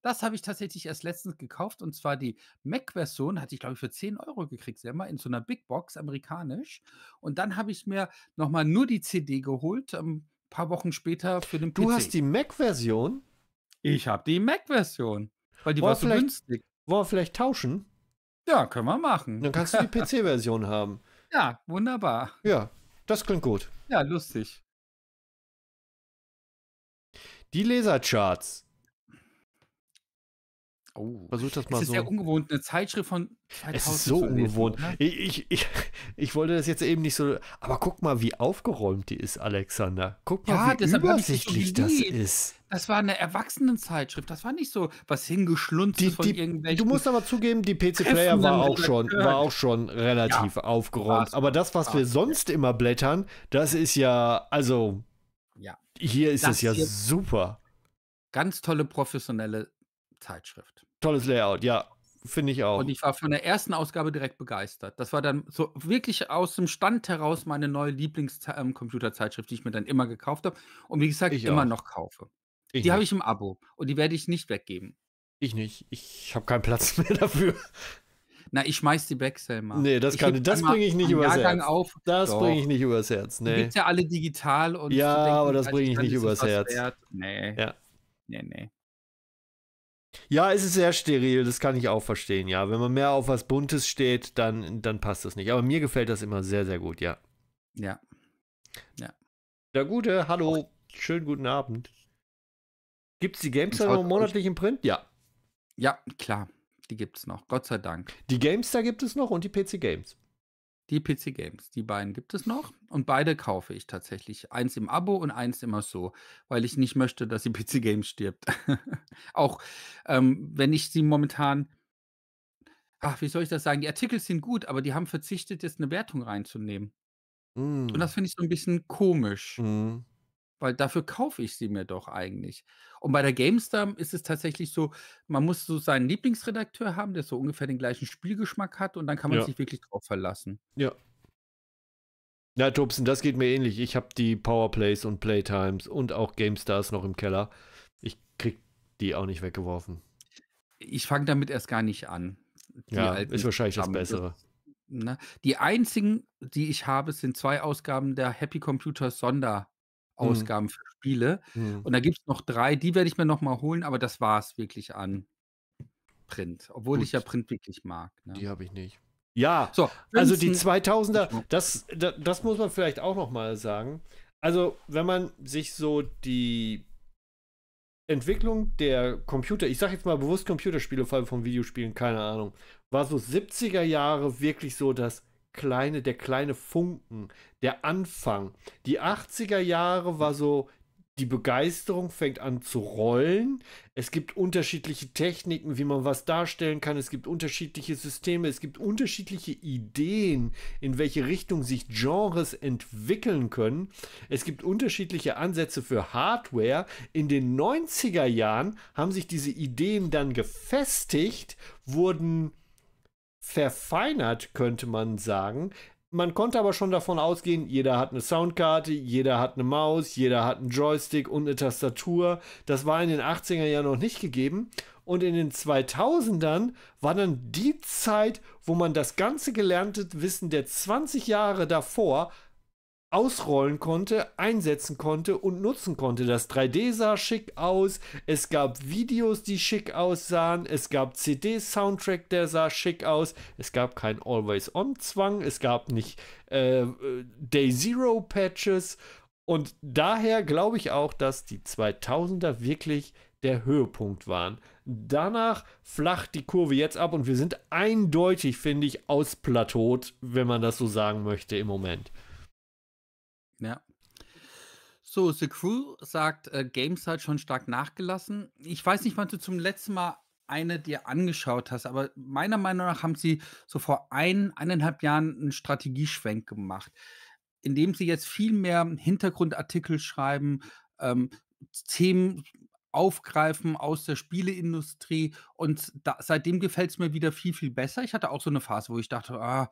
Das habe ich tatsächlich erst letztens gekauft und zwar die Mac-Version hatte ich, glaube ich, für 10 Euro gekriegt, sehr mal in so einer Big Box, amerikanisch. Und dann habe ich mir nochmal nur die CD geholt, ein ähm, paar Wochen später für den PC. Du hast die Mac-Version? Ich habe die Mac-Version, weil die war so günstig. Wollen wir vielleicht tauschen? Ja, können wir machen. Dann kannst du die PC-Version haben. Ja, wunderbar. Ja, das klingt gut. Ja, lustig. Die Lesercharts. Oh. Versuch das mal es ist so. sehr ungewohnt, eine Zeitschrift von 2000 Es ist so ungewohnt. ich, ich, ich, wollte das jetzt eben nicht so. Aber guck mal, wie aufgeräumt die ist, Alexander. Guck mal, wie übersichtlich so das ist. Das war eine Erwachsenenzeitschrift. Das war nicht so was hingeschlunzt von irgendwelchen. Du musst aber zugeben, die PC Player war auch, schon, war auch schon relativ ja, aufgeräumt. Aber das, was wir sonst immer blättern, das ist ja. Also. Ja. Hier ist das es ja super. Ganz tolle professionelle Zeitschrift. Tolles Layout, ja. Finde ich auch. Und ich war von der ersten Ausgabe direkt begeistert. Das war dann so wirklich aus dem Stand heraus meine neue Lieblingscomputerzeitschrift, die ich mir dann immer gekauft habe und wie gesagt ich immer auch. noch kaufe. Ich die habe ich im Abo und die werde ich nicht weggeben. Ich nicht. Ich habe keinen Platz mehr dafür. Na, ich schmeiß die weg, Selma. Nee, das, das bringe ich nicht übers Herz. Auf. Das bringe ich nicht übers Herz. Nee. Die gibt ja alle digital und. Ja, denken, aber das bringe ich nicht übers Herz. Wert. Nee. Ja. Nee, nee. Ja, es ist sehr steril, das kann ich auch verstehen, ja. Wenn man mehr auf was Buntes steht, dann, dann passt das nicht. Aber mir gefällt das immer sehr, sehr gut, ja. Ja. Ja. Der Gute, hallo, oh. schönen guten Abend. Gibt's die Gamestar noch monatlich im Print? Ja. Ja, klar. Die gibt's noch, Gott sei Dank. Die Gamestar gibt es noch und die PC Games. Die PC Games, die beiden gibt es noch und beide kaufe ich tatsächlich. Eins im Abo und eins immer so, weil ich nicht möchte, dass die PC Games stirbt. Auch ähm, wenn ich sie momentan, ach, wie soll ich das sagen? Die Artikel sind gut, aber die haben verzichtet, jetzt eine Wertung reinzunehmen. Mm. Und hm. das finde ich so ein bisschen komisch. Mm weil dafür kaufe ich sie mir doch eigentlich. Und bei der GameStar ist es tatsächlich so, man muss so seinen Lieblingsredakteur haben, der so ungefähr den gleichen Spielgeschmack hat und dann kann man ja. sich wirklich drauf verlassen. Ja. Na, Tobsen, das geht mir ähnlich. Ich habe die Powerplays und Playtimes und auch GameStars noch im Keller. Ich krieg die auch nicht weggeworfen. Ich fange damit erst gar nicht an. Die ja, ist wahrscheinlich das Bessere. Ne? Die einzigen, die ich habe, sind zwei Ausgaben der Happy Computer Sonder Mhm. Ausgaben mhm. für Spiele. Mhm. Und da gibt es noch drei, die werde ich mir nochmal holen, aber das war es wirklich an Print, obwohl Gut. ich ja Print wirklich mag. Ne? Die habe ich nicht. Ja, so, also die 2000er, das, das, das muss man vielleicht auch nochmal sagen. Also, wenn man sich so die Entwicklung der Computer, ich sage jetzt mal bewusst Computerspiele, vor allem von Videospielen, keine Ahnung, war so 70er Jahre wirklich so das kleine, der kleine Funken, der Anfang. Die 80er Jahre war so die Begeisterung fängt an zu rollen. Es gibt unterschiedliche Techniken, wie man was darstellen kann. Es gibt unterschiedliche Systeme. Es gibt unterschiedliche Ideen, in welche Richtung sich Genres entwickeln können. Es gibt unterschiedliche Ansätze für Hardware. In den 90er Jahren haben sich diese Ideen dann gefestigt, wurden verfeinert, könnte man sagen. Man konnte aber schon davon ausgehen, jeder hat eine Soundkarte, jeder hat eine Maus, jeder hat einen Joystick und eine Tastatur. Das war in den 80er Jahren noch nicht gegeben. Und in den 2000ern war dann die Zeit, wo man das ganze gelernte Wissen der 20 Jahre davor ausrollen konnte, einsetzen konnte und nutzen konnte. Das 3D sah schick aus, es gab Videos, die schick aussahen, es gab CD-Soundtrack, der sah schick aus, es gab kein Always-On-Zwang, es gab nicht äh, Day-Zero-Patches und daher glaube ich auch, dass die 2000er wirklich der Höhepunkt waren. Danach flacht die Kurve jetzt ab und wir sind eindeutig, finde ich, ausplateaut, wenn man das so sagen möchte im Moment. Ja. So, The Crew sagt, äh, Games hat schon stark nachgelassen. Ich weiß nicht, wann du zum letzten Mal eine dir angeschaut hast, aber meiner Meinung nach haben sie so vor ein, eineinhalb Jahren einen Strategieschwenk gemacht, indem sie jetzt viel mehr Hintergrundartikel schreiben, ähm, Themen aufgreifen aus der Spieleindustrie und da, seitdem gefällt es mir wieder viel, viel besser. Ich hatte auch so eine Phase, wo ich dachte, ah,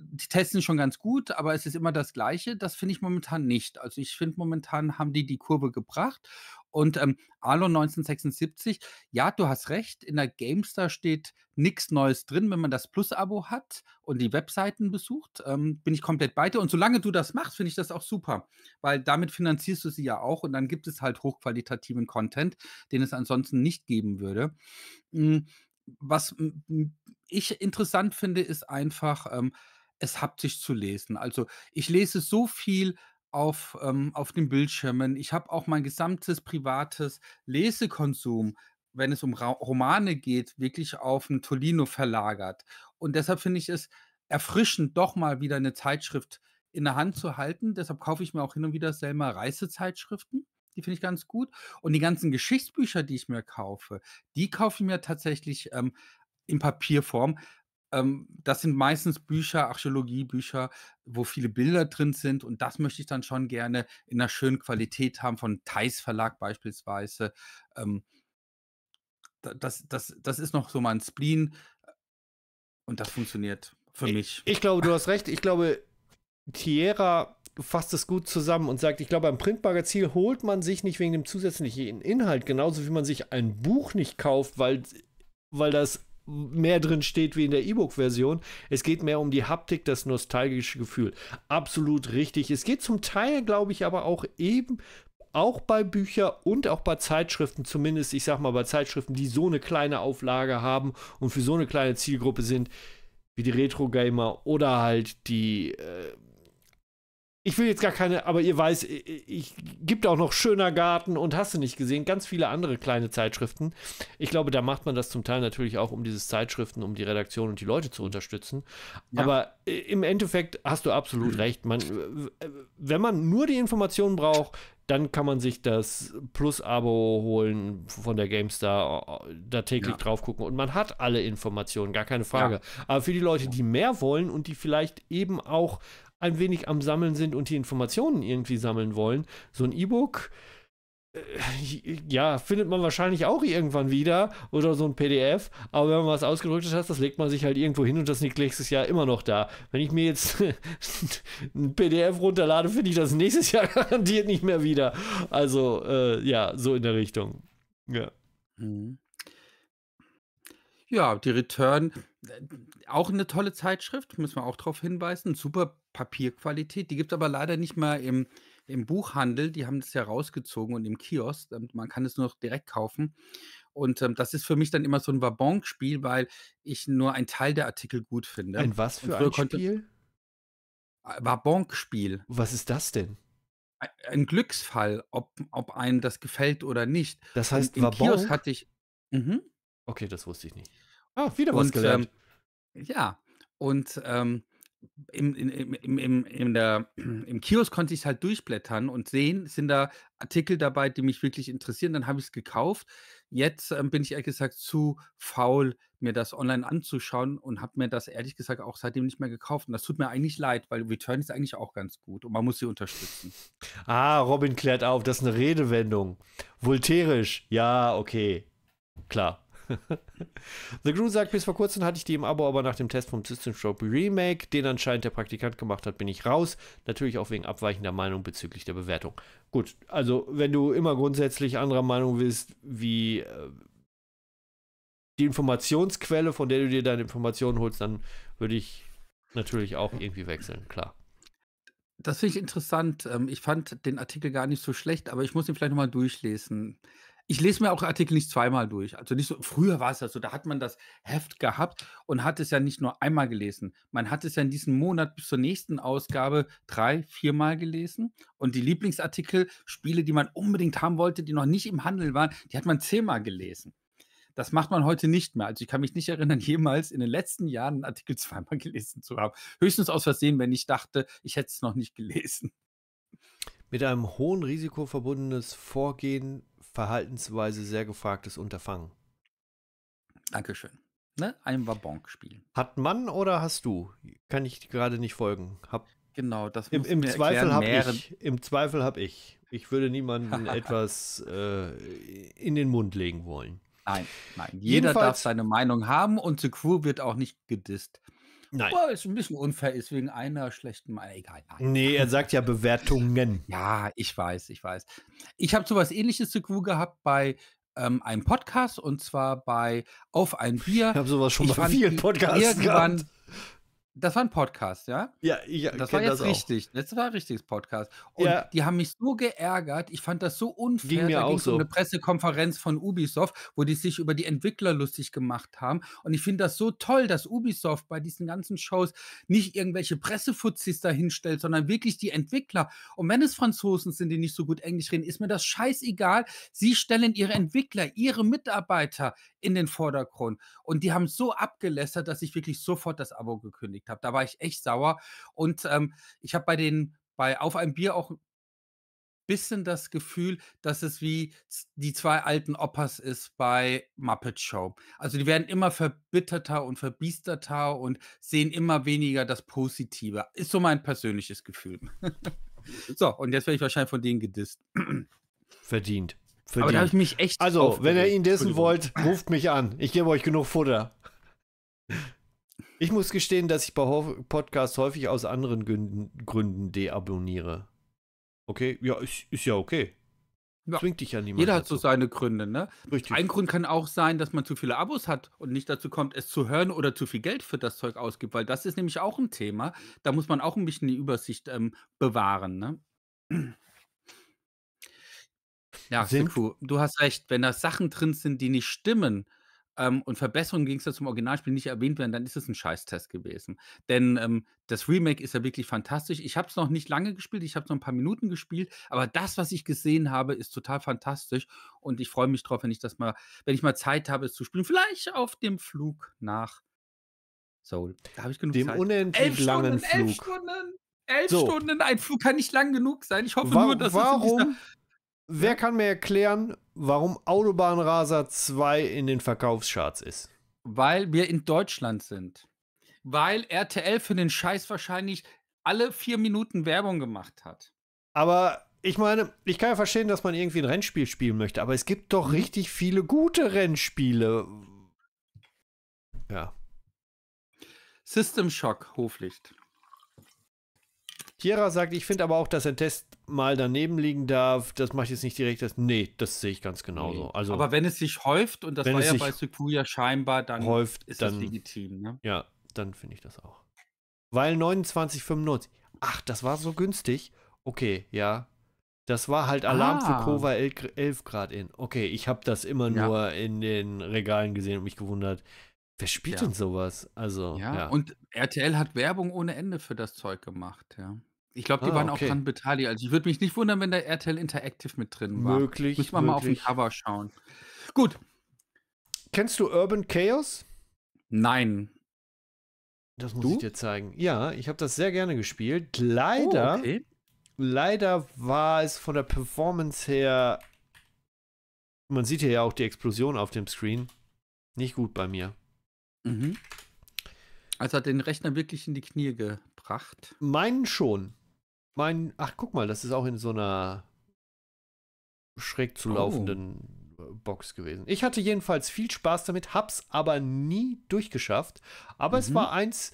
die testen schon ganz gut, aber es ist immer das Gleiche. Das finde ich momentan nicht. Also ich finde momentan haben die die Kurve gebracht. Und ähm, Arlo 1976, ja, du hast recht, in der GameStar steht nichts Neues drin, wenn man das Plus-Abo hat und die Webseiten besucht. Ähm, bin ich komplett bei dir. Und solange du das machst, finde ich das auch super, weil damit finanzierst du sie ja auch und dann gibt es halt hochqualitativen Content, den es ansonsten nicht geben würde. Hm, was ich interessant finde, ist einfach, ähm, es haptisch zu lesen. Also ich lese so viel auf, ähm, auf den Bildschirmen. Ich habe auch mein gesamtes privates Lesekonsum, wenn es um Ra Romane geht, wirklich auf ein Tolino verlagert. Und deshalb finde ich es erfrischend, doch mal wieder eine Zeitschrift in der Hand zu halten. Deshalb kaufe ich mir auch hin und wieder selber Reisezeitschriften. Die finde ich ganz gut. Und die ganzen Geschichtsbücher, die ich mir kaufe, die kaufe ich mir tatsächlich ähm, in Papierform, ähm, das sind meistens Bücher, Archäologiebücher, wo viele Bilder drin sind. Und das möchte ich dann schon gerne in einer schönen Qualität haben, von Thais Verlag beispielsweise. Ähm, das, das, das ist noch so mein Spleen. Äh, und das funktioniert für mich. Ich, glaube, du hast recht. Ich glaube, Tierra fasst es gut zusammen und sagt, ich glaube, beim Printmagazin holt man sich nicht wegen dem zusätzlichen Inhalt, genauso wie man sich ein Buch nicht kauft, weil, weil das mehr drin steht wie in der E-Book-Version. Es geht mehr um die Haptik, das nostalgische Gefühl. Absolut richtig. Es geht zum Teil, glaube ich, aber auch eben auch bei Büchern und auch bei Zeitschriften, zumindest ich sag mal bei Zeitschriften, die so eine kleine Auflage haben und für so eine kleine Zielgruppe sind, wie die Retro-Gamer oder halt die äh, ich will jetzt gar keine, aber ihr weiß, ich, ich gibt auch noch Schöner Garten und hast du nicht gesehen, ganz viele andere kleine Zeitschriften. Ich glaube, da macht man das zum Teil natürlich auch, um diese Zeitschriften, um die Redaktion und die Leute zu unterstützen. Ja. Aber äh, im Endeffekt hast du absolut recht. Man, wenn man nur die Informationen braucht, dann kann man sich das Plus-Abo holen von der GameStar, da täglich ja. drauf gucken. Und man hat alle Informationen, gar keine Frage. Ja. Aber für die Leute, die mehr wollen und die vielleicht eben auch ein wenig am Sammeln sind und die Informationen irgendwie sammeln wollen. So ein E-Book, äh, ja, findet man wahrscheinlich auch irgendwann wieder oder so ein PDF, aber wenn man was ausgedrücktes hat, das legt man sich halt irgendwo hin und das liegt nächstes Jahr immer noch da. Wenn ich mir jetzt ein PDF runterlade, finde ich das nächstes Jahr garantiert nicht mehr wieder. Also, äh, ja, so in der Richtung. Ja. Mhm. Ja, die Return, auch eine tolle Zeitschrift, müssen wir auch darauf hinweisen. Super Papierqualität. Die gibt es aber leider nicht mal im, im Buchhandel. Die haben das ja rausgezogen und im Kiosk. Ähm, man kann es nur noch direkt kaufen. Und ähm, das ist für mich dann immer so ein Wabonk-Spiel, weil ich nur einen Teil der Artikel gut finde. Ein was für ein Spiel? Äh, Wabonk-Spiel. Was ist das denn? Ein Glücksfall, ob, ob einem das gefällt oder nicht. Das heißt, und im Wabonk? Kiosk hatte ich. Mhm. Okay, das wusste ich nicht. Ah, wieder was und, ähm, gelernt. Ähm, ja, und, ähm, im im im im der im Kiosk konnte ich es halt durchblättern und sehen, sind da Artikel dabei, die mich wirklich interessieren. Dann habe ich es gekauft. Jetzt, ähm, bin ich ehrlich gesagt zu faul, mir das online anzuschauen und habe mir das ehrlich gesagt auch seitdem nicht mehr gekauft. Und das tut mir eigentlich leid, weil Return ist eigentlich auch ganz gut und man muss sie unterstützen. Ah, Robin klärt auf, das ist eine Redewendung. Volterisch, ja, okay, klar. The Crew sagt, bis vor kurzem hatte ich die im Abo, aber nach dem Test vom System Shock Remake, den anscheinend der Praktikant gemacht hat, bin ich raus. Natürlich auch wegen abweichender Meinung bezüglich der Bewertung. Gut, also wenn du immer grundsätzlich anderer Meinung bist, wie äh, die Informationsquelle, von der du dir deine Informationen holst, dann würde ich natürlich auch irgendwie wechseln, klar. Das finde ich interessant. Ähm, ich fand den Artikel gar nicht so schlecht, aber ich muss ihn vielleicht nochmal durchlesen ich lese mir auch Artikel nicht zweimal durch. Also nicht so, früher war es ja so, da hat man das Heft gehabt und hat es ja nicht nur einmal gelesen. Man hat es ja in diesem Monat bis zur nächsten Ausgabe drei, viermal gelesen. Und die Lieblingsartikel, Spiele, die man unbedingt haben wollte, die noch nicht im Handel waren, die hat man zehnmal gelesen. Das macht man heute nicht mehr. Also ich kann mich nicht erinnern, jemals in den letzten Jahren einen Artikel zweimal gelesen zu haben. Höchstens aus Versehen, wenn ich dachte, ich hätte es noch nicht gelesen. Mit einem hohen Risiko verbundenes Vorgehen verhaltensweise sehr gefragtes Unterfangen. Dankeschön. Ne? Ein Wabonk-Spiel. Hat Mann oder hast du? Kann ich gerade nicht folgen. Hab genau, das muss im, im Zweifel habe ich. Im Zweifel habe ich. Ich würde niemanden etwas äh, in den Mund legen wollen. Nein, nein. Jeder Jedenfalls, darf seine Meinung haben und The Crew wird auch nicht gedisst. Nein. Wobei es ein bisschen unfair ist wegen einer schlechten Meinung. Egal. Nein. Nee, er sagt ja Bewertungen. Ja, ich weiß, ich weiß. Ich habe sowas ähnliches zu Crew gehabt bei ähm, einem Podcast und zwar bei Auf ein Bier. Ich habe sowas schon ich bei vielen Podcasts irgendwann, gehabt. Das war ein Podcast, ja? Ja, ich Das war jetzt das richtig. Das war ein richtiges Podcast. Und ja. die haben mich so geärgert. Ich fand das so unfair. Ging mir da ging so. um eine Pressekonferenz von Ubisoft, wo die sich über die Entwickler lustig gemacht haben. Und ich finde das so toll, dass Ubisoft bei diesen ganzen Shows nicht irgendwelche Pressefuzis dahinstellt, sondern wirklich die Entwickler. Und wenn es Franzosen sind, die nicht so gut Englisch reden, ist mir das scheißegal. Sie stellen ihre Entwickler, ihre Mitarbeiter in den Vordergrund. Und die haben so abgelästert, dass ich wirklich sofort das Abo gekündigt gekriegt habe. Da war ich echt sauer. Und ähm, ich habe bei den, bei Auf ein Bier auch ein bisschen das Gefühl, dass es wie die zwei alten Opas ist bei Muppet Show. Also die werden immer verbitterter und verbiesterter und sehen immer weniger das Positive. Ist so mein persönliches Gefühl. so, und jetzt werde ich wahrscheinlich von denen gedisst. Verdient. Verdient. Aber da habe ich mich echt. Also, wenn ihr ihn dessen wollt, ruft mich an. Ich gebe euch genug Futter. Ich muss gestehen, dass ich bei Podcasts häufig aus anderen Gründen, deabonniere. Okay, ja, ist, ist ja okay. Ja. Zwingt dich ja niemand. Jeder hat so seine Gründe, ne? Richtig. Ein Grund kann auch sein, dass man zu viele Abos hat und nicht dazu kommt, es zu hören oder zu viel Geld für das Zeug ausgibt, weil das ist nämlich auch ein Thema. Da muss man auch ein bisschen die Übersicht ähm, bewahren, ne? Ja, sind, Sifu, du hast recht. Wenn da Sachen drin sind, die nicht stimmen, ähm, und Verbesserungen ging es ja zum Originalspiel nicht erwähnt werden, dann ist es ein Scheißtest gewesen. Denn ähm, das Remake ist ja wirklich fantastisch. Ich habe es noch nicht lange gespielt, ich habe es noch ein paar Minuten gespielt, aber das, was ich gesehen habe, ist total fantastisch und ich freue mich drauf, wenn ich das mal, wenn ich mal Zeit habe, es zu spielen. Vielleicht auf dem Flug nach Seoul. Da habe ich genug dem Zeit. unendlich elf langen Stunden, Flug. Elf Stunden, elf so. Stunden. Ein Flug kann nicht lang genug sein. Ich hoffe Wa nur, dass warum? es in dieser Wer kann mir erklären, warum Autobahnraser 2 in den Verkaufscharts ist? Weil wir in Deutschland sind. Weil RTL für den Scheiß wahrscheinlich alle vier Minuten Werbung gemacht hat. Aber ich meine, ich kann ja verstehen, dass man irgendwie ein Rennspiel spielen möchte, aber es gibt doch mhm. richtig viele gute Rennspiele. Ja. System Shock, Hoflicht. Kira sagt, ich finde aber auch, dass ein Test mal daneben liegen darf. Das mache ich jetzt nicht direkt das. Nee, das sehe ich ganz genauso. Nee. Also, aber wenn es sich häuft, und das war ja bei Sukuya scheinbar, dann häuft, ist dann, das legitim. Ne? Ja, dann finde ich das auch. Weil 29,95. Ach, das war so günstig. Okay, ja. Das war halt Alarm ah. für Kova 11 Grad in. Okay, ich habe das immer ja. nur in den Regalen gesehen und mich gewundert. Wer spielt ja. denn sowas? Also, ja. ja. und RTL hat Werbung ohne Ende für das Zeug gemacht, ja. Ich glaube, die ah, waren okay. auch dran beteiligt. Also ich würde mich nicht wundern, wenn da RTL Interactive mit drin war. Möglich. Muss wir mal auf den Cover schauen. Gut. Kennst du Urban Chaos? Nein. Das muss du? ich dir zeigen. Ja, ich habe das sehr gerne gespielt. Oh, leider, oh, okay. leider war es von der Performance her. Man sieht hier ja auch die Explosion auf dem Screen. Nicht gut bei mir. Mhm. Also hat den Rechner wirklich in die Knie gebracht? Meinen schon. Mein, ach guck mal, das ist auch in so einer schräg zulaufenden oh. Box gewesen. Ich hatte jedenfalls viel Spaß damit, hab's aber nie durchgeschafft. Aber mhm. es war eins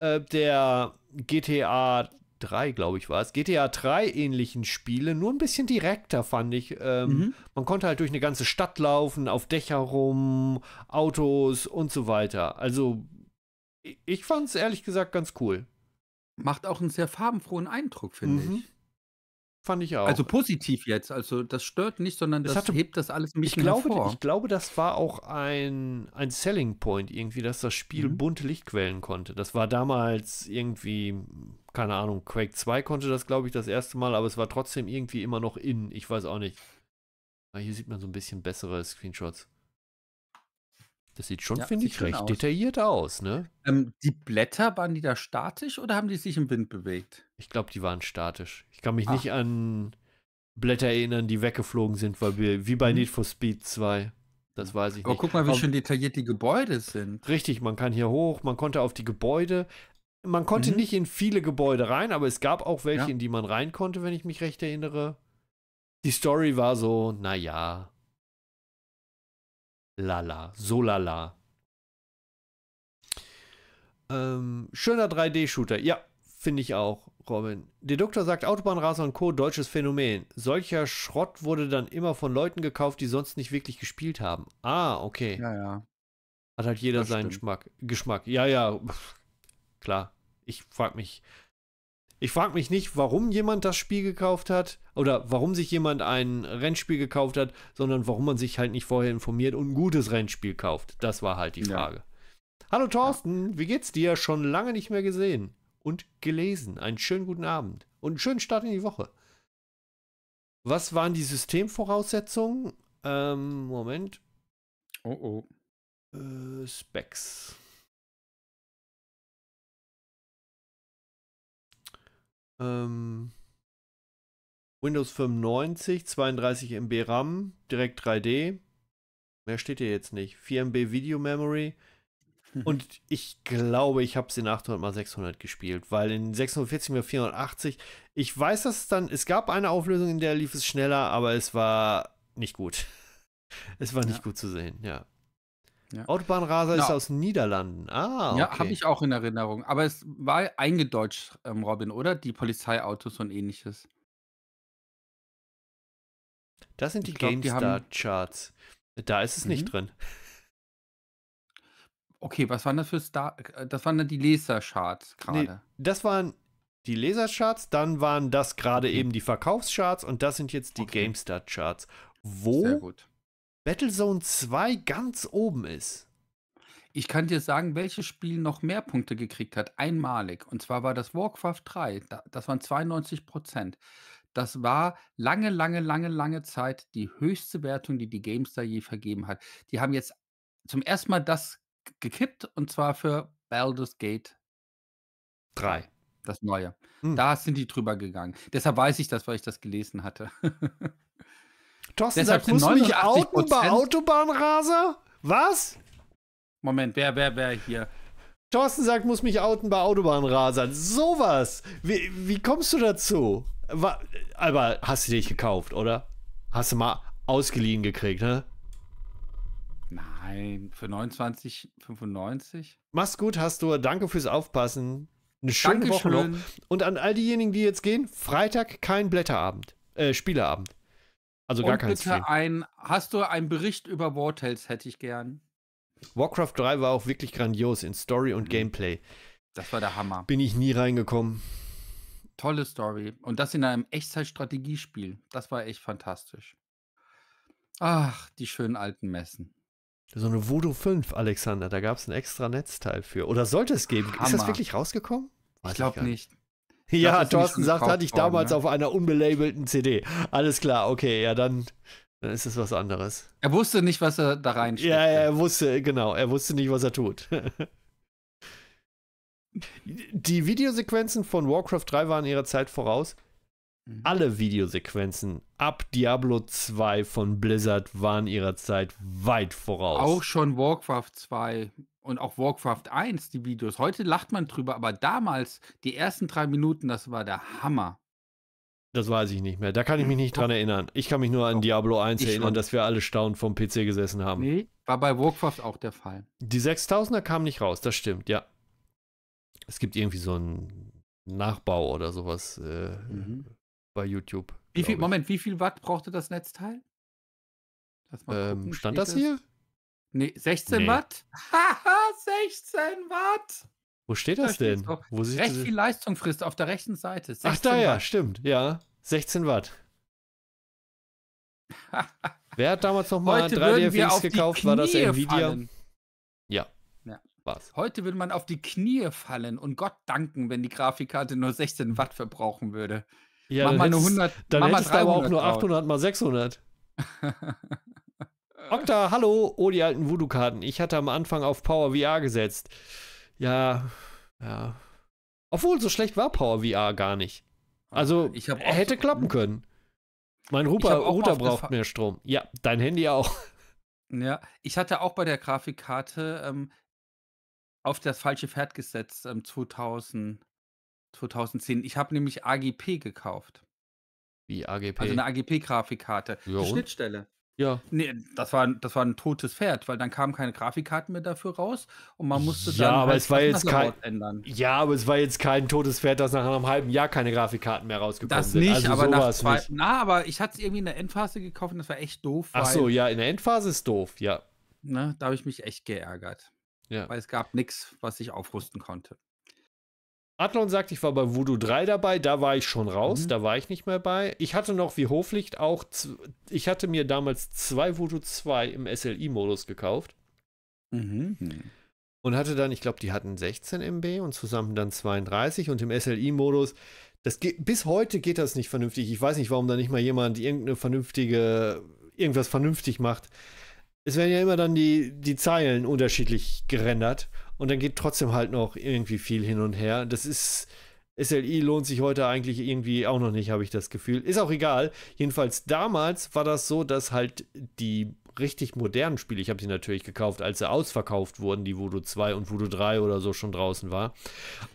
äh, der GTA 3, glaube ich, war es. GTA 3 ähnlichen Spiele, nur ein bisschen direkter, fand ich. Ähm, mhm. Man konnte halt durch eine ganze Stadt laufen, auf Dächer rum, Autos und so weiter. Also, ich fand es ehrlich gesagt ganz cool. Macht auch einen sehr farbenfrohen Eindruck, finde mhm. ich. Fand ich also auch. Also positiv jetzt, also das stört nicht, sondern das hatte, hebt das alles ein bisschen ich glaube, hervor. Ich glaube, das war auch ein, ein Selling Point irgendwie, dass das Spiel mhm. bunte Lichtquellen konnte. Das war damals irgendwie, keine Ahnung, Quake 2 konnte das, glaube ich, das erste Mal, aber es war trotzdem irgendwie immer noch in. Ich weiß auch nicht. Ah, hier sieht man so ein bisschen bessere Screenshots. Das sieht schon, ja, finde ich, recht aus. detailliert aus, ne? Ähm, die Blätter, waren die da statisch oder haben die sich im Wind bewegt? Ich glaube, die waren statisch. Ich kann mich Ach. nicht an Blätter erinnern, die weggeflogen sind, weil wir, wie bei mhm. Need for Speed 2. Das weiß ich Aber nicht. guck mal, wie schön detailliert die Gebäude sind. Richtig, man kann hier hoch, man konnte auf die Gebäude. Man konnte mhm. nicht in viele Gebäude rein, aber es gab auch welche, ja. in die man rein konnte, wenn ich mich recht erinnere. Die Story war so, naja, lala, so lala. Ähm, schöner 3D-Shooter, ja, finde ich auch, Robin. Deduktor sagt, Autobahnraser und Co., deutsches Phänomen. Solcher Schrott wurde dann immer von Leuten gekauft, die sonst nicht wirklich gespielt haben. Ah, okay. Ja, ja. Hat halt jeder das seinen Geschmack. Geschmack. Ja, ja, klar. Ich frage mich, ich frage mich nicht, warum jemand das Spiel gekauft hat oder warum sich jemand ein Rennspiel gekauft hat, sondern warum man sich halt nicht vorher informiert und ein gutes Rennspiel kauft. Das war halt die Frage. Ja. Hallo Thorsten, ja. wie geht's dir? Schon lange nicht mehr gesehen und gelesen. Einen schönen guten Abend und einen schönen Start in die Woche. Was waren die Systemvoraussetzungen? Ähm, Moment. Oh oh. Äh, Specs. Ähm, Windows 95, 32 MB RAM, direkt 3D. Mehr steht hier jetzt nicht. 4 MB Video Memory. Und ich glaube, ich habe es in 800 mal 600 gespielt, weil in 640 mal 480, ich weiß dass es dann, es gab eine Auflösung, in der lief es schneller, aber es war nicht gut. Es war nicht ja. gut zu sehen, ja. Ja. Autobahnraser no. ist genau. aus den Niederlanden. Ah, okay. Ja, habe ich auch in Erinnerung. Aber es war eingedeutscht, ähm, Robin, oder? Die Polizeiautos und ähnliches. Das sind die GameStar-Charts. Da ist es mhm. nicht drin. Okay, was waren das für Star? Äh, das waren dann die Lesercharts gerade. Nee, das waren die Lesercharts, dann waren das gerade okay. eben die Verkaufscharts und das sind jetzt die okay. GameStar-Charts. Wo Battlezone 2 ganz oben ist. Ich kann dir sagen, welches Spiel noch mehr Punkte gekriegt hat, einmalig. Und zwar war das Warcraft 3. Das waren 92 Prozent. Das war lange, lange, lange, lange Zeit die höchste Wertung, die die GameStar je vergeben hat. Die haben jetzt zum ersten Mal das gekippt und zwar für Baldur's Gate 3. Das neue. Hm. Da sind die drüber gegangen. Deshalb weiß ich das, weil ich das gelesen hatte. Thorsten Deshalb sagt, muss mich outen bei Autobahnraser? Was? Moment, wer, wer, wer hier? Thorsten sagt, muss mich outen bei Autobahnrasern. Sowas. Wie, wie kommst du dazu? War, aber hast du dich gekauft, oder? Hast du mal ausgeliehen gekriegt, ne? Nein, für 29,95. Mach's gut, hast du. Danke fürs Aufpassen. Eine schöne Woche noch. Und an all diejenigen, die jetzt gehen, Freitag kein Blätterabend. Äh, Spieleabend. Also gar kein bitte Ein, hast du einen Bericht über War Tales, hätte ich gern. Warcraft 3 war auch wirklich grandios in Story und mhm. Gameplay. Das war der Hammer. Bin ich nie reingekommen. Tolle Story. Und das in einem Echtzeit-Strategiespiel. Das war echt fantastisch. Ach, die schönen alten Messen. So eine Voodoo 5, Alexander, da gab es ein extra Netzteil für. Oder sollte es geben? Hammer. Ist das wirklich rausgekommen? Weiß ich glaube nicht. Ja, Thorsten sagt, hatte ich worden, damals ne? auf einer unbelabelten CD. Alles klar, okay, ja, dann, dann ist es was anderes. Er wusste nicht, was er da reinsteckt. Ja, ne? er wusste, genau, er wusste nicht, was er tut. Die Videosequenzen von Warcraft 3 waren ihrer Zeit voraus. Mhm. Alle Videosequenzen ab Diablo 2 von Blizzard waren ihrer Zeit weit voraus. Auch schon Warcraft 2 und auch Warcraft 1, die Videos. Heute lacht man drüber, aber damals, die ersten drei Minuten, das war der Hammer. Das weiß ich nicht mehr. Da kann ich mich nicht dran erinnern. Ich kann mich nur an Diablo 1 erinnern, dass wir alle staunend vom PC gesessen haben. Nee, war bei Warcraft auch der Fall. Die 6000er kamen nicht raus, das stimmt, ja. Es gibt irgendwie so einen Nachbau oder sowas äh, mhm. bei YouTube. Wie viel, Moment, wie viel Watt brauchte das Netzteil? Ähm, stand das hier? Nee, 16 nee. Watt? Haha, 16 Watt! Wo steht das da denn? Wo sieht Recht das? viel Leistung frisst auf der rechten Seite. Ach, da Watt. ja, stimmt. Ja, 16 Watt. Wer hat damals nochmal 3D-FX gekauft? War das Nvidia? Fallen. Ja. ja. Heute würde man auf die Knie fallen und Gott danken, wenn die Grafikkarte nur 16 Watt verbrauchen würde. Ja, mach mal eine 100. Dann mach hättest du aber auch nur 800 mal 600. Okta, hallo. Oh, die alten Voodoo-Karten. Ich hatte am Anfang auf Power VR gesetzt. Ja, ja. Obwohl, so schlecht war Power VR gar nicht. Also, ah, ich er hätte klappen können. Mein Rupa, Router braucht mehr Strom. Ja, dein Handy auch. Ja, ich hatte auch bei der Grafikkarte ähm, auf das falsche Pferd gesetzt, ähm, 2000, 2010. Ich habe nämlich AGP gekauft. Wie AGP? Also eine AGP-Grafikkarte. Die Schnittstelle. Ja. Nee, das war, das war ein totes Pferd, weil dann kamen keine Grafikkarten mehr dafür raus und man musste dann ja, aber halt es war jetzt kein, ändern. Ja, aber es war jetzt kein totes Pferd, das nach einem halben Jahr keine Grafikkarten mehr rausgekommen das sind. Das nicht, also aber nach zwei, nicht. Na, aber ich hatte es irgendwie in der Endphase gekauft und das war echt doof. Ach so, ja, in der Endphase ist doof, ja. Ne, da habe ich mich echt geärgert. Ja. Weil es gab nichts, was ich aufrüsten konnte. Adlon sagt, ich war bei Voodoo 3 dabei, da war ich schon raus, mhm. da war ich nicht mehr bei. Ich hatte noch wie Hoflicht auch, ich hatte mir damals zwei Voodoo 2 im SLI-Modus gekauft. Mhm. Und hatte dann, ich glaube, die hatten 16 MB und zusammen dann 32 und im SLI-Modus, das geht, bis heute geht das nicht vernünftig. Ich weiß nicht, warum da nicht mal jemand irgendeine vernünftige, irgendwas vernünftig macht. Es werden ja immer dann die, die Zeilen unterschiedlich gerendert und dann geht trotzdem halt noch irgendwie viel hin und her. Das ist. SLI lohnt sich heute eigentlich irgendwie auch noch nicht, habe ich das Gefühl. Ist auch egal. Jedenfalls damals war das so, dass halt die richtig modernen Spiele, ich habe sie natürlich gekauft, als sie ausverkauft wurden, die Voodoo 2 und Voodoo 3 oder so schon draußen war,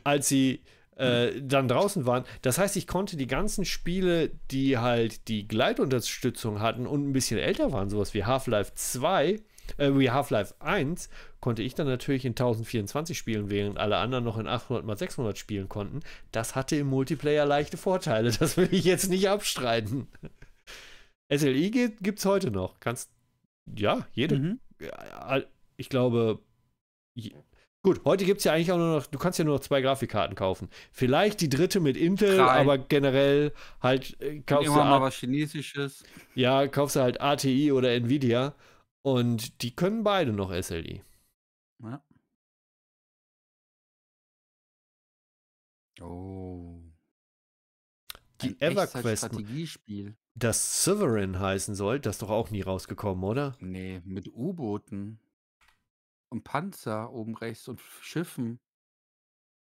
als sie äh, dann draußen waren. Das heißt, ich konnte die ganzen Spiele, die halt die Gleitunterstützung hatten und ein bisschen älter waren, sowas wie Half-Life 2, äh, wie Half-Life 1 konnte ich dann natürlich in 1024 spielen, während alle anderen noch in 800x600 spielen konnten. Das hatte im Multiplayer leichte Vorteile, das will ich jetzt nicht abstreiten. SLI gibt es heute noch. Kannst, ja, jede. Mhm. Äh, ich glaube, je, Gut, heute gibt es ja eigentlich auch nur noch, du kannst ja nur noch zwei Grafikkarten kaufen. Vielleicht die dritte mit Intel, Drei. aber generell halt äh, kaufst du. Immer mal was Chinesisches. Ja, kaufst du halt ATI oder Nvidia und die können beide noch SLI. E. Ja. Oh. Die EverQuest. Strategiespiel. Das Sovereign heißen soll, das ist doch auch nie rausgekommen, oder? Nee, mit U-Booten. Und Panzer oben rechts und Schiffen.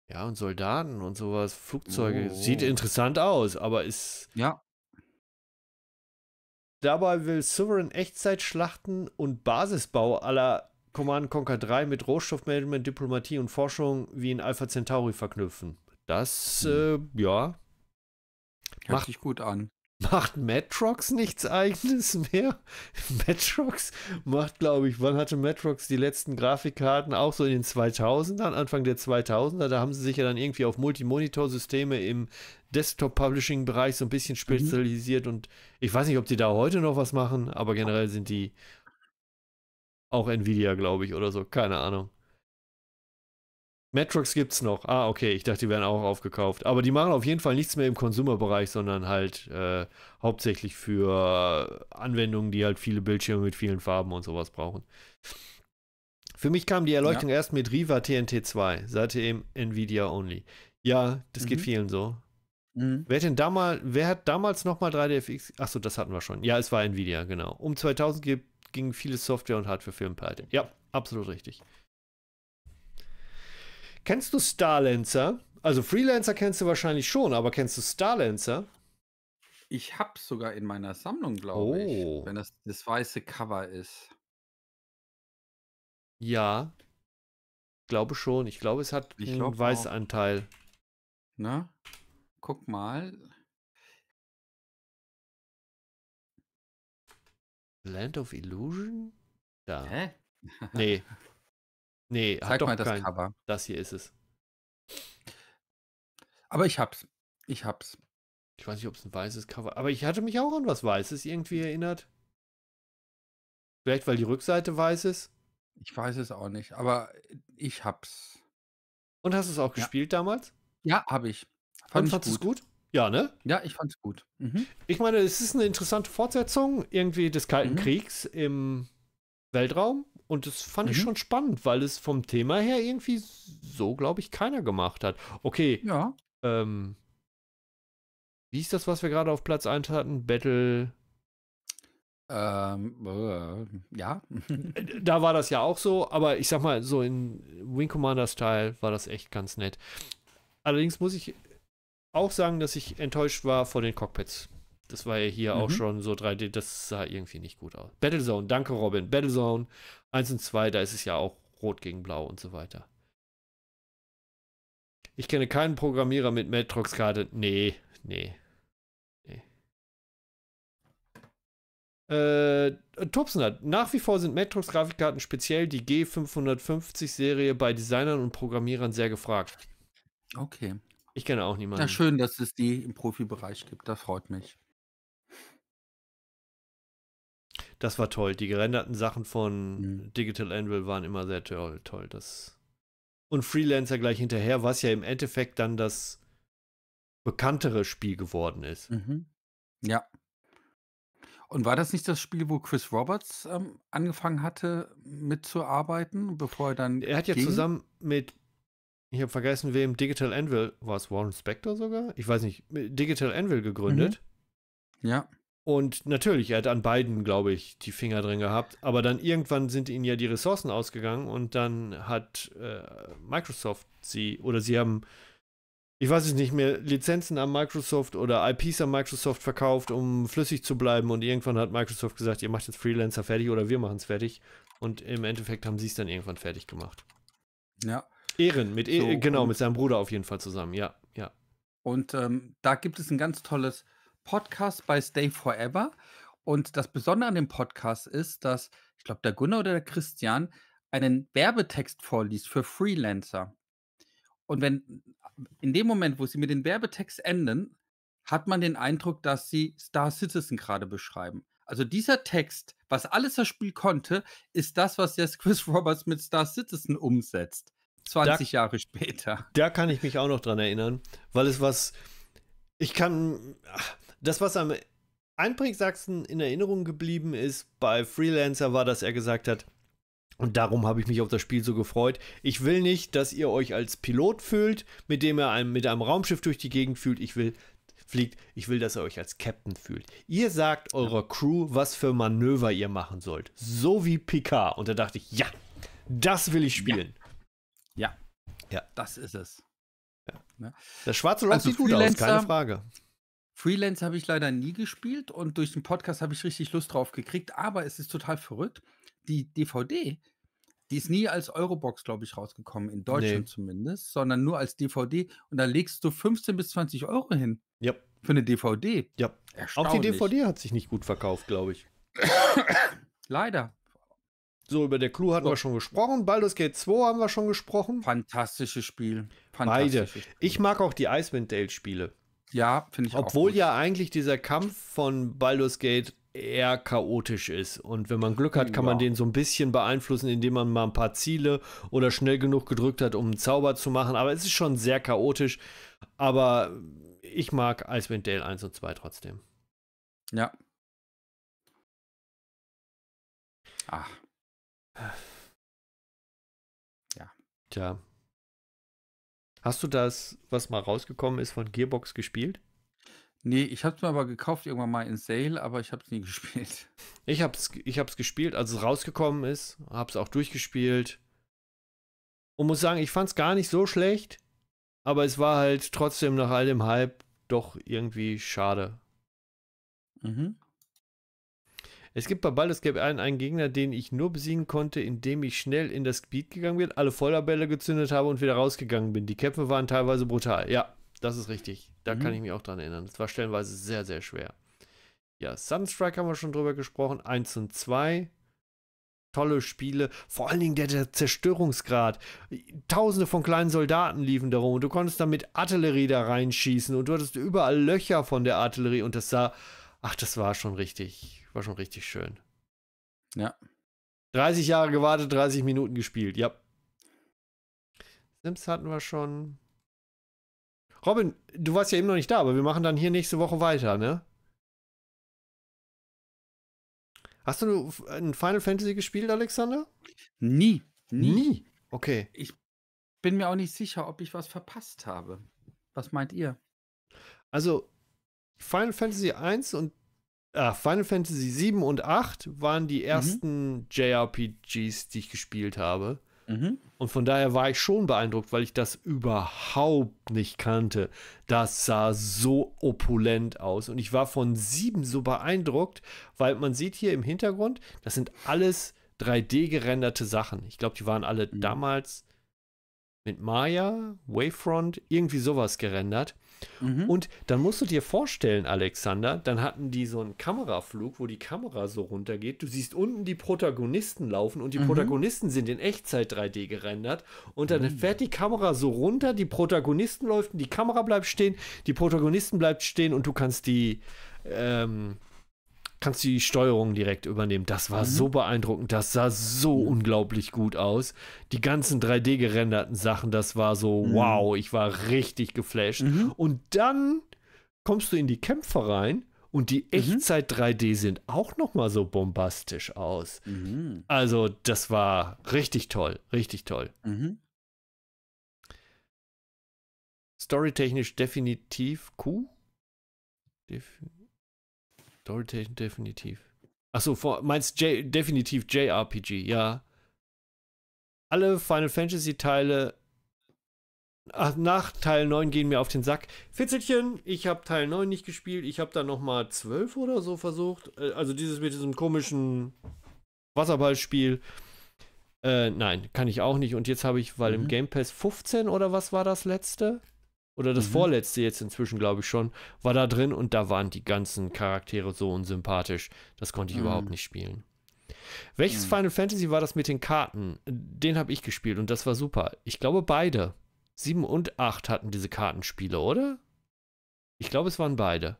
Ja, und Soldaten und sowas, Flugzeuge. Oh. Sieht interessant aus, aber ist. Ja. Dabei will Sovereign Echtzeitschlachten und Basisbau aller Command Conquer 3 mit Rohstoffmanagement, Diplomatie und Forschung wie in Alpha Centauri verknüpfen. Das, hm. äh, ja. Hört macht sich gut an. Macht Metrox nichts eigenes mehr? Metrox macht, glaube ich, wann hatte Metrox die letzten Grafikkarten? Auch so in den 2000ern, Anfang der 2000er. Da haben sie sich ja dann irgendwie auf Multimonitor-Systeme im Desktop-Publishing-Bereich so ein bisschen mhm. spezialisiert mhm. und ich weiß nicht, ob die da heute noch was machen, aber generell sind die auch Nvidia, glaube ich, oder so. Keine Ahnung. Metrox gibt es noch. Ah, okay. Ich dachte, die werden auch aufgekauft. Aber die machen auf jeden Fall nichts mehr im Consumer-Bereich, sondern halt äh, hauptsächlich für Anwendungen, die halt viele Bildschirme mit vielen Farben und sowas brauchen. Für mich kam die Erleuchtung ja. erst mit Riva TNT 2, seitdem Nvidia only. Ja, das mhm. geht vielen so. Mhm. Wer, hat denn damals, wer hat damals nochmal 3DFX? Achso, das hatten wir schon. Ja, es war Nvidia, genau. Um 2000 ge ging viele Software- und Hardware Hardwarefirmen pleite. Ja, absolut richtig. Kennst du Starlancer? Also Freelancer kennst du wahrscheinlich schon, aber kennst du Starlancer? Ich hab's sogar in meiner Sammlung, glaube oh. ich. Wenn das das weiße Cover ist. Ja. Glaube schon. Ich glaube, es hat ich einen Weißanteil. Auch. Ne? Na? guck mal. Land of Illusion? Da. Hä? nee. Nee, Zeig hat doch mal das kein... Cover. Das hier ist es. Aber ich hab's. Ich hab's. Ich weiß nicht, ob es ein weißes Cover Aber ich hatte mich auch an was Weißes irgendwie erinnert. Vielleicht, weil die Rückseite weiß ist. Ich weiß es auch nicht, aber äh, ich hab's. Und hast du es auch ja. gespielt damals? Ja, habe ich. Fand Und fandest du es gut? Ja, ne? Ja, ich fand es gut. Mhm. Ich meine, es ist eine interessante Fortsetzung irgendwie des Kalten mhm. Kriegs im Weltraum. Und das fand mhm. ich schon spannend, weil es vom Thema her irgendwie so, glaube ich, keiner gemacht hat. Okay. Ja. Ähm, wie ist das, was wir gerade auf Platz 1 hatten? Battle. Ähm, äh, ja. Äh, da war das ja auch so, aber ich sag mal, so in Wing Commander-Style war das echt ganz nett. Allerdings muss ich auch sagen, dass ich enttäuscht war von den Cockpits. Das war ja hier mhm. auch schon so 3D, das sah irgendwie nicht gut aus. Battlezone, danke Robin. Battlezone 1 und 2, da ist es ja auch rot gegen blau und so weiter. Ich kenne keinen Programmierer mit Matrox-Karte. Nee, nee. Äh, Tobson hat, nach wie vor sind Matrox Grafikkarten speziell die G550 Serie bei Designern und Programmierern sehr gefragt. Okay. Ich kenne auch niemanden. Ja, schön, dass es die im Profibereich gibt. Das freut mich. Das war toll. Die gerenderten Sachen von mhm. Digital Anvil waren immer sehr toll. toll. Das und Freelancer gleich hinterher, was ja im Endeffekt dann das bekanntere Spiel geworden ist. Mhm. Ja. Und war das nicht das Spiel, wo Chris Roberts ähm, angefangen hatte mitzuarbeiten, bevor er dann. Er hat ja zusammen mit ich habe vergessen, wem Digital Anvil, war es Warren Spector sogar? Ich weiß nicht, äh, Digital Anvil gegründet. Mhm. Ja. Und natürlich, er hat an beiden, glaube ich, die Finger drin gehabt. Aber dann irgendwann sind ihnen ja die Ressourcen ausgegangen und dann hat äh, Microsoft sie oder sie haben, ich weiß es nicht mehr, Lizenzen an Microsoft oder IPs an Microsoft verkauft, um flüssig zu bleiben. Und irgendwann hat Microsoft gesagt, ihr macht jetzt Freelancer fertig oder wir machen es fertig. Und im Endeffekt haben sie es dann irgendwann fertig gemacht. Ja. Ehren, mit e so, genau, mit seinem Bruder auf jeden Fall zusammen, ja, ja. Und ähm, da gibt es ein ganz tolles Podcast bei Stay Forever. Und das Besondere an dem Podcast ist, dass, ich glaube, der Gunnar oder der Christian einen Werbetext vorliest für Freelancer. Und wenn in dem Moment, wo sie mit dem Werbetext enden, hat man den Eindruck, dass sie Star Citizen gerade beschreiben. Also dieser Text, was alles das Spiel konnte, ist das, was jetzt Chris Roberts mit Star Citizen umsetzt. 20 da, Jahre später. Da kann ich mich auch noch dran erinnern, weil es was, ich kann, das was am einprägsamsten in Erinnerung geblieben ist bei Freelancer war, dass er gesagt hat, und darum habe ich mich auf das Spiel so gefreut. Ich will nicht, dass ihr euch als Pilot fühlt, mit dem ihr einem, mit einem Raumschiff durch die Gegend fühlt. Ich will, fliegt. Ich will, dass ihr euch als Captain fühlt. Ihr sagt eurer Crew, was für Manöver ihr machen sollt. So wie Picard. Und da dachte ich, ja, das will ich spielen. Ja. Ja. Ja. Das ist es. Ja. Ne? Das schwarze Loch also sieht gut aus, keine Frage. Freelance habe ich leider nie gespielt und durch den Podcast habe ich richtig Lust drauf gekriegt, aber es ist total verrückt. Die DVD, die ist nie als Eurobox, glaube ich, rausgekommen, in Deutschland nee. zumindest, sondern nur als DVD und da legst du 15 bis 20 Euro hin. Ja. Für eine DVD. Ja. Auch die DVD hat sich nicht gut verkauft, glaube ich. leider. So, über der Clue hatten so. wir schon gesprochen. Baldur's Gate 2 haben wir schon gesprochen. Fantastisches Spiel. Fantastische Beide. Spiele. Ich mag auch die Icewind Dale Spiele. Ja, finde ich Obwohl auch ja eigentlich dieser Kampf von Baldur's Gate eher chaotisch ist. Und wenn man Glück hat, kann ja. man den so ein bisschen beeinflussen, indem man mal ein paar Ziele oder schnell genug gedrückt hat, um einen Zauber zu machen. Aber es ist schon sehr chaotisch. Aber ich mag Icewind Dale 1 und 2 trotzdem. Ja. Ach. Ja. Tja. Hast du das, was mal rausgekommen ist, von Gearbox gespielt? Nee, ich hab's mir aber gekauft irgendwann mal in Sale, aber ich hab's nie gespielt. Ich habe ich hab's gespielt, als es rausgekommen ist, hab's auch durchgespielt. Und muss sagen, ich fand's gar nicht so schlecht, aber es war halt trotzdem nach all dem Hype doch irgendwie schade. Mhm. Es gibt bei Baldur's Gate 1 einen Gegner, den ich nur besiegen konnte, indem ich schnell in das Gebiet gegangen bin, alle Feuerbälle gezündet habe und wieder rausgegangen bin. Die Kämpfe waren teilweise brutal. Ja, das ist richtig. Da mhm. kann ich mich auch dran erinnern. Das war stellenweise sehr, sehr schwer. Ja, Sunstrike haben wir schon drüber gesprochen. Eins und zwei. tolle Spiele. Vor allen Dingen der, der, Zerstörungsgrad. Tausende von kleinen Soldaten liefen da rum und du konntest dann mit Artillerie da reinschießen und du hattest überall Löcher von der Artillerie und das sah, ach, das war schon richtig, war schon richtig schön. Ja. 30 Jahre gewartet, 30 Minuten gespielt. Ja. Sims hatten wir schon. Robin, du warst ja eben noch nicht da, aber wir machen dann hier nächste Woche weiter, ne? Hast du ein Final Fantasy gespielt, Alexander? Nie. Nie. Nie. Okay. Ich bin mir auch nicht sicher, ob ich was verpasst habe. Was meint ihr? Also, Final Fantasy 1 und äh, Final Fantasy 7 und 8 waren die mhm. ersten mhm. JRPGs, die ich gespielt habe. Mhm. Und von daher war ich schon beeindruckt, weil ich das überhaupt nicht kannte. Das sah so opulent aus. Und ich war von sieben so beeindruckt, weil man sieht hier im Hintergrund, das sind alles 3D-gerenderte Sachen. Ich glaube, die waren alle mhm. damals mit Maya, Wavefront, irgendwie sowas gerendert. Mhm. Und dann musst du dir vorstellen, Alexander, dann hatten die so einen Kameraflug, wo die Kamera so runtergeht. Du siehst unten die Protagonisten laufen und die mhm. Protagonisten sind in Echtzeit 3D gerendert. Und dann mhm. fährt die Kamera so runter, die Protagonisten läuft die Kamera bleibt stehen, die Protagonisten bleibt stehen und du kannst die, ähm, kannst die Steuerung direkt übernehmen. Das war mhm. so beeindruckend, das sah so mhm. unglaublich gut aus. Die ganzen 3D gerenderten Sachen, das war so, mhm. wow, ich war richtig geflasht. Mhm. Und dann kommst du in die Kämpfe rein und die mhm. Echtzeit 3D sind auch noch mal so bombastisch aus. Mhm. Also, das war richtig toll, richtig toll. Storytechnisch definitiv Q. Cool. Storytelling definitiv. Achso, meinst J definitiv JRPG, ja. Alle Final Fantasy Teile Ach, nach Teil 9 gehen mir auf den Sack. Fitzelchen, ich habe Teil 9 nicht gespielt. Ich habe dann nochmal 12 oder so versucht. Äh, also dieses mit diesem komischen Wasserballspiel. Äh, nein, kann ich auch nicht. Und jetzt habe ich, weil mhm. im Game Pass 15 oder was war das letzte? oder das mhm. vorletzte jetzt inzwischen, glaube ich schon, war da drin und da waren die ganzen Charaktere so unsympathisch. Das konnte ich mhm. überhaupt nicht spielen. Welches mhm. Final Fantasy war das mit den Karten? Den habe ich gespielt und das war super. Ich glaube, beide. Sieben und acht hatten diese Kartenspiele, oder? Ich glaube, es waren beide.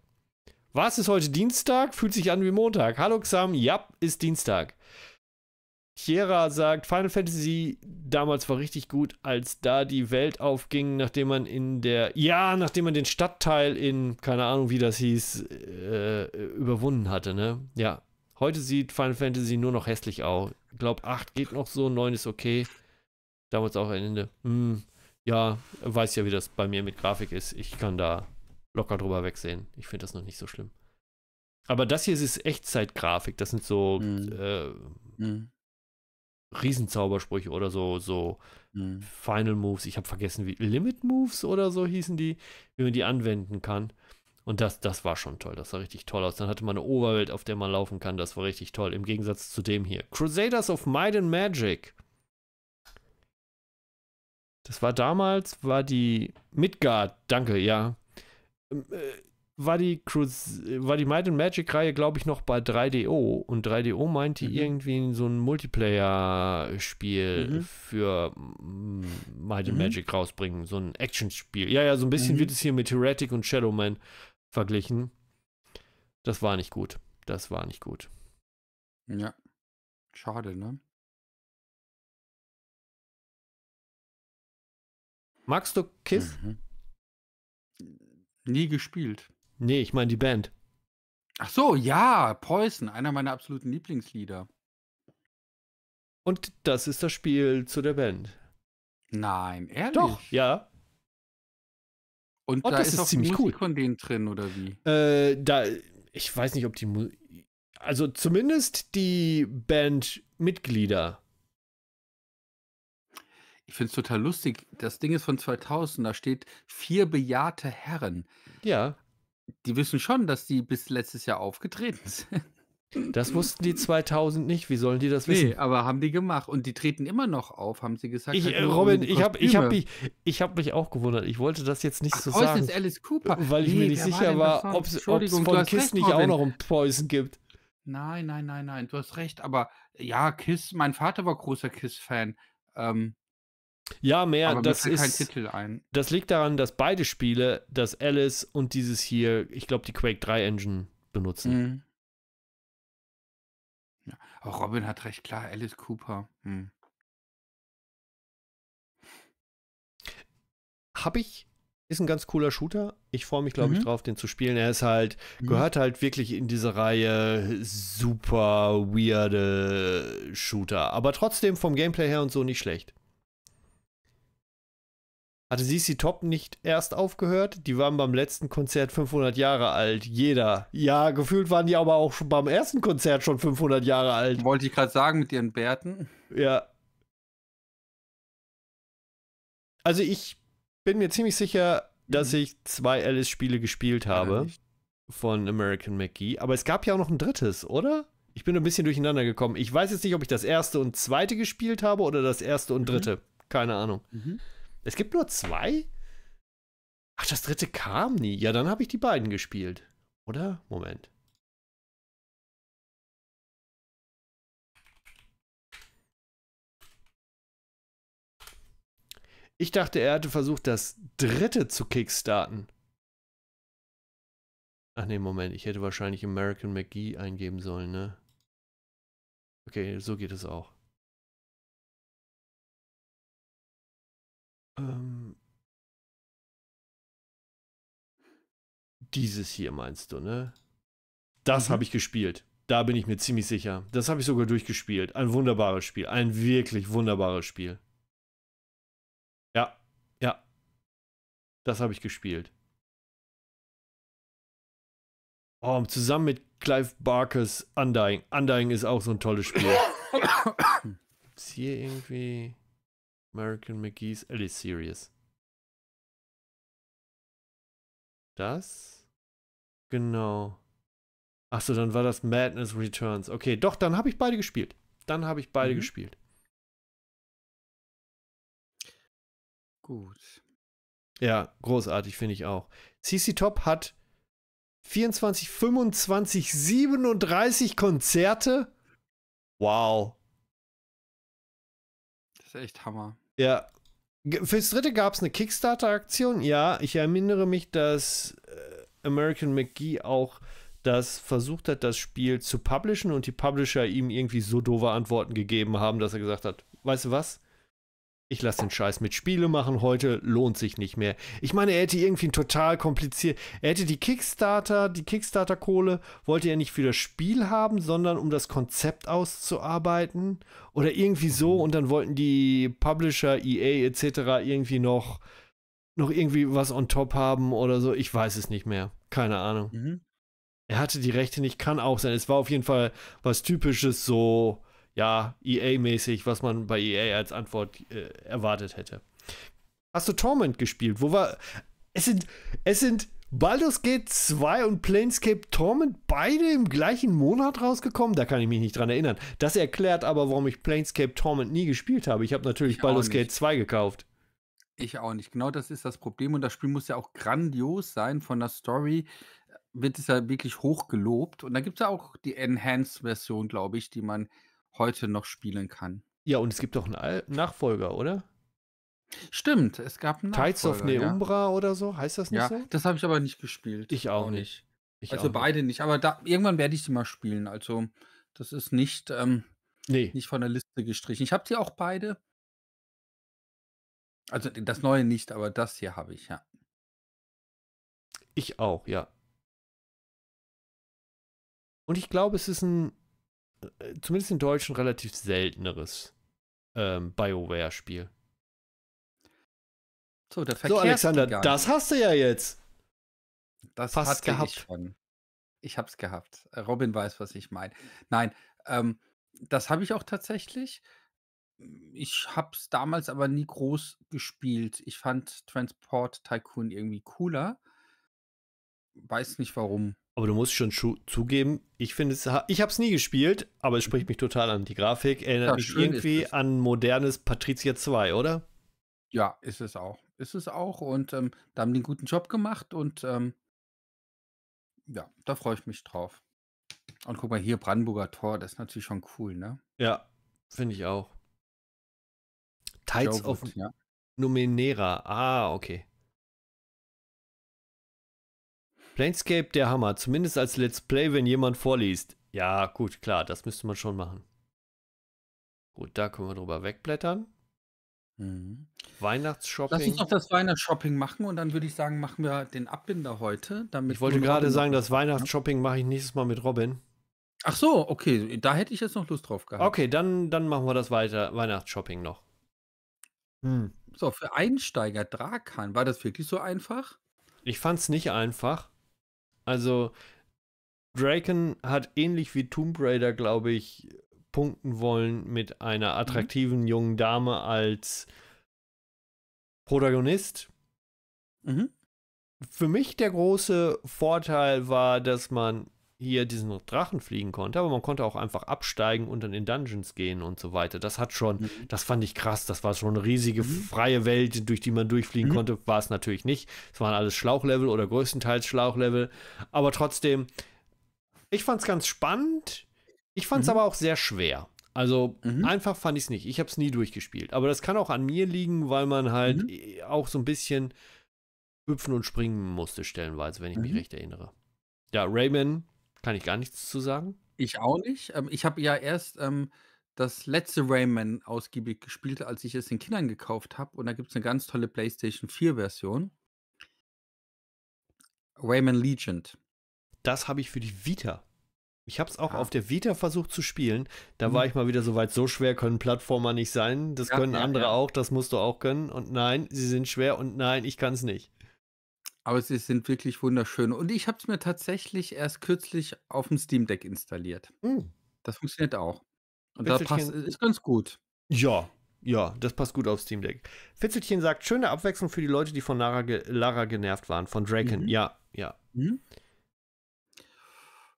Was ist heute Dienstag? Fühlt sich an wie Montag. Hallo Xam, ja, ist Dienstag. Chiera sagt, Final Fantasy damals war richtig gut, als da die Welt aufging, nachdem man in der, ja, nachdem man den Stadtteil in, keine Ahnung, wie das hieß, äh, überwunden hatte, ne? Ja. Heute sieht Final Fantasy nur noch hässlich aus. Ich glaube, 8 geht noch so, 9 ist okay. Damals auch ein Ende. Hm, ja, weiß ja, wie das bei mir mit Grafik ist. Ich kann da locker drüber wegsehen. Ich finde das noch nicht so schlimm. Aber das hier ist Echtzeitgrafik. Das sind so mhm. Äh, mhm. Riesenzaubersprüche oder so, so mhm. Final Moves. Ich habe vergessen, wie Limit Moves oder so hießen die, wie man die anwenden kann. Und das, das war schon toll. Das sah richtig toll aus. Dann hatte man eine Oberwelt, auf der man laufen kann. Das war richtig toll. Im Gegensatz zu dem hier. Crusaders of Might and Magic. Das war damals, war die Midgard, danke, ja. Ähm, äh, war die, Cruz war die Might and Magic-Reihe, glaube ich, noch bei 3DO. Und 3DO meinte mhm. irgendwie so ein Multiplayer-Spiel mhm. für Might and mhm. Magic rausbringen. So ein Action-Spiel. Ja, ja, so ein bisschen mhm. wird es hier mit Heretic und Shadow Man verglichen. Das war nicht gut. Das war nicht gut. Ja. Schade, ne? Magst du Kiss? Mhm. Nie gespielt. Nee, ich meine die Band. Ach so, ja, Poison, einer meiner absoluten Lieblingslieder. Und das ist das Spiel zu der Band. Nein, ehrlich? Doch, ja. Und oh, da das ist, ist auch ziemlich Musik cool. von denen drin, oder wie? Äh, da, ich weiß nicht, ob die Mu Also zumindest die Bandmitglieder. Ich finde es total lustig. Das Ding ist von 2000, da steht vier bejahrte Herren. Ja. Die wissen schon, dass die bis letztes Jahr aufgetreten sind. Das wussten die 2000 nicht. Wie sollen die das wissen? Nee, aber haben die gemacht. Und die treten immer noch auf, haben sie gesagt. Ich, halt äh, Robin, ich habe ich hab mich, ich hab mich auch gewundert. Ich wollte das jetzt nicht Ach, so Poison sagen. Ist Alice Cooper. Äh, weil ich nee, mir nicht sicher war, ob es von Kiss nicht auch noch einen Poison gibt. Nein, nein, nein, nein. Du hast recht. Aber ja, Kiss, mein Vater war großer Kiss-Fan. Ähm, ja, mehr. Aber das ist Titel ein. Das liegt daran, dass beide Spiele, das Alice und dieses hier, ich glaube, die Quake 3 Engine benutzen. Mhm. Ja, auch oh, Robin hat recht klar, Alice Cooper. Mhm. Hab ich. Ist ein ganz cooler Shooter. Ich freue mich, glaube mhm. ich, drauf, den zu spielen. Er ist halt, mhm. gehört halt wirklich in diese Reihe super weirde Shooter. Aber trotzdem vom Gameplay her und so nicht schlecht hatte CC Top nicht erst aufgehört. Die waren beim letzten Konzert 500 Jahre alt. Jeder. Ja, gefühlt waren die aber auch schon beim ersten Konzert schon 500 Jahre alt. Wollte ich gerade sagen mit ihren Bärten. Ja. Also ich bin mir ziemlich sicher, dass mhm. ich zwei Alice-Spiele gespielt habe von American McGee. Aber es gab ja auch noch ein drittes, oder? Ich bin ein bisschen durcheinander gekommen. Ich weiß jetzt nicht, ob ich das erste und zweite gespielt habe oder das erste und mhm. dritte. Mhm. Keine Ahnung. Mhm. Es gibt nur zwei? Ach, das dritte kam nie. Ja, dann habe ich die beiden gespielt. Oder? Moment. Ich dachte, er hatte versucht, das dritte zu kickstarten. Ach nee, Moment. Ich hätte wahrscheinlich American McGee eingeben sollen, ne? Okay, so geht es auch. Ähm, dieses hier meinst du, ne? Das mhm. habe ich gespielt. Da bin ich mir ziemlich sicher. Das habe ich sogar durchgespielt. Ein wunderbares Spiel. Ein wirklich wunderbares Spiel. Ja, ja. Das habe ich gespielt. Oh, zusammen mit Clive Barkers Undying. Undying ist auch so ein tolles Spiel. ist hier irgendwie. American McGee's Alice Series. Das? Genau. Achso, dann war das Madness Returns. Okay, doch, dann habe ich beide gespielt. Dann habe ich beide mhm. gespielt. Gut. Ja, großartig finde ich auch. CC Top hat 24, 25, 37 Konzerte. Wow. Das ist echt Hammer. Ja. Fürs dritte gab es eine Kickstarter-Aktion. Ja, ich erinnere mich, dass äh, American McGee auch das versucht hat, das Spiel zu publishen und die Publisher ihm irgendwie so doofe Antworten gegeben haben, dass er gesagt hat, weißt du was? ich lasse den Scheiß mit Spiele machen heute, lohnt sich nicht mehr. Ich meine, er hätte irgendwie ein total kompliziert. Er hätte die Kickstarter, die Kickstarter-Kohle, wollte er nicht für das Spiel haben, sondern um das Konzept auszuarbeiten. Oder irgendwie so. Und dann wollten die Publisher, EA etc. irgendwie noch, noch irgendwie was on top haben oder so. Ich weiß es nicht mehr. Keine Ahnung. Mhm. Er hatte die Rechte nicht, kann auch sein. Es war auf jeden Fall was Typisches so ja, EA-mäßig, was man bei EA als Antwort äh, erwartet hätte. Hast du Torment gespielt? Wo war. Es sind, es sind Baldur's Gate 2 und Planescape Torment beide im gleichen Monat rausgekommen? Da kann ich mich nicht dran erinnern. Das erklärt aber, warum ich Planescape Torment nie gespielt habe. Ich habe natürlich ich Baldur's Gate 2 gekauft. Ich auch nicht. Genau das ist das Problem. Und das Spiel muss ja auch grandios sein von der Story. Wird es ja wirklich hoch gelobt. Und da gibt es ja auch die Enhanced-Version, glaube ich, die man heute noch spielen kann. Ja, und es gibt doch einen Al Nachfolger, oder? Stimmt, es gab einen Nachfolger. Tides of Neumbra ja. oder so, heißt das nicht ja, so? Das habe ich aber nicht gespielt. Ich auch, nicht. Ich also auch beide nicht, aber da, irgendwann werde ich sie mal spielen. Also, das ist nicht, ähm, nee. nicht von der Liste gestrichen. Ich habe sie auch beide. Also das neue nicht, aber das hier habe ich, ja. Ich auch, ja. Und ich glaube, es ist ein zumindest in Deutsch ein relativ selteneres ähm, BioWare-Spiel. So, der Verkehr So, Alexander, das hast du ja jetzt. Das Fast gehabt. ich schon. Ich hab's gehabt. Äh, Robin weiß, was ich meine. Nein, ähm, das habe ich auch tatsächlich. Ich hab's damals aber nie groß gespielt. Ich fand Transport Tycoon irgendwie cooler. Weiß nicht warum. Aber du musst schon zugeben, ich finde es, ich habe es nie gespielt, aber es spricht mich total an. Die Grafik erinnert ja, mich irgendwie an modernes Patricia 2, oder? Ja, ist es auch. Ist es auch und ähm, da haben die einen guten Job gemacht und ähm, ja, da freue ich mich drauf. Und guck mal hier, Brandenburger Tor, das ist natürlich schon cool, ne? Ja, finde ich auch. Tides Joe of ja. Numenera. Ah, okay. Planescape der Hammer, zumindest als Let's Play, wenn jemand vorliest. Ja, gut, klar, das müsste man schon machen. Gut, da können wir drüber wegblättern. Mhm. Weihnachtsshopping. Lass uns noch das Weihnachtsshopping machen und dann würde ich sagen, machen wir den Abbinder heute. ich wollte gerade sagen, das Weihnachtsshopping mache ich nächstes Mal mit Robin. Ach so, okay, da hätte ich jetzt noch Lust drauf gehabt. Okay, dann, dann machen wir das weiter, Weihnachtsshopping noch. Hm. So, für Einsteiger Drakan, war das wirklich so einfach? Ich fand es nicht einfach. Also Draken hat ähnlich wie Tomb Raider, glaube ich, punkten wollen mit einer mhm. attraktiven mhm. jungen Dame als Protagonist. Mhm. Für mich der große Vorteil war, dass man hier diesen Drachen fliegen konnte, aber man konnte auch einfach absteigen und dann in Dungeons gehen und so weiter. Das hat schon, mhm. das fand ich krass. Das war schon eine riesige mhm. freie Welt, durch die man durchfliegen mhm. konnte. War es natürlich nicht. Es waren alles Schlauchlevel oder größtenteils Schlauchlevel. Aber trotzdem, ich fand es ganz spannend. Ich fand es mhm. aber auch sehr schwer. Also mhm. einfach fand ich es nicht. Ich habe es nie durchgespielt. Aber das kann auch an mir liegen, weil man halt mhm. auch so ein bisschen hüpfen und springen musste stellenweise, wenn ich mich recht erinnere. Ja, Rayman kann ich gar nichts zu sagen. Ich auch nicht. Ähm, ich habe ja erst ähm, das letzte Rayman ausgiebig gespielt, als ich es den Kindern gekauft habe. Und da gibt es eine ganz tolle PlayStation 4-Version. Rayman Legend. Das habe ich für die Vita. Ich habe es auch ah. auf der Vita versucht zu spielen. Da hm. war mhm. ich mal wieder so weit, so schwer können Plattformer nicht sein. Das ja, können ja, andere ja. auch, das musst du auch können. Und nein, sie sind schwer und nein, ich kann es nicht. Aber sie sind wirklich wunderschön. Und ich habe es mir tatsächlich erst kürzlich auf dem Steam Deck installiert. Mhm. Das funktioniert auch. Und das passt, ist ganz gut. Ja, ja, das passt gut auf Steam Deck. Fitzelchen sagt, schöne Abwechslung für die Leute, die von Lara, ge Lara genervt waren, von Draken. Mhm. Ja, ja. Mhm.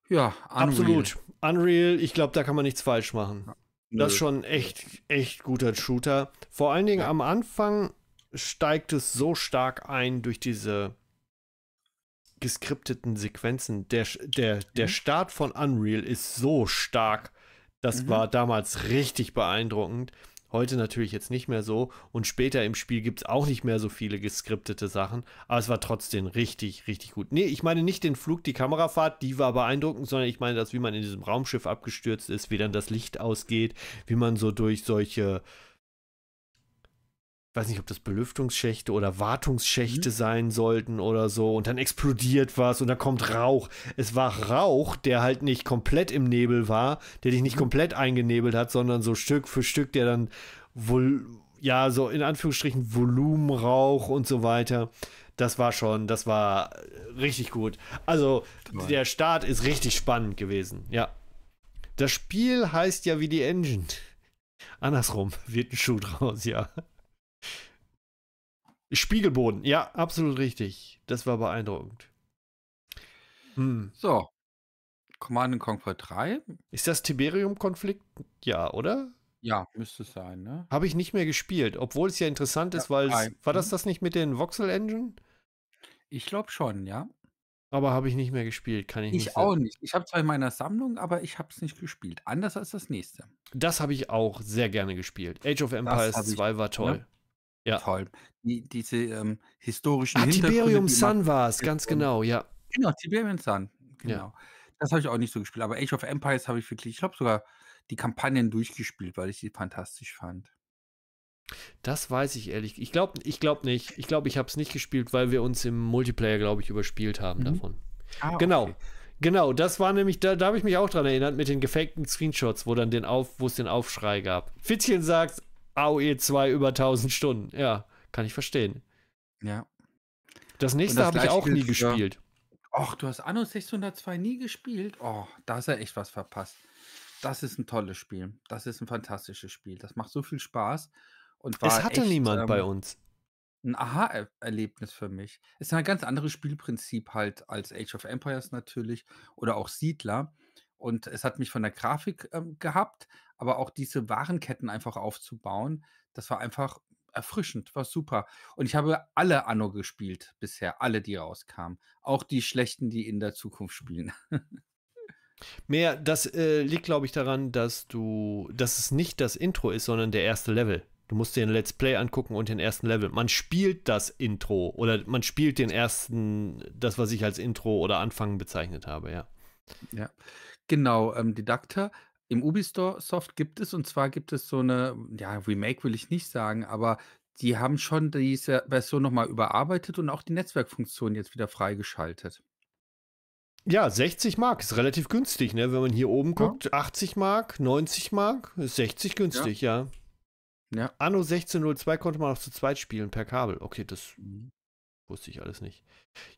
Ja, Unreal. absolut. Unreal, ich glaube, da kann man nichts falsch machen. Nö. Das ist schon echt, echt guter Shooter. Vor allen Dingen ja. am Anfang steigt es so stark ein durch diese geskripteten Sequenzen. Der, der, der mhm. Start von Unreal ist so stark. Das mhm. war damals richtig beeindruckend. Heute natürlich jetzt nicht mehr so. Und später im Spiel gibt es auch nicht mehr so viele geskriptete Sachen. Aber es war trotzdem richtig, richtig gut. Nee, ich meine nicht den Flug, die Kamerafahrt, die war beeindruckend, sondern ich meine das, wie man in diesem Raumschiff abgestürzt ist, wie dann das Licht ausgeht, wie man so durch solche weiß nicht, ob das Belüftungsschächte oder Wartungsschächte mhm. sein sollten oder so. Und dann explodiert was und dann kommt Rauch. Es war Rauch, der halt nicht komplett im Nebel war, der dich nicht mhm. komplett eingenebelt hat, sondern so Stück für Stück, der dann wohl, ja, so in Anführungsstrichen Volumenrauch und so weiter. Das war schon, das war richtig gut. Also, Mann. der Start ist richtig spannend gewesen, ja. Das Spiel heißt ja wie die Engine. Andersrum wird ein Schuh draus, ja. Spiegelboden, ja, absolut richtig. Das war beeindruckend. Hm. So. Command Conquer 3. Ist das Tiberium-Konflikt? Ja, oder? Ja, müsste es sein, ne? Habe ich nicht mehr gespielt, obwohl es ja interessant ja, ist, weil war das mhm. das nicht mit den Voxel Engine? Ich glaube schon, ja. Aber habe ich nicht mehr gespielt, kann ich, ich nicht. Ich auch nicht. Ich habe zwar in meiner Sammlung, aber ich habe es nicht gespielt. Anders als das nächste. Das habe ich auch sehr gerne gespielt. Age of Empires 2 war ne? toll. Ne? Ja. Toll. Die, diese ähm, historischen ah, Hintergründe. Tiberium Sun war es, ganz genau, ja. Genau, Tiberium Sun, genau. Ja. Das habe ich auch nicht so gespielt, aber Age of Empires habe ich wirklich, ich glaube sogar die Kampagnen durchgespielt, weil ich sie fantastisch fand. Das weiß ich ehrlich. Ich glaube ich glaub nicht. Ich glaube, ich habe es nicht gespielt, weil wir uns im Multiplayer, glaube ich, überspielt haben mhm. davon. Ah, genau. Okay. Genau, das war nämlich, da, da habe ich mich auch dran erinnert, mit den gefakten Screenshots, wo dann den Auf, wo es den Aufschrei gab. Fitzchen sagt, AOE 2 über 1000 Stunden. Ja, kann ich verstehen. Ja. Das nächste habe ich auch nie gespielt. Ja. Ach, du hast Anno 602 nie gespielt? Oh, da ist ja echt was verpasst. Das ist ein tolles Spiel. Das ist ein fantastisches Spiel. Das macht so viel Spaß. Und war es hatte echt, niemand ähm, bei uns. Ein Aha-Erlebnis für mich. Es ist ein ganz anderes Spielprinzip halt als Age of Empires natürlich oder auch Siedler. Und es hat mich von der Grafik ähm, gehabt, aber auch diese Warenketten einfach aufzubauen, das war einfach erfrischend, war super. Und ich habe alle Anno gespielt bisher, alle, die rauskamen. Auch die schlechten, die in der Zukunft spielen. Mehr, das äh, liegt, glaube ich, daran, dass du, dass es nicht das Intro ist, sondern der erste Level. Du musst dir ein Let's Play angucken und den ersten Level. Man spielt das Intro oder man spielt den ersten, das, was ich als Intro oder Anfang bezeichnet habe, ja. Ja. Genau, ähm, Didacta. Im Ubisoft gibt es, und zwar gibt es so eine, hm, ja, Remake will ich nicht sagen, aber die haben schon diese Version nochmal überarbeitet und auch die Netzwerkfunktion jetzt wieder freigeschaltet. Ja, 60 Mark ist relativ günstig, ne? Wenn man hier oben guckt, 80 Mark, 90 Mark, ist 60 günstig, ja. ja. ja. Anno 1602 konnte man auch zu zweit spielen per Kabel. Okay, das mhm. wusste ich alles nicht.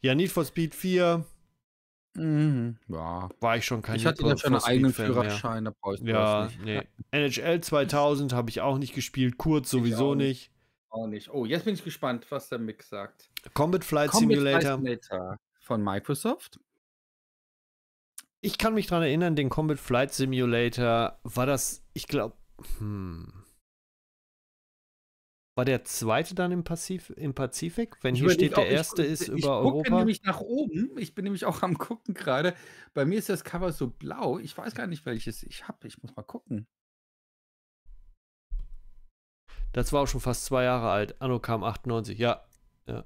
Ja, Need for Speed 4, Mhm. Ja. War ich schon kein Ich hatte ja schon einen eigenen Führerschein, da brauche ich ja, das nicht. Nee. NHL 2000 habe ich auch nicht gespielt, kurz sowieso nicht. nicht. Auch nicht. Oh, jetzt bin ich gespannt, was der Mick sagt. Combat Flight Combat Simulator. Flight Simulator von Microsoft. Ich kann mich daran erinnern, den Combat Flight Simulator war das, ich glaube, hm, war der zweite dann im, Pazif im Pazifik? Wenn ich hier steht, der erste ich, ist ich, über ich Europa. Ich gucke nämlich nach oben. Ich bin nämlich auch am gucken gerade. Bei mir ist das Cover so blau. Ich weiß gar nicht, welches ich habe. Ich muss mal gucken. Das war auch schon fast zwei Jahre alt. Anno kam 98. Ja. ja.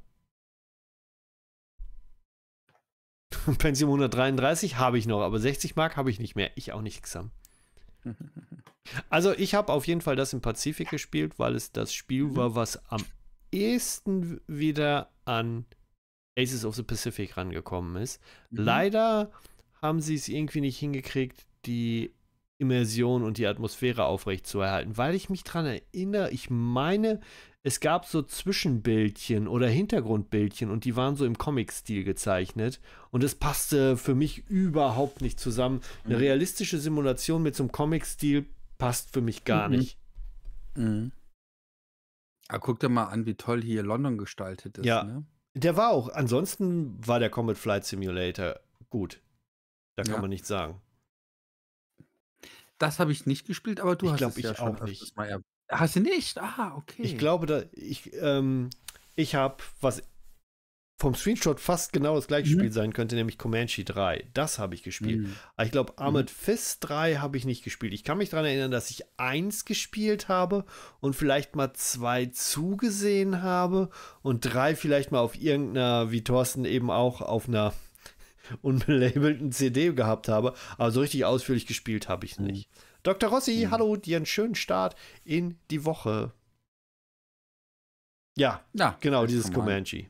Pension 133 habe ich noch, aber 60 Mark habe ich nicht mehr. Ich auch nicht, Xam. Also ich habe auf jeden Fall das im Pazifik gespielt, weil es das Spiel mhm. war, was am ehesten wieder an Aces of the Pacific rangekommen ist. Mhm. Leider haben sie es irgendwie nicht hingekriegt, die Immersion und die Atmosphäre aufrechtzuerhalten, weil ich mich daran erinnere, ich meine, es gab so Zwischenbildchen oder Hintergrundbildchen und die waren so im Comic-Stil gezeichnet und es passte für mich überhaupt nicht zusammen. Eine mhm. realistische Simulation mit so einem Comic-Stil passt für mich gar mhm. nicht. Mhm. Aber ah, guck dir mal an, wie toll hier London gestaltet ist. Ja, ne? der war auch. Ansonsten war der Comet Flight Simulator gut. Da kann ja. man nichts sagen. Das habe ich nicht gespielt, aber du ich hast glaub, es ich ja auch nicht. Mal hast du nicht? Ah, okay. Ich glaube, da ich ähm, ich habe was vom Screenshot fast genau das gleiche mhm. Spiel sein könnte, nämlich Comanche 3. Das habe ich gespielt. Mhm. Aber ich glaube, mhm. Armored mhm. Fist 3 habe ich nicht gespielt. Ich kann mich daran erinnern, dass ich 1 gespielt habe und vielleicht mal 2 zugesehen habe und 3 vielleicht mal auf irgendeiner, wie Thorsten eben auch, auf einer unbelabelten CD gehabt habe. Aber so richtig ausführlich gespielt habe ich es mhm. nicht. Dr. Rossi, mhm. hallo, dir einen schönen Start in die Woche. Ja, ja, genau, dieses Comanche.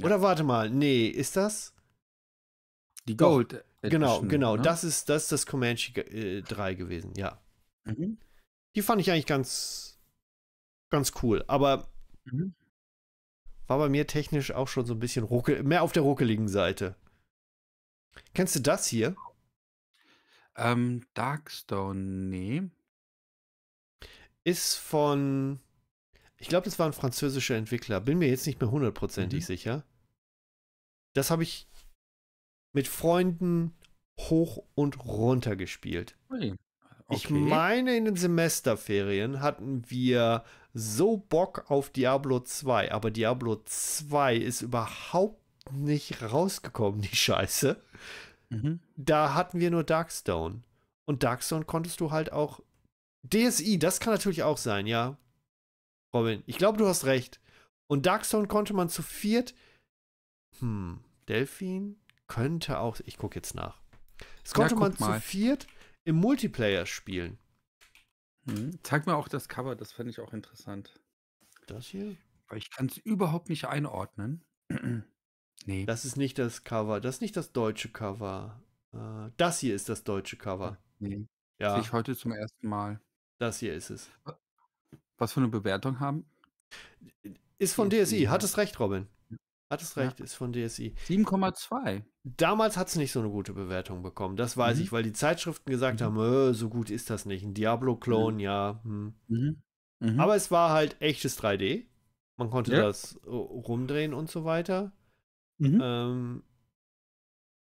Oder warte mal, nee, ist das? Die Gold. Edition, genau, genau. Ne? Das, ist, das ist das Comanche äh, 3 gewesen, ja. Mhm. Die fand ich eigentlich ganz, ganz cool. Aber mhm. war bei mir technisch auch schon so ein bisschen ruckel, mehr auf der ruckeligen Seite. Kennst du das hier? Ähm, Darkstone, nee. Ist von ich glaube, das war ein französischer Entwickler. Bin mir jetzt nicht mehr hundertprozentig mhm. sicher. Das habe ich mit Freunden hoch und runter gespielt. Okay. Ich meine, in den Semesterferien hatten wir so Bock auf Diablo 2, aber Diablo 2 ist überhaupt nicht rausgekommen, die Scheiße. Mhm. Da hatten wir nur Darkstone. Und Darkstone konntest du halt auch. DSI, das kann natürlich auch sein, ja. Robin, ich glaube, du hast recht. Und Darkstone konnte man zu viert. Hm, Delphine könnte auch. Ich gucke jetzt nach. Es konnte ja, man mal. zu viert im Multiplayer spielen. Hm. Zeig mir auch das Cover, das fände ich auch interessant. Das hier? Weil ich kann es überhaupt nicht einordnen. nee. Das ist nicht das Cover. Das ist nicht das deutsche Cover. Äh, das hier ist das deutsche Cover. Nee. Ja. sehe ich heute zum ersten Mal. Das hier ist es was für eine Bewertung haben? Ist von DSI. Hattest recht, Robin. Hattest recht, ja. ist von DSI. 7,2. Damals hat es nicht so eine gute Bewertung bekommen, das weiß mhm. ich, weil die Zeitschriften gesagt mhm. haben, äh, so gut ist das nicht. Ein Diablo-Klon, mhm. ja. Hm. Mhm. Mhm. Aber es war halt echtes 3D. Man konnte ja. das äh, rumdrehen und so weiter. Mhm. Ähm,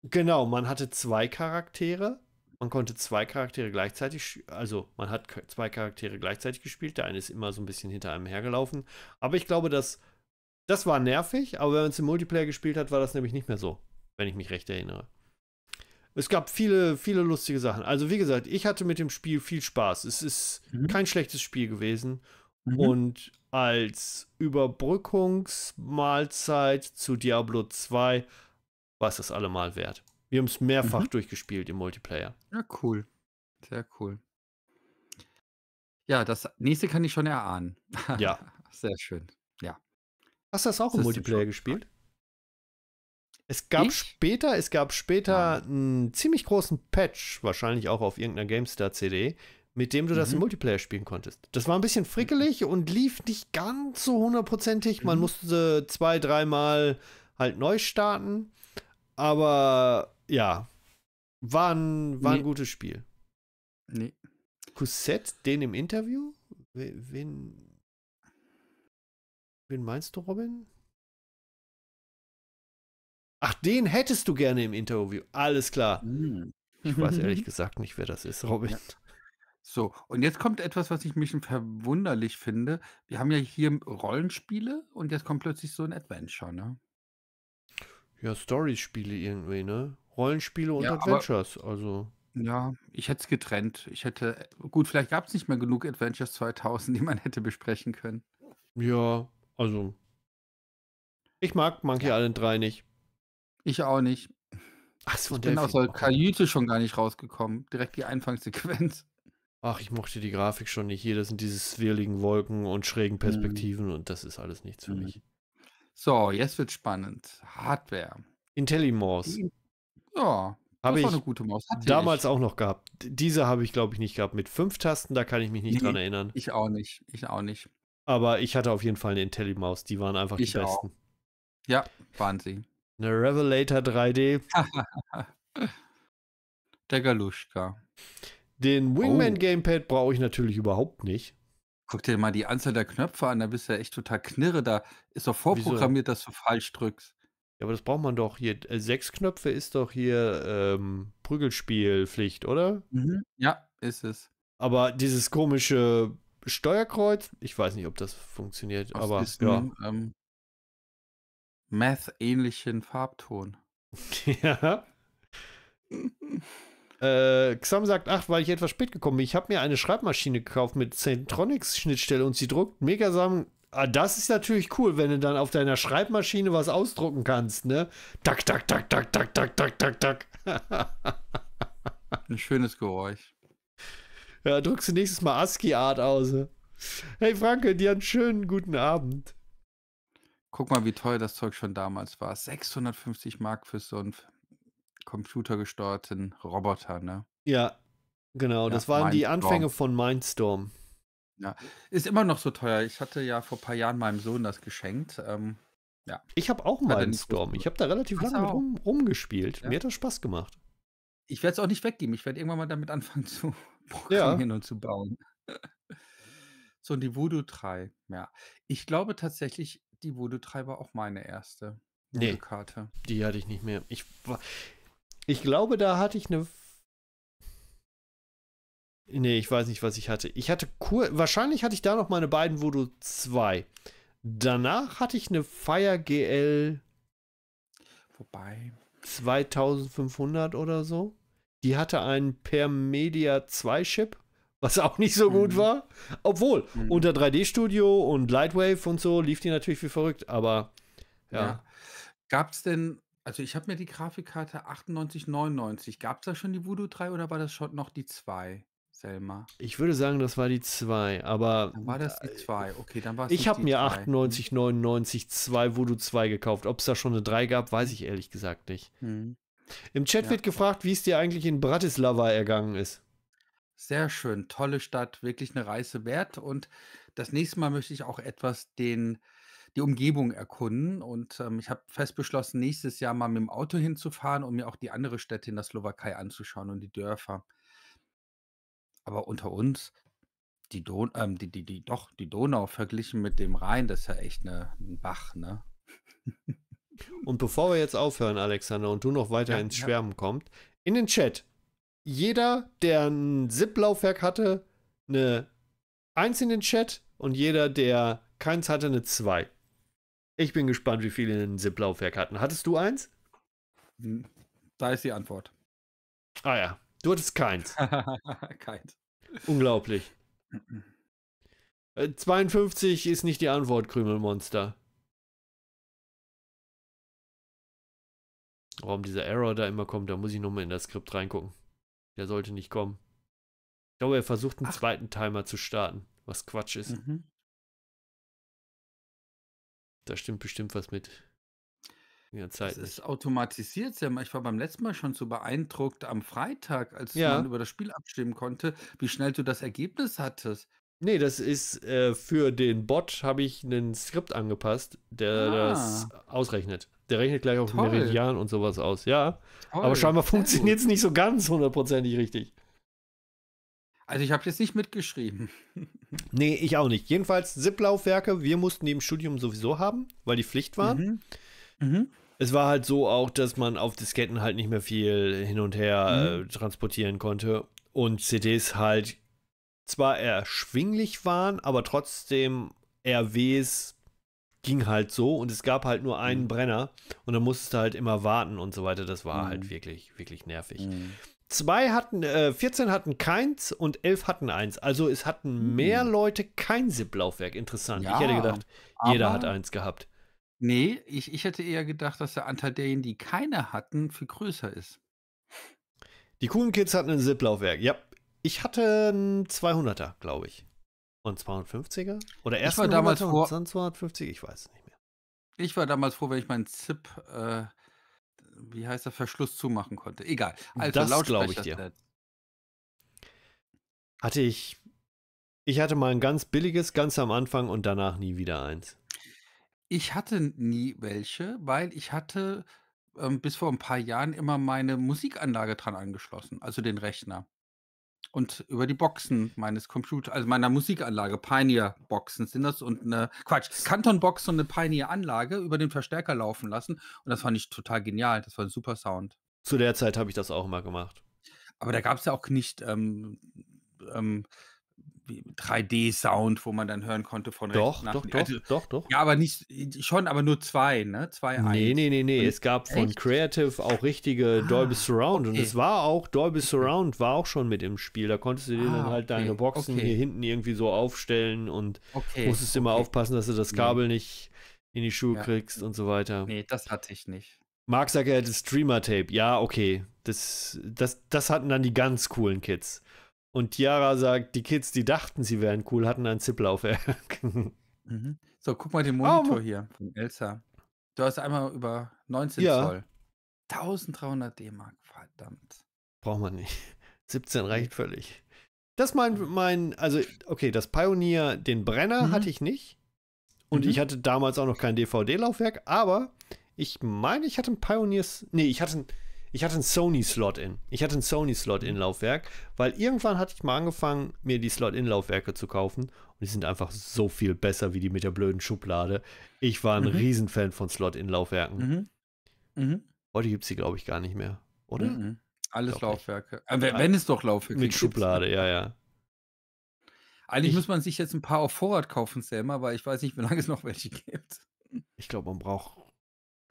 genau, man hatte zwei Charaktere. Man konnte zwei Charaktere gleichzeitig, also man hat zwei Charaktere gleichzeitig gespielt. Der eine ist immer so ein bisschen hinter einem hergelaufen. Aber ich glaube, dass das war nervig, aber wenn man es im Multiplayer gespielt hat, war das nämlich nicht mehr so, wenn ich mich recht erinnere. Es gab viele, viele lustige Sachen. Also wie gesagt, ich hatte mit dem Spiel viel Spaß. Es ist mhm. kein schlechtes Spiel gewesen. Mhm. Und als Überbrückungsmahlzeit zu Diablo 2 war es das allemal wert. Wir haben es mehrfach mhm. durchgespielt im Multiplayer. Ja, ah, cool. Sehr cool. Ja, das nächste kann ich schon erahnen. Ja. Sehr schön. Ja. Hast du das auch das im Multiplayer gespielt? Es gab ich? später, es gab später Nein. einen ziemlich großen Patch, wahrscheinlich auch auf irgendeiner GameStar-CD, mit dem du das im mhm. Multiplayer spielen konntest. Das war ein bisschen mhm. frickelig und lief nicht ganz so hundertprozentig. Man mhm. musste zwei, dreimal halt neu starten. Aber ja, war ein, war ein gutes Spiel. Nee. Cousette, den im Interview? Wen, wen meinst du, Robin? Ach, den hättest du gerne im Interview. Alles klar. Mhm. Ich weiß hm. ehrlich gesagt nicht, wer das ist, Robin. Ja. So, und jetzt kommt etwas, was ich mich verwunderlich finde. Wir haben ja hier Rollenspiele und jetzt kommt plötzlich so ein Adventure, ne? Ja, Storyspiele irgendwie, ne? Rollenspiele und ja, Adventures. Aber, also. Ja, ich hätte es getrennt. Ich hätte, gut, vielleicht gab es nicht mehr genug Adventures 2000, die man hätte besprechen können. Ja, also. Ich mag Monkey ja. Island 3 nicht. Ich auch nicht. Ach, so, ich bin aus der Kajüte schon gar nicht rausgekommen. Direkt die Einfangsequenz. Ach, ich mochte die Grafik schon nicht. Hier, das sind diese swirligen Wolken und schrägen mhm. Perspektiven mhm. und das ist alles nichts für mhm. mich. So, jetzt wird spannend. Hardware. Intellimorphs. Ja, habe ich damals ich. auch noch gehabt. Diese habe ich, glaube ich, nicht gehabt. Mit fünf Tasten, da kann ich mich nicht nee, dran erinnern. Ich auch nicht. Ich auch nicht. Aber ich hatte auf jeden Fall eine Intelli-Maus. Die waren einfach ich die auch. besten. Ja, waren sie. Eine Revelator 3D. Der Galuschka. Den Wingman oh. Gamepad brauche ich natürlich überhaupt nicht. Guck dir mal die Anzahl der Knöpfe an, da bist du ja echt total knirre. Da ist doch vorprogrammiert, Wieso? dass du falsch drückst. Ja, aber das braucht man doch hier. Äh, Sechs Knöpfe ist doch hier ähm, Prügelspielpflicht, oder? Mhm. Ja, ist es. Aber dieses komische Steuerkreuz, ich weiß nicht, ob das funktioniert, Aus aber ja. diesem, ähm, Math-ähnlichen Farbton. ja. Äh, Xam sagt, ach, weil ich etwas spät gekommen bin. Ich habe mir eine Schreibmaschine gekauft mit Centronics-Schnittstelle und sie druckt mega Ah, das ist natürlich cool, wenn du dann auf deiner Schreibmaschine was ausdrucken kannst, ne? Tak, tak, tak, tak, tak, tak, tak, tak, tak. Ein schönes Geräusch. Ja, drückst du nächstes Mal ASCII-Art aus. Ne? Hey Franke, dir einen schönen guten Abend. Guck mal, wie teuer das Zeug schon damals war. 650 Mark für so einen computergesteuerten Roboter, ne? Ja, genau. Ja, das waren die Anfänge von Mindstorm. Ja, ist immer noch so teuer. Ich hatte ja vor ein paar Jahren meinem Sohn das geschenkt. Ähm, ja. Ich habe auch mal einen Storm. Ich habe da relativ lange rum, rumgespielt. Ja. Mir hat das Spaß gemacht. Ich werde es auch nicht weggeben. Ich werde irgendwann mal damit anfangen zu programmieren ja. und zu bauen. so, und die Voodoo 3. Ja. Ich glaube tatsächlich, die Voodoo 3 war auch meine erste nee, Karte. Die hatte ich nicht mehr. Ich, war, ich glaube, da hatte ich eine Nee, ich weiß nicht, was ich hatte. Ich hatte cool, wahrscheinlich hatte ich da noch meine beiden Voodoo 2. Danach hatte ich eine Fire GL. Wobei. 2500 oder so. Die hatte einen Per Media 2 Chip, was auch nicht so gut mhm. war. Obwohl, mhm. unter 3D-Studio und Lightwave und so lief die natürlich wie verrückt, aber ja. ja. Gab es denn, also ich habe mir die Grafikkarte 9899, gab es da schon die Voodoo 3 oder war das schon noch die 2? Selma? Ich würde sagen, das war die 2, aber. Dann war das die 2, okay, dann war es Ich habe mir 98, 99, 2 Voodoo 2 gekauft. Ob es da schon eine 3 gab, weiß ich ehrlich gesagt nicht. Hm. Im Chat ja. wird gefragt, wie es dir eigentlich in Bratislava ergangen ist. Sehr schön, tolle Stadt, wirklich eine Reise wert. Und das nächste Mal möchte ich auch etwas den, die Umgebung erkunden. Und ähm, ich habe fest beschlossen, nächstes Jahr mal mit dem Auto hinzufahren, um mir auch die andere Städte in der Slowakei anzuschauen und die Dörfer. Aber unter uns, die, Don ähm, die, die, die, doch, die Donau verglichen mit dem Rhein, das ist ja echt ne, ein Bach, ne? Und bevor wir jetzt aufhören, Alexander, und du noch weiter ja, ins Schwärmen ja. kommt, in den Chat. Jeder, der ein sip laufwerk hatte, eine 1 in den Chat und jeder, der keins hatte, eine 2. Ich bin gespannt, wie viele ein sip laufwerk hatten. Hattest du eins? Hm, da ist die Antwort. Ah ja, Du hattest keins. keins. Unglaublich. 52 äh, ist nicht die Antwort, Krümelmonster. Warum dieser Error da immer kommt, da muss ich nochmal in das Skript reingucken. Der sollte nicht kommen. Ich glaube, er versucht einen Ach. zweiten Timer zu starten, was Quatsch ist. Mhm. Da stimmt bestimmt was mit. In der Zeit das ist automatisiert Ich war beim letzten Mal schon so beeindruckt am Freitag, als ja. man über das Spiel abstimmen konnte, wie schnell du das Ergebnis hattest. Nee, das ist äh, für den Bot habe ich einen Skript angepasst, der ah. das ausrechnet. Der rechnet gleich auch Meridian und sowas aus, ja. Toll. Aber scheinbar funktioniert es nicht so ganz hundertprozentig richtig. Also ich habe jetzt nicht mitgeschrieben. nee, ich auch nicht. Jedenfalls SIP-Laufwerke, wir mussten die im Studium sowieso haben, weil die Pflicht waren. Mhm. Mhm. Es war halt so auch, dass man auf Disketten halt nicht mehr viel hin und her mhm. äh, transportieren konnte und CDs halt zwar erschwinglich waren, aber trotzdem RWs ging halt so und es gab halt nur einen mhm. Brenner und dann musstest du halt immer warten und so weiter. Das war halt mhm. halt wirklich, wirklich nervig. Mhm. Zwei hatten, äh, 14 hatten keins und 11 hatten eins. Also es hatten mehr mhm. Leute kein SIP-Laufwerk. Interessant. Ja, ich hätte gedacht, jeder hat eins gehabt. Nee, ich ich hätte eher gedacht, dass der Anteil derjenigen, die keine hatten, viel größer ist. Die coolen Kids hatten ein Zip-Laufwerk. Ja, ich hatte einen 200er, glaube ich. Und 250er? Oder erst ich damals froh, 250, ich weiß nicht mehr. Ich war damals froh, wenn ich meinen Zip, äh, wie heißt der, Verschluss zumachen konnte. Egal. Also das glaube ich dir. Hatte ich, ich hatte mal ein ganz billiges, ganz am Anfang und danach nie wieder eins. Ich hatte nie welche, weil ich hatte, ähm, bis vor ein paar Jahren immer meine Musikanlage dran angeschlossen, also den Rechner. Und über die Boxen meines Computers, also meiner Musikanlage, Pioneer-Boxen sind das und eine, Quatsch, Kanton-Box und eine Pioneer-Anlage über den Verstärker laufen lassen und das fand ich total genial. Das war ein super Sound. Zu der Zeit habe ich das auch immer gemacht. Aber da gab es ja auch nicht, ähm, ähm 3D-Sound, wo man dann hören konnte von doch, rechts doch, nach doch, also, doch, doch. Ja, aber nicht äh, schon, aber nur zwei, ne? Zwei Nee, eins. nee, nee, nee. Und es gab echt? von Creative auch richtige ah, Dolby Surround okay. und es war auch Dolby Surround war auch schon mit im Spiel. Da konntest du dir ah, dann halt okay. deine Boxen okay. hier hinten irgendwie so aufstellen und musstest immer aufpassen, dass du das Kabel nee. nicht in die Schuhe ja. kriegst und so weiter. Nee, das hatte ich nicht. Marc sagt, er hätte Streamer-Tape. Ja, okay. Das, das, das hatten dann die ganz coolen Kids. Und Tiara sagt, die Kids, die dachten, sie wären cool, hatten ein Zipplaufwerk. Mhm. So, guck mal den Monitor oh. hier von Elsa. Du hast einmal über 19 ja. Zoll. 1300 D-Mark, verdammt. Braucht man nicht. 17 reicht völlig. Das mein, mhm. mein, also, okay, das Pioneer, den Brenner mhm. hatte ich nicht. Und mhm. ich hatte damals auch noch kein DVD-Laufwerk, aber ich meine, ich hatte ein Pioneers, nee, ich hatte ein ich hatte einen Sony-Slot-In. Ich hatte einen Sony-Slot-In-Laufwerk, mhm. weil irgendwann hatte ich mal angefangen, mir die Slot-In-Laufwerke zu kaufen. Und die sind einfach so viel besser wie die mit der blöden Schublade. Ich war ein mhm. Riesenfan von Slot-In-Laufwerken. Mhm. Mhm. Heute gibt es sie, glaube ich, gar nicht mehr, oder? Mhm. Alles Laufwerke. Äh, wenn, wenn es doch Laufwerke gibt. Mit Schublade, ja, ja. Eigentlich ich, muss man sich jetzt ein paar auf Vorrat kaufen, Sam, aber ich weiß nicht, wie lange es noch welche gibt. Ich glaube, man braucht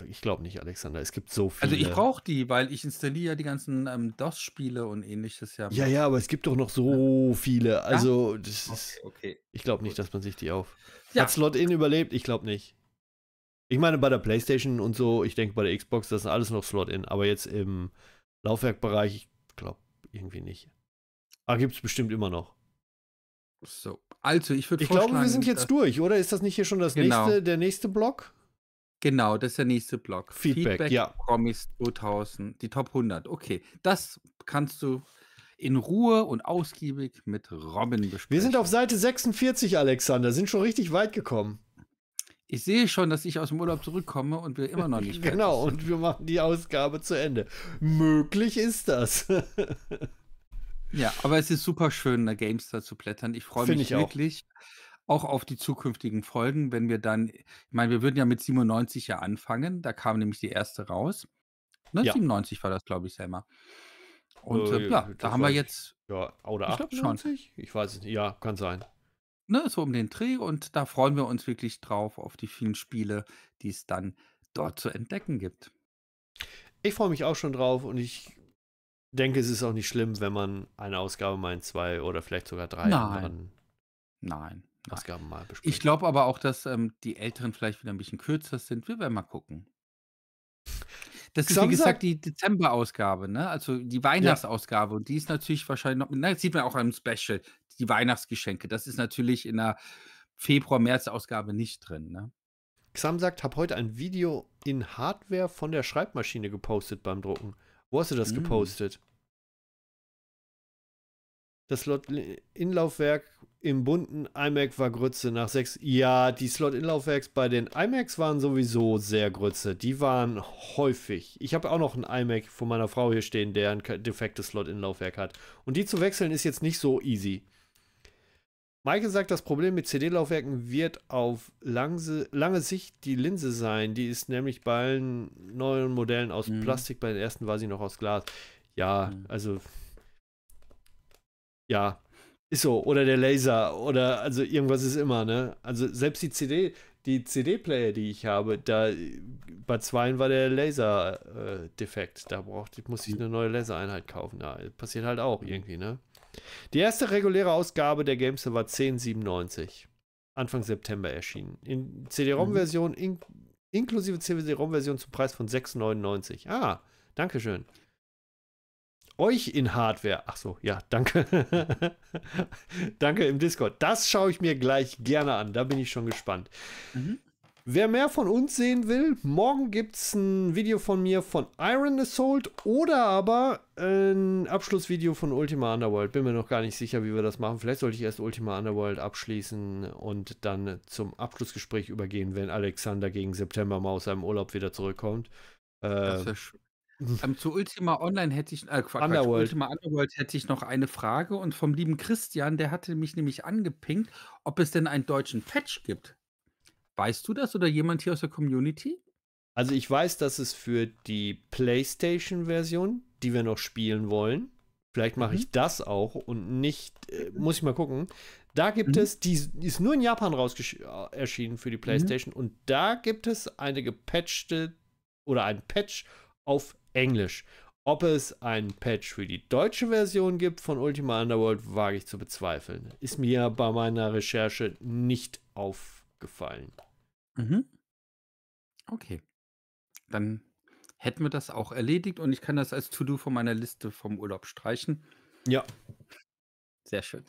ich glaube nicht, Alexander. Es gibt so viele. Also ich brauche die, weil ich installiere ja die ganzen ähm, DOS-Spiele und ähnliches ja. Ja, ja, aber es gibt doch noch so viele. Also ja? das ist, okay, okay. ich glaube nicht, dass man sich die auf. Ja. Hat Slot In überlebt? Ich glaube nicht. Ich meine, bei der PlayStation und so, ich denke bei der Xbox, das ist alles noch Slot In. Aber jetzt im Laufwerkbereich, ich glaube irgendwie nicht. Aber ah, gibt es bestimmt immer noch. So, also ich würde Ich glaube, wir sind jetzt durch, oder? Ist das nicht hier schon das genau. nächste, der nächste Block? Genau, das ist der nächste Block. Feedback, Feedback ja. Promis 2000, die Top 100. Okay, das kannst du in Ruhe und ausgiebig mit Robin besprechen. Wir sind auf Seite 46, Alexander, sind schon richtig weit gekommen. Ich sehe schon, dass ich aus dem Urlaub zurückkomme und wir immer noch nicht. genau, und wir machen die Ausgabe zu Ende. Möglich ist das. ja, aber es ist super schön, eine GameStar zu plättern. Ich freue mich wirklich. Auch auch auf die zukünftigen Folgen, wenn wir dann, ich meine, wir würden ja mit 97 ja anfangen, da kam nämlich die erste raus. Ne? Ja. 97 war das, glaube ich, selber. Und äh, äh, ja, da haben wir jetzt. Ja, oder 98? Schon. ich weiß es nicht. Ja, kann sein. Ne, so um den Dreh und da freuen wir uns wirklich drauf auf die vielen Spiele, die es dann dort zu entdecken gibt. Ich freue mich auch schon drauf und ich denke, es ist auch nicht schlimm, wenn man eine Ausgabe mal in zwei oder vielleicht sogar drei Nein. Nein. Ausgaben mal besprechen. Ich glaube aber auch, dass ähm, die Älteren vielleicht wieder ein bisschen kürzer sind. Wir werden mal gucken. Das ist, wie gesagt, die Dezember-Ausgabe, ne? Also die Weihnachtsausgabe. Ja. Und die ist natürlich wahrscheinlich noch, na, das sieht man auch am Special, die Weihnachtsgeschenke. Das ist natürlich in der Februar-März-Ausgabe nicht drin, ne? Xam sagt, habe heute ein Video in Hardware von der Schreibmaschine gepostet beim Drucken. Wo hast du das hm. gepostet? Das Slot-Inlaufwerk im bunten iMac war Grütze nach sechs. Ja, die Slot-Inlaufwerks bei den iMacs waren sowieso sehr Grütze. Die waren häufig. Ich habe auch noch ein iMac von meiner Frau hier stehen, der ein defektes Slot-Inlaufwerk hat. Und die zu wechseln ist jetzt nicht so easy. Michael sagt, das Problem mit CD-Laufwerken wird auf lange Sicht die Linse sein. Die ist nämlich bei allen neuen Modellen aus mhm. Plastik, bei den ersten war sie noch aus Glas. Ja, mhm. also ja, ist so. Oder der Laser oder also irgendwas ist immer, ne? Also selbst die CD, die CD-Player, die ich habe, da bei zweien war der Laser äh, defekt. Da brauchte, musste ich mhm. eine neue Lasereinheit kaufen. Ja, passiert halt auch irgendwie, ne? Die erste reguläre Ausgabe der Games war 1097. Anfang September erschienen. In CD-ROM-Version mhm. in, inklusive CD-ROM-Version zum Preis von 6,99. Ah, Dankeschön euch in Hardware. Ach so, ja, danke. danke im Discord. Das schaue ich mir gleich gerne an. Da bin ich schon gespannt. Mhm. Wer mehr von uns sehen will, morgen gibt es ein Video von mir von Iron Assault oder aber ein Abschlussvideo von Ultima Underworld. Bin mir noch gar nicht sicher, wie wir das machen. Vielleicht sollte ich erst Ultima Underworld abschließen und dann zum Abschlussgespräch übergehen, wenn Alexander gegen September mal aus seinem Urlaub wieder zurückkommt. Äh, das Mhm. Ähm, zu Ultima Online hätte ich, äh, Quatsch, Underworld. Ultima Underworld hätte ich noch eine Frage und vom lieben Christian, der hatte mich nämlich angepinkt, ob es denn einen deutschen Patch gibt. Weißt du das oder jemand hier aus der Community? Also ich weiß, dass es für die PlayStation-Version, die wir noch spielen wollen, vielleicht mache mhm. ich das auch und nicht, äh, muss ich mal gucken. Da gibt mhm. es, die, ist nur in Japan raus äh, erschienen für die mhm. PlayStation mhm. und da gibt es eine gepatchte oder ein Patch auf Englisch. Ob es einen Patch für die deutsche Version gibt von Ultima Underworld, wage ich zu bezweifeln. Ist mir bei meiner Recherche nicht aufgefallen. Mhm. Okay. Dann hätten wir das auch erledigt und ich kann das als To-Do von meiner Liste vom Urlaub streichen. Ja. Sehr schön.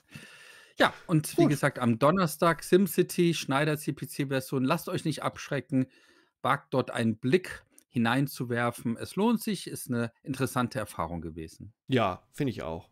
Ja, und Gut. wie gesagt, am Donnerstag SimCity, Schneider CPC-Version. Lasst euch nicht abschrecken. Wagt dort einen Blick hineinzuwerfen. Es lohnt sich, ist eine interessante Erfahrung gewesen. Ja, finde ich auch.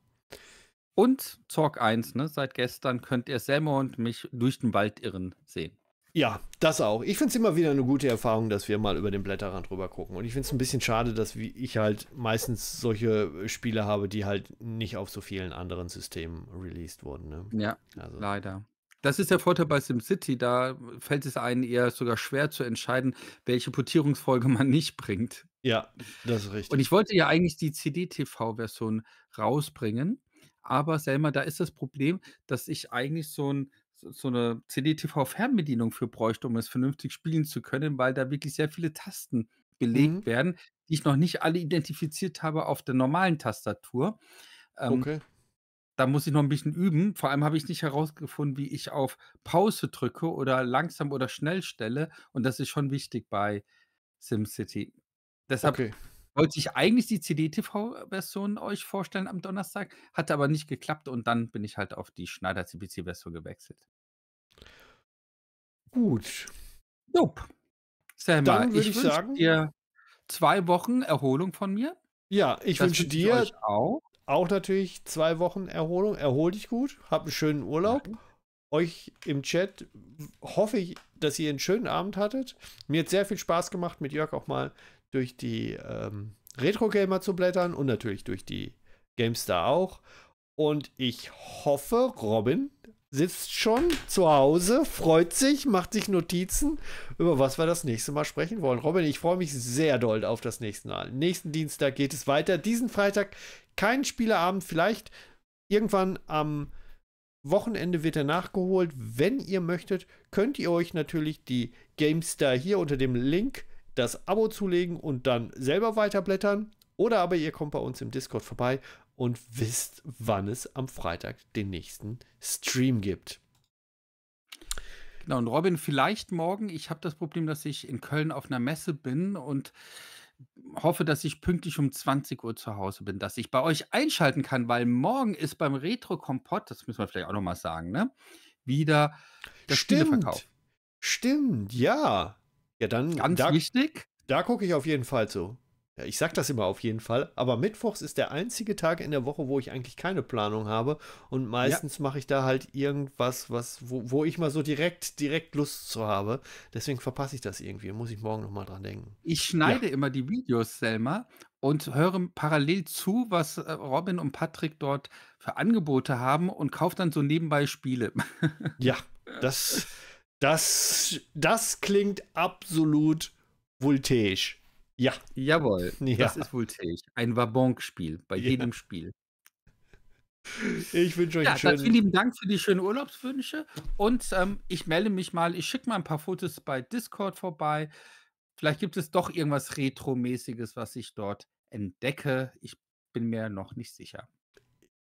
Und Zorg 1, ne? seit gestern könnt ihr Selma und mich durch den Wald irren sehen. Ja, das auch. Ich finde es immer wieder eine gute Erfahrung, dass wir mal über den Blätterrand rüber gucken. Und ich finde es ein bisschen schade, dass ich halt meistens solche äh, Spiele habe, die halt nicht auf so vielen anderen Systemen released wurden. Ne? Ja, also. leider. Das ist der Vorteil bei SimCity, da fällt es einem eher sogar schwer zu entscheiden, welche Portierungsfolge man nicht bringt. Ja, das ist richtig. Und ich wollte ja eigentlich die CD-TV-Version rausbringen, aber Selma, da ist das Problem, dass ich eigentlich so, ein, so eine CD-TV-Fernbedienung für bräuchte, um es vernünftig spielen zu können, weil da wirklich sehr viele Tasten belegt mhm. werden, die ich noch nicht alle identifiziert habe auf der normalen Tastatur. Ähm, okay da muss ich noch ein bisschen üben. Vor allem habe ich nicht herausgefunden, wie ich auf Pause drücke oder langsam oder schnell stelle. Und das ist schon wichtig bei SimCity. Deshalb okay. wollte ich eigentlich die CD-TV-Version euch vorstellen am Donnerstag, hatte aber nicht geklappt und dann bin ich halt auf die Schneider CPC-Version gewechselt. Gut. Nope. Sam, dann würde ich, ich sagen, dir zwei Wochen Erholung von mir. Ja, ich das wünsche dir auch auch natürlich zwei Wochen Erholung. Erhol dich gut, hab einen schönen Urlaub. Nein. Euch im Chat hoffe ich, dass ihr einen schönen Abend hattet. Mir hat sehr viel Spaß gemacht, mit Jörg auch mal durch die ähm, Retro-Gamer zu blättern und natürlich durch die GameStar auch. Und ich hoffe, Robin sitzt schon zu Hause, freut sich, macht sich Notizen, über was wir das nächste Mal sprechen wollen. Robin, ich freue mich sehr doll auf das nächste Mal. Nächsten Dienstag geht es weiter. Diesen Freitag kein Spieleabend, vielleicht irgendwann am Wochenende wird er nachgeholt. Wenn ihr möchtet, könnt ihr euch natürlich die GameStar hier unter dem Link das Abo zulegen und dann selber weiterblättern. Oder aber ihr kommt bei uns im Discord vorbei und wisst, wann es am Freitag den nächsten Stream gibt. Genau, und Robin, vielleicht morgen. Ich habe das Problem, dass ich in Köln auf einer Messe bin und hoffe, dass ich pünktlich um 20 Uhr zu Hause bin, dass ich bei euch einschalten kann, weil morgen ist beim Retro-Kompott, das müssen wir vielleicht auch nochmal sagen, ne? Wieder der Spieleverkauf. Stimmt, ja. Ja, dann. Ganz da, wichtig. Da gucke ich auf jeden Fall zu. Ja, ich sag das immer auf jeden Fall, aber Mittwochs ist der einzige Tag in der Woche, wo ich eigentlich keine Planung habe und meistens ja. mache ich da halt irgendwas, was wo, wo ich mal so direkt direkt Lust zu habe. Deswegen verpasse ich das irgendwie, muss ich morgen nochmal dran denken. Ich schneide ja. immer die Videos Selma und höre parallel zu, was äh, Robin und Patrick dort für Angebote haben und kaufe dann so nebenbei Spiele. ja, das das das klingt absolut voltäisch. Ja. Jawohl, ja. das ist wohl Tilch. Ein Wabonk-Spiel bei ja. jedem Spiel. Ich wünsche euch ja, einen schönen... Vielen lieben Dank für die schönen Urlaubswünsche und ähm, ich melde mich mal, ich schicke mal ein paar Fotos bei Discord vorbei. Vielleicht gibt es doch irgendwas Retro-mäßiges, was ich dort entdecke. Ich bin mir noch nicht sicher.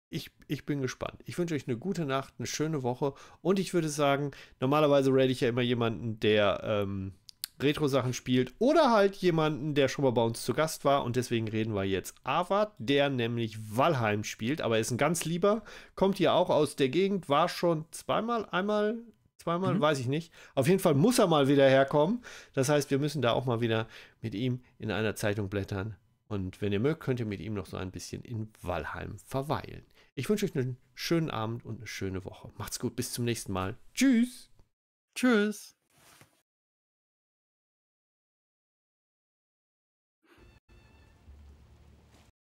Ich, ich, bin gespannt. Ich wünsche euch eine gute Nacht, eine schöne Woche und ich würde sagen, normalerweise rate ich ja immer jemanden, der ähm, Retro-Sachen spielt oder halt jemanden, der schon mal bei uns zu Gast war und deswegen reden wir jetzt Avat, der nämlich Valheim spielt, aber ist ein ganz lieber, kommt hier auch aus der Gegend, war schon zweimal, einmal, zweimal, mhm. weiß ich nicht. Auf jeden Fall muss er mal wieder herkommen. Das heißt, wir müssen da auch mal wieder mit ihm in einer Zeitung blättern. Und wenn ihr mögt, könnt ihr mit ihm noch so ein bisschen in Valheim verweilen. Ich wünsche euch einen schönen Abend und eine schöne Woche. Macht's gut, bis zum nächsten Mal. Tschüss. Tschüss.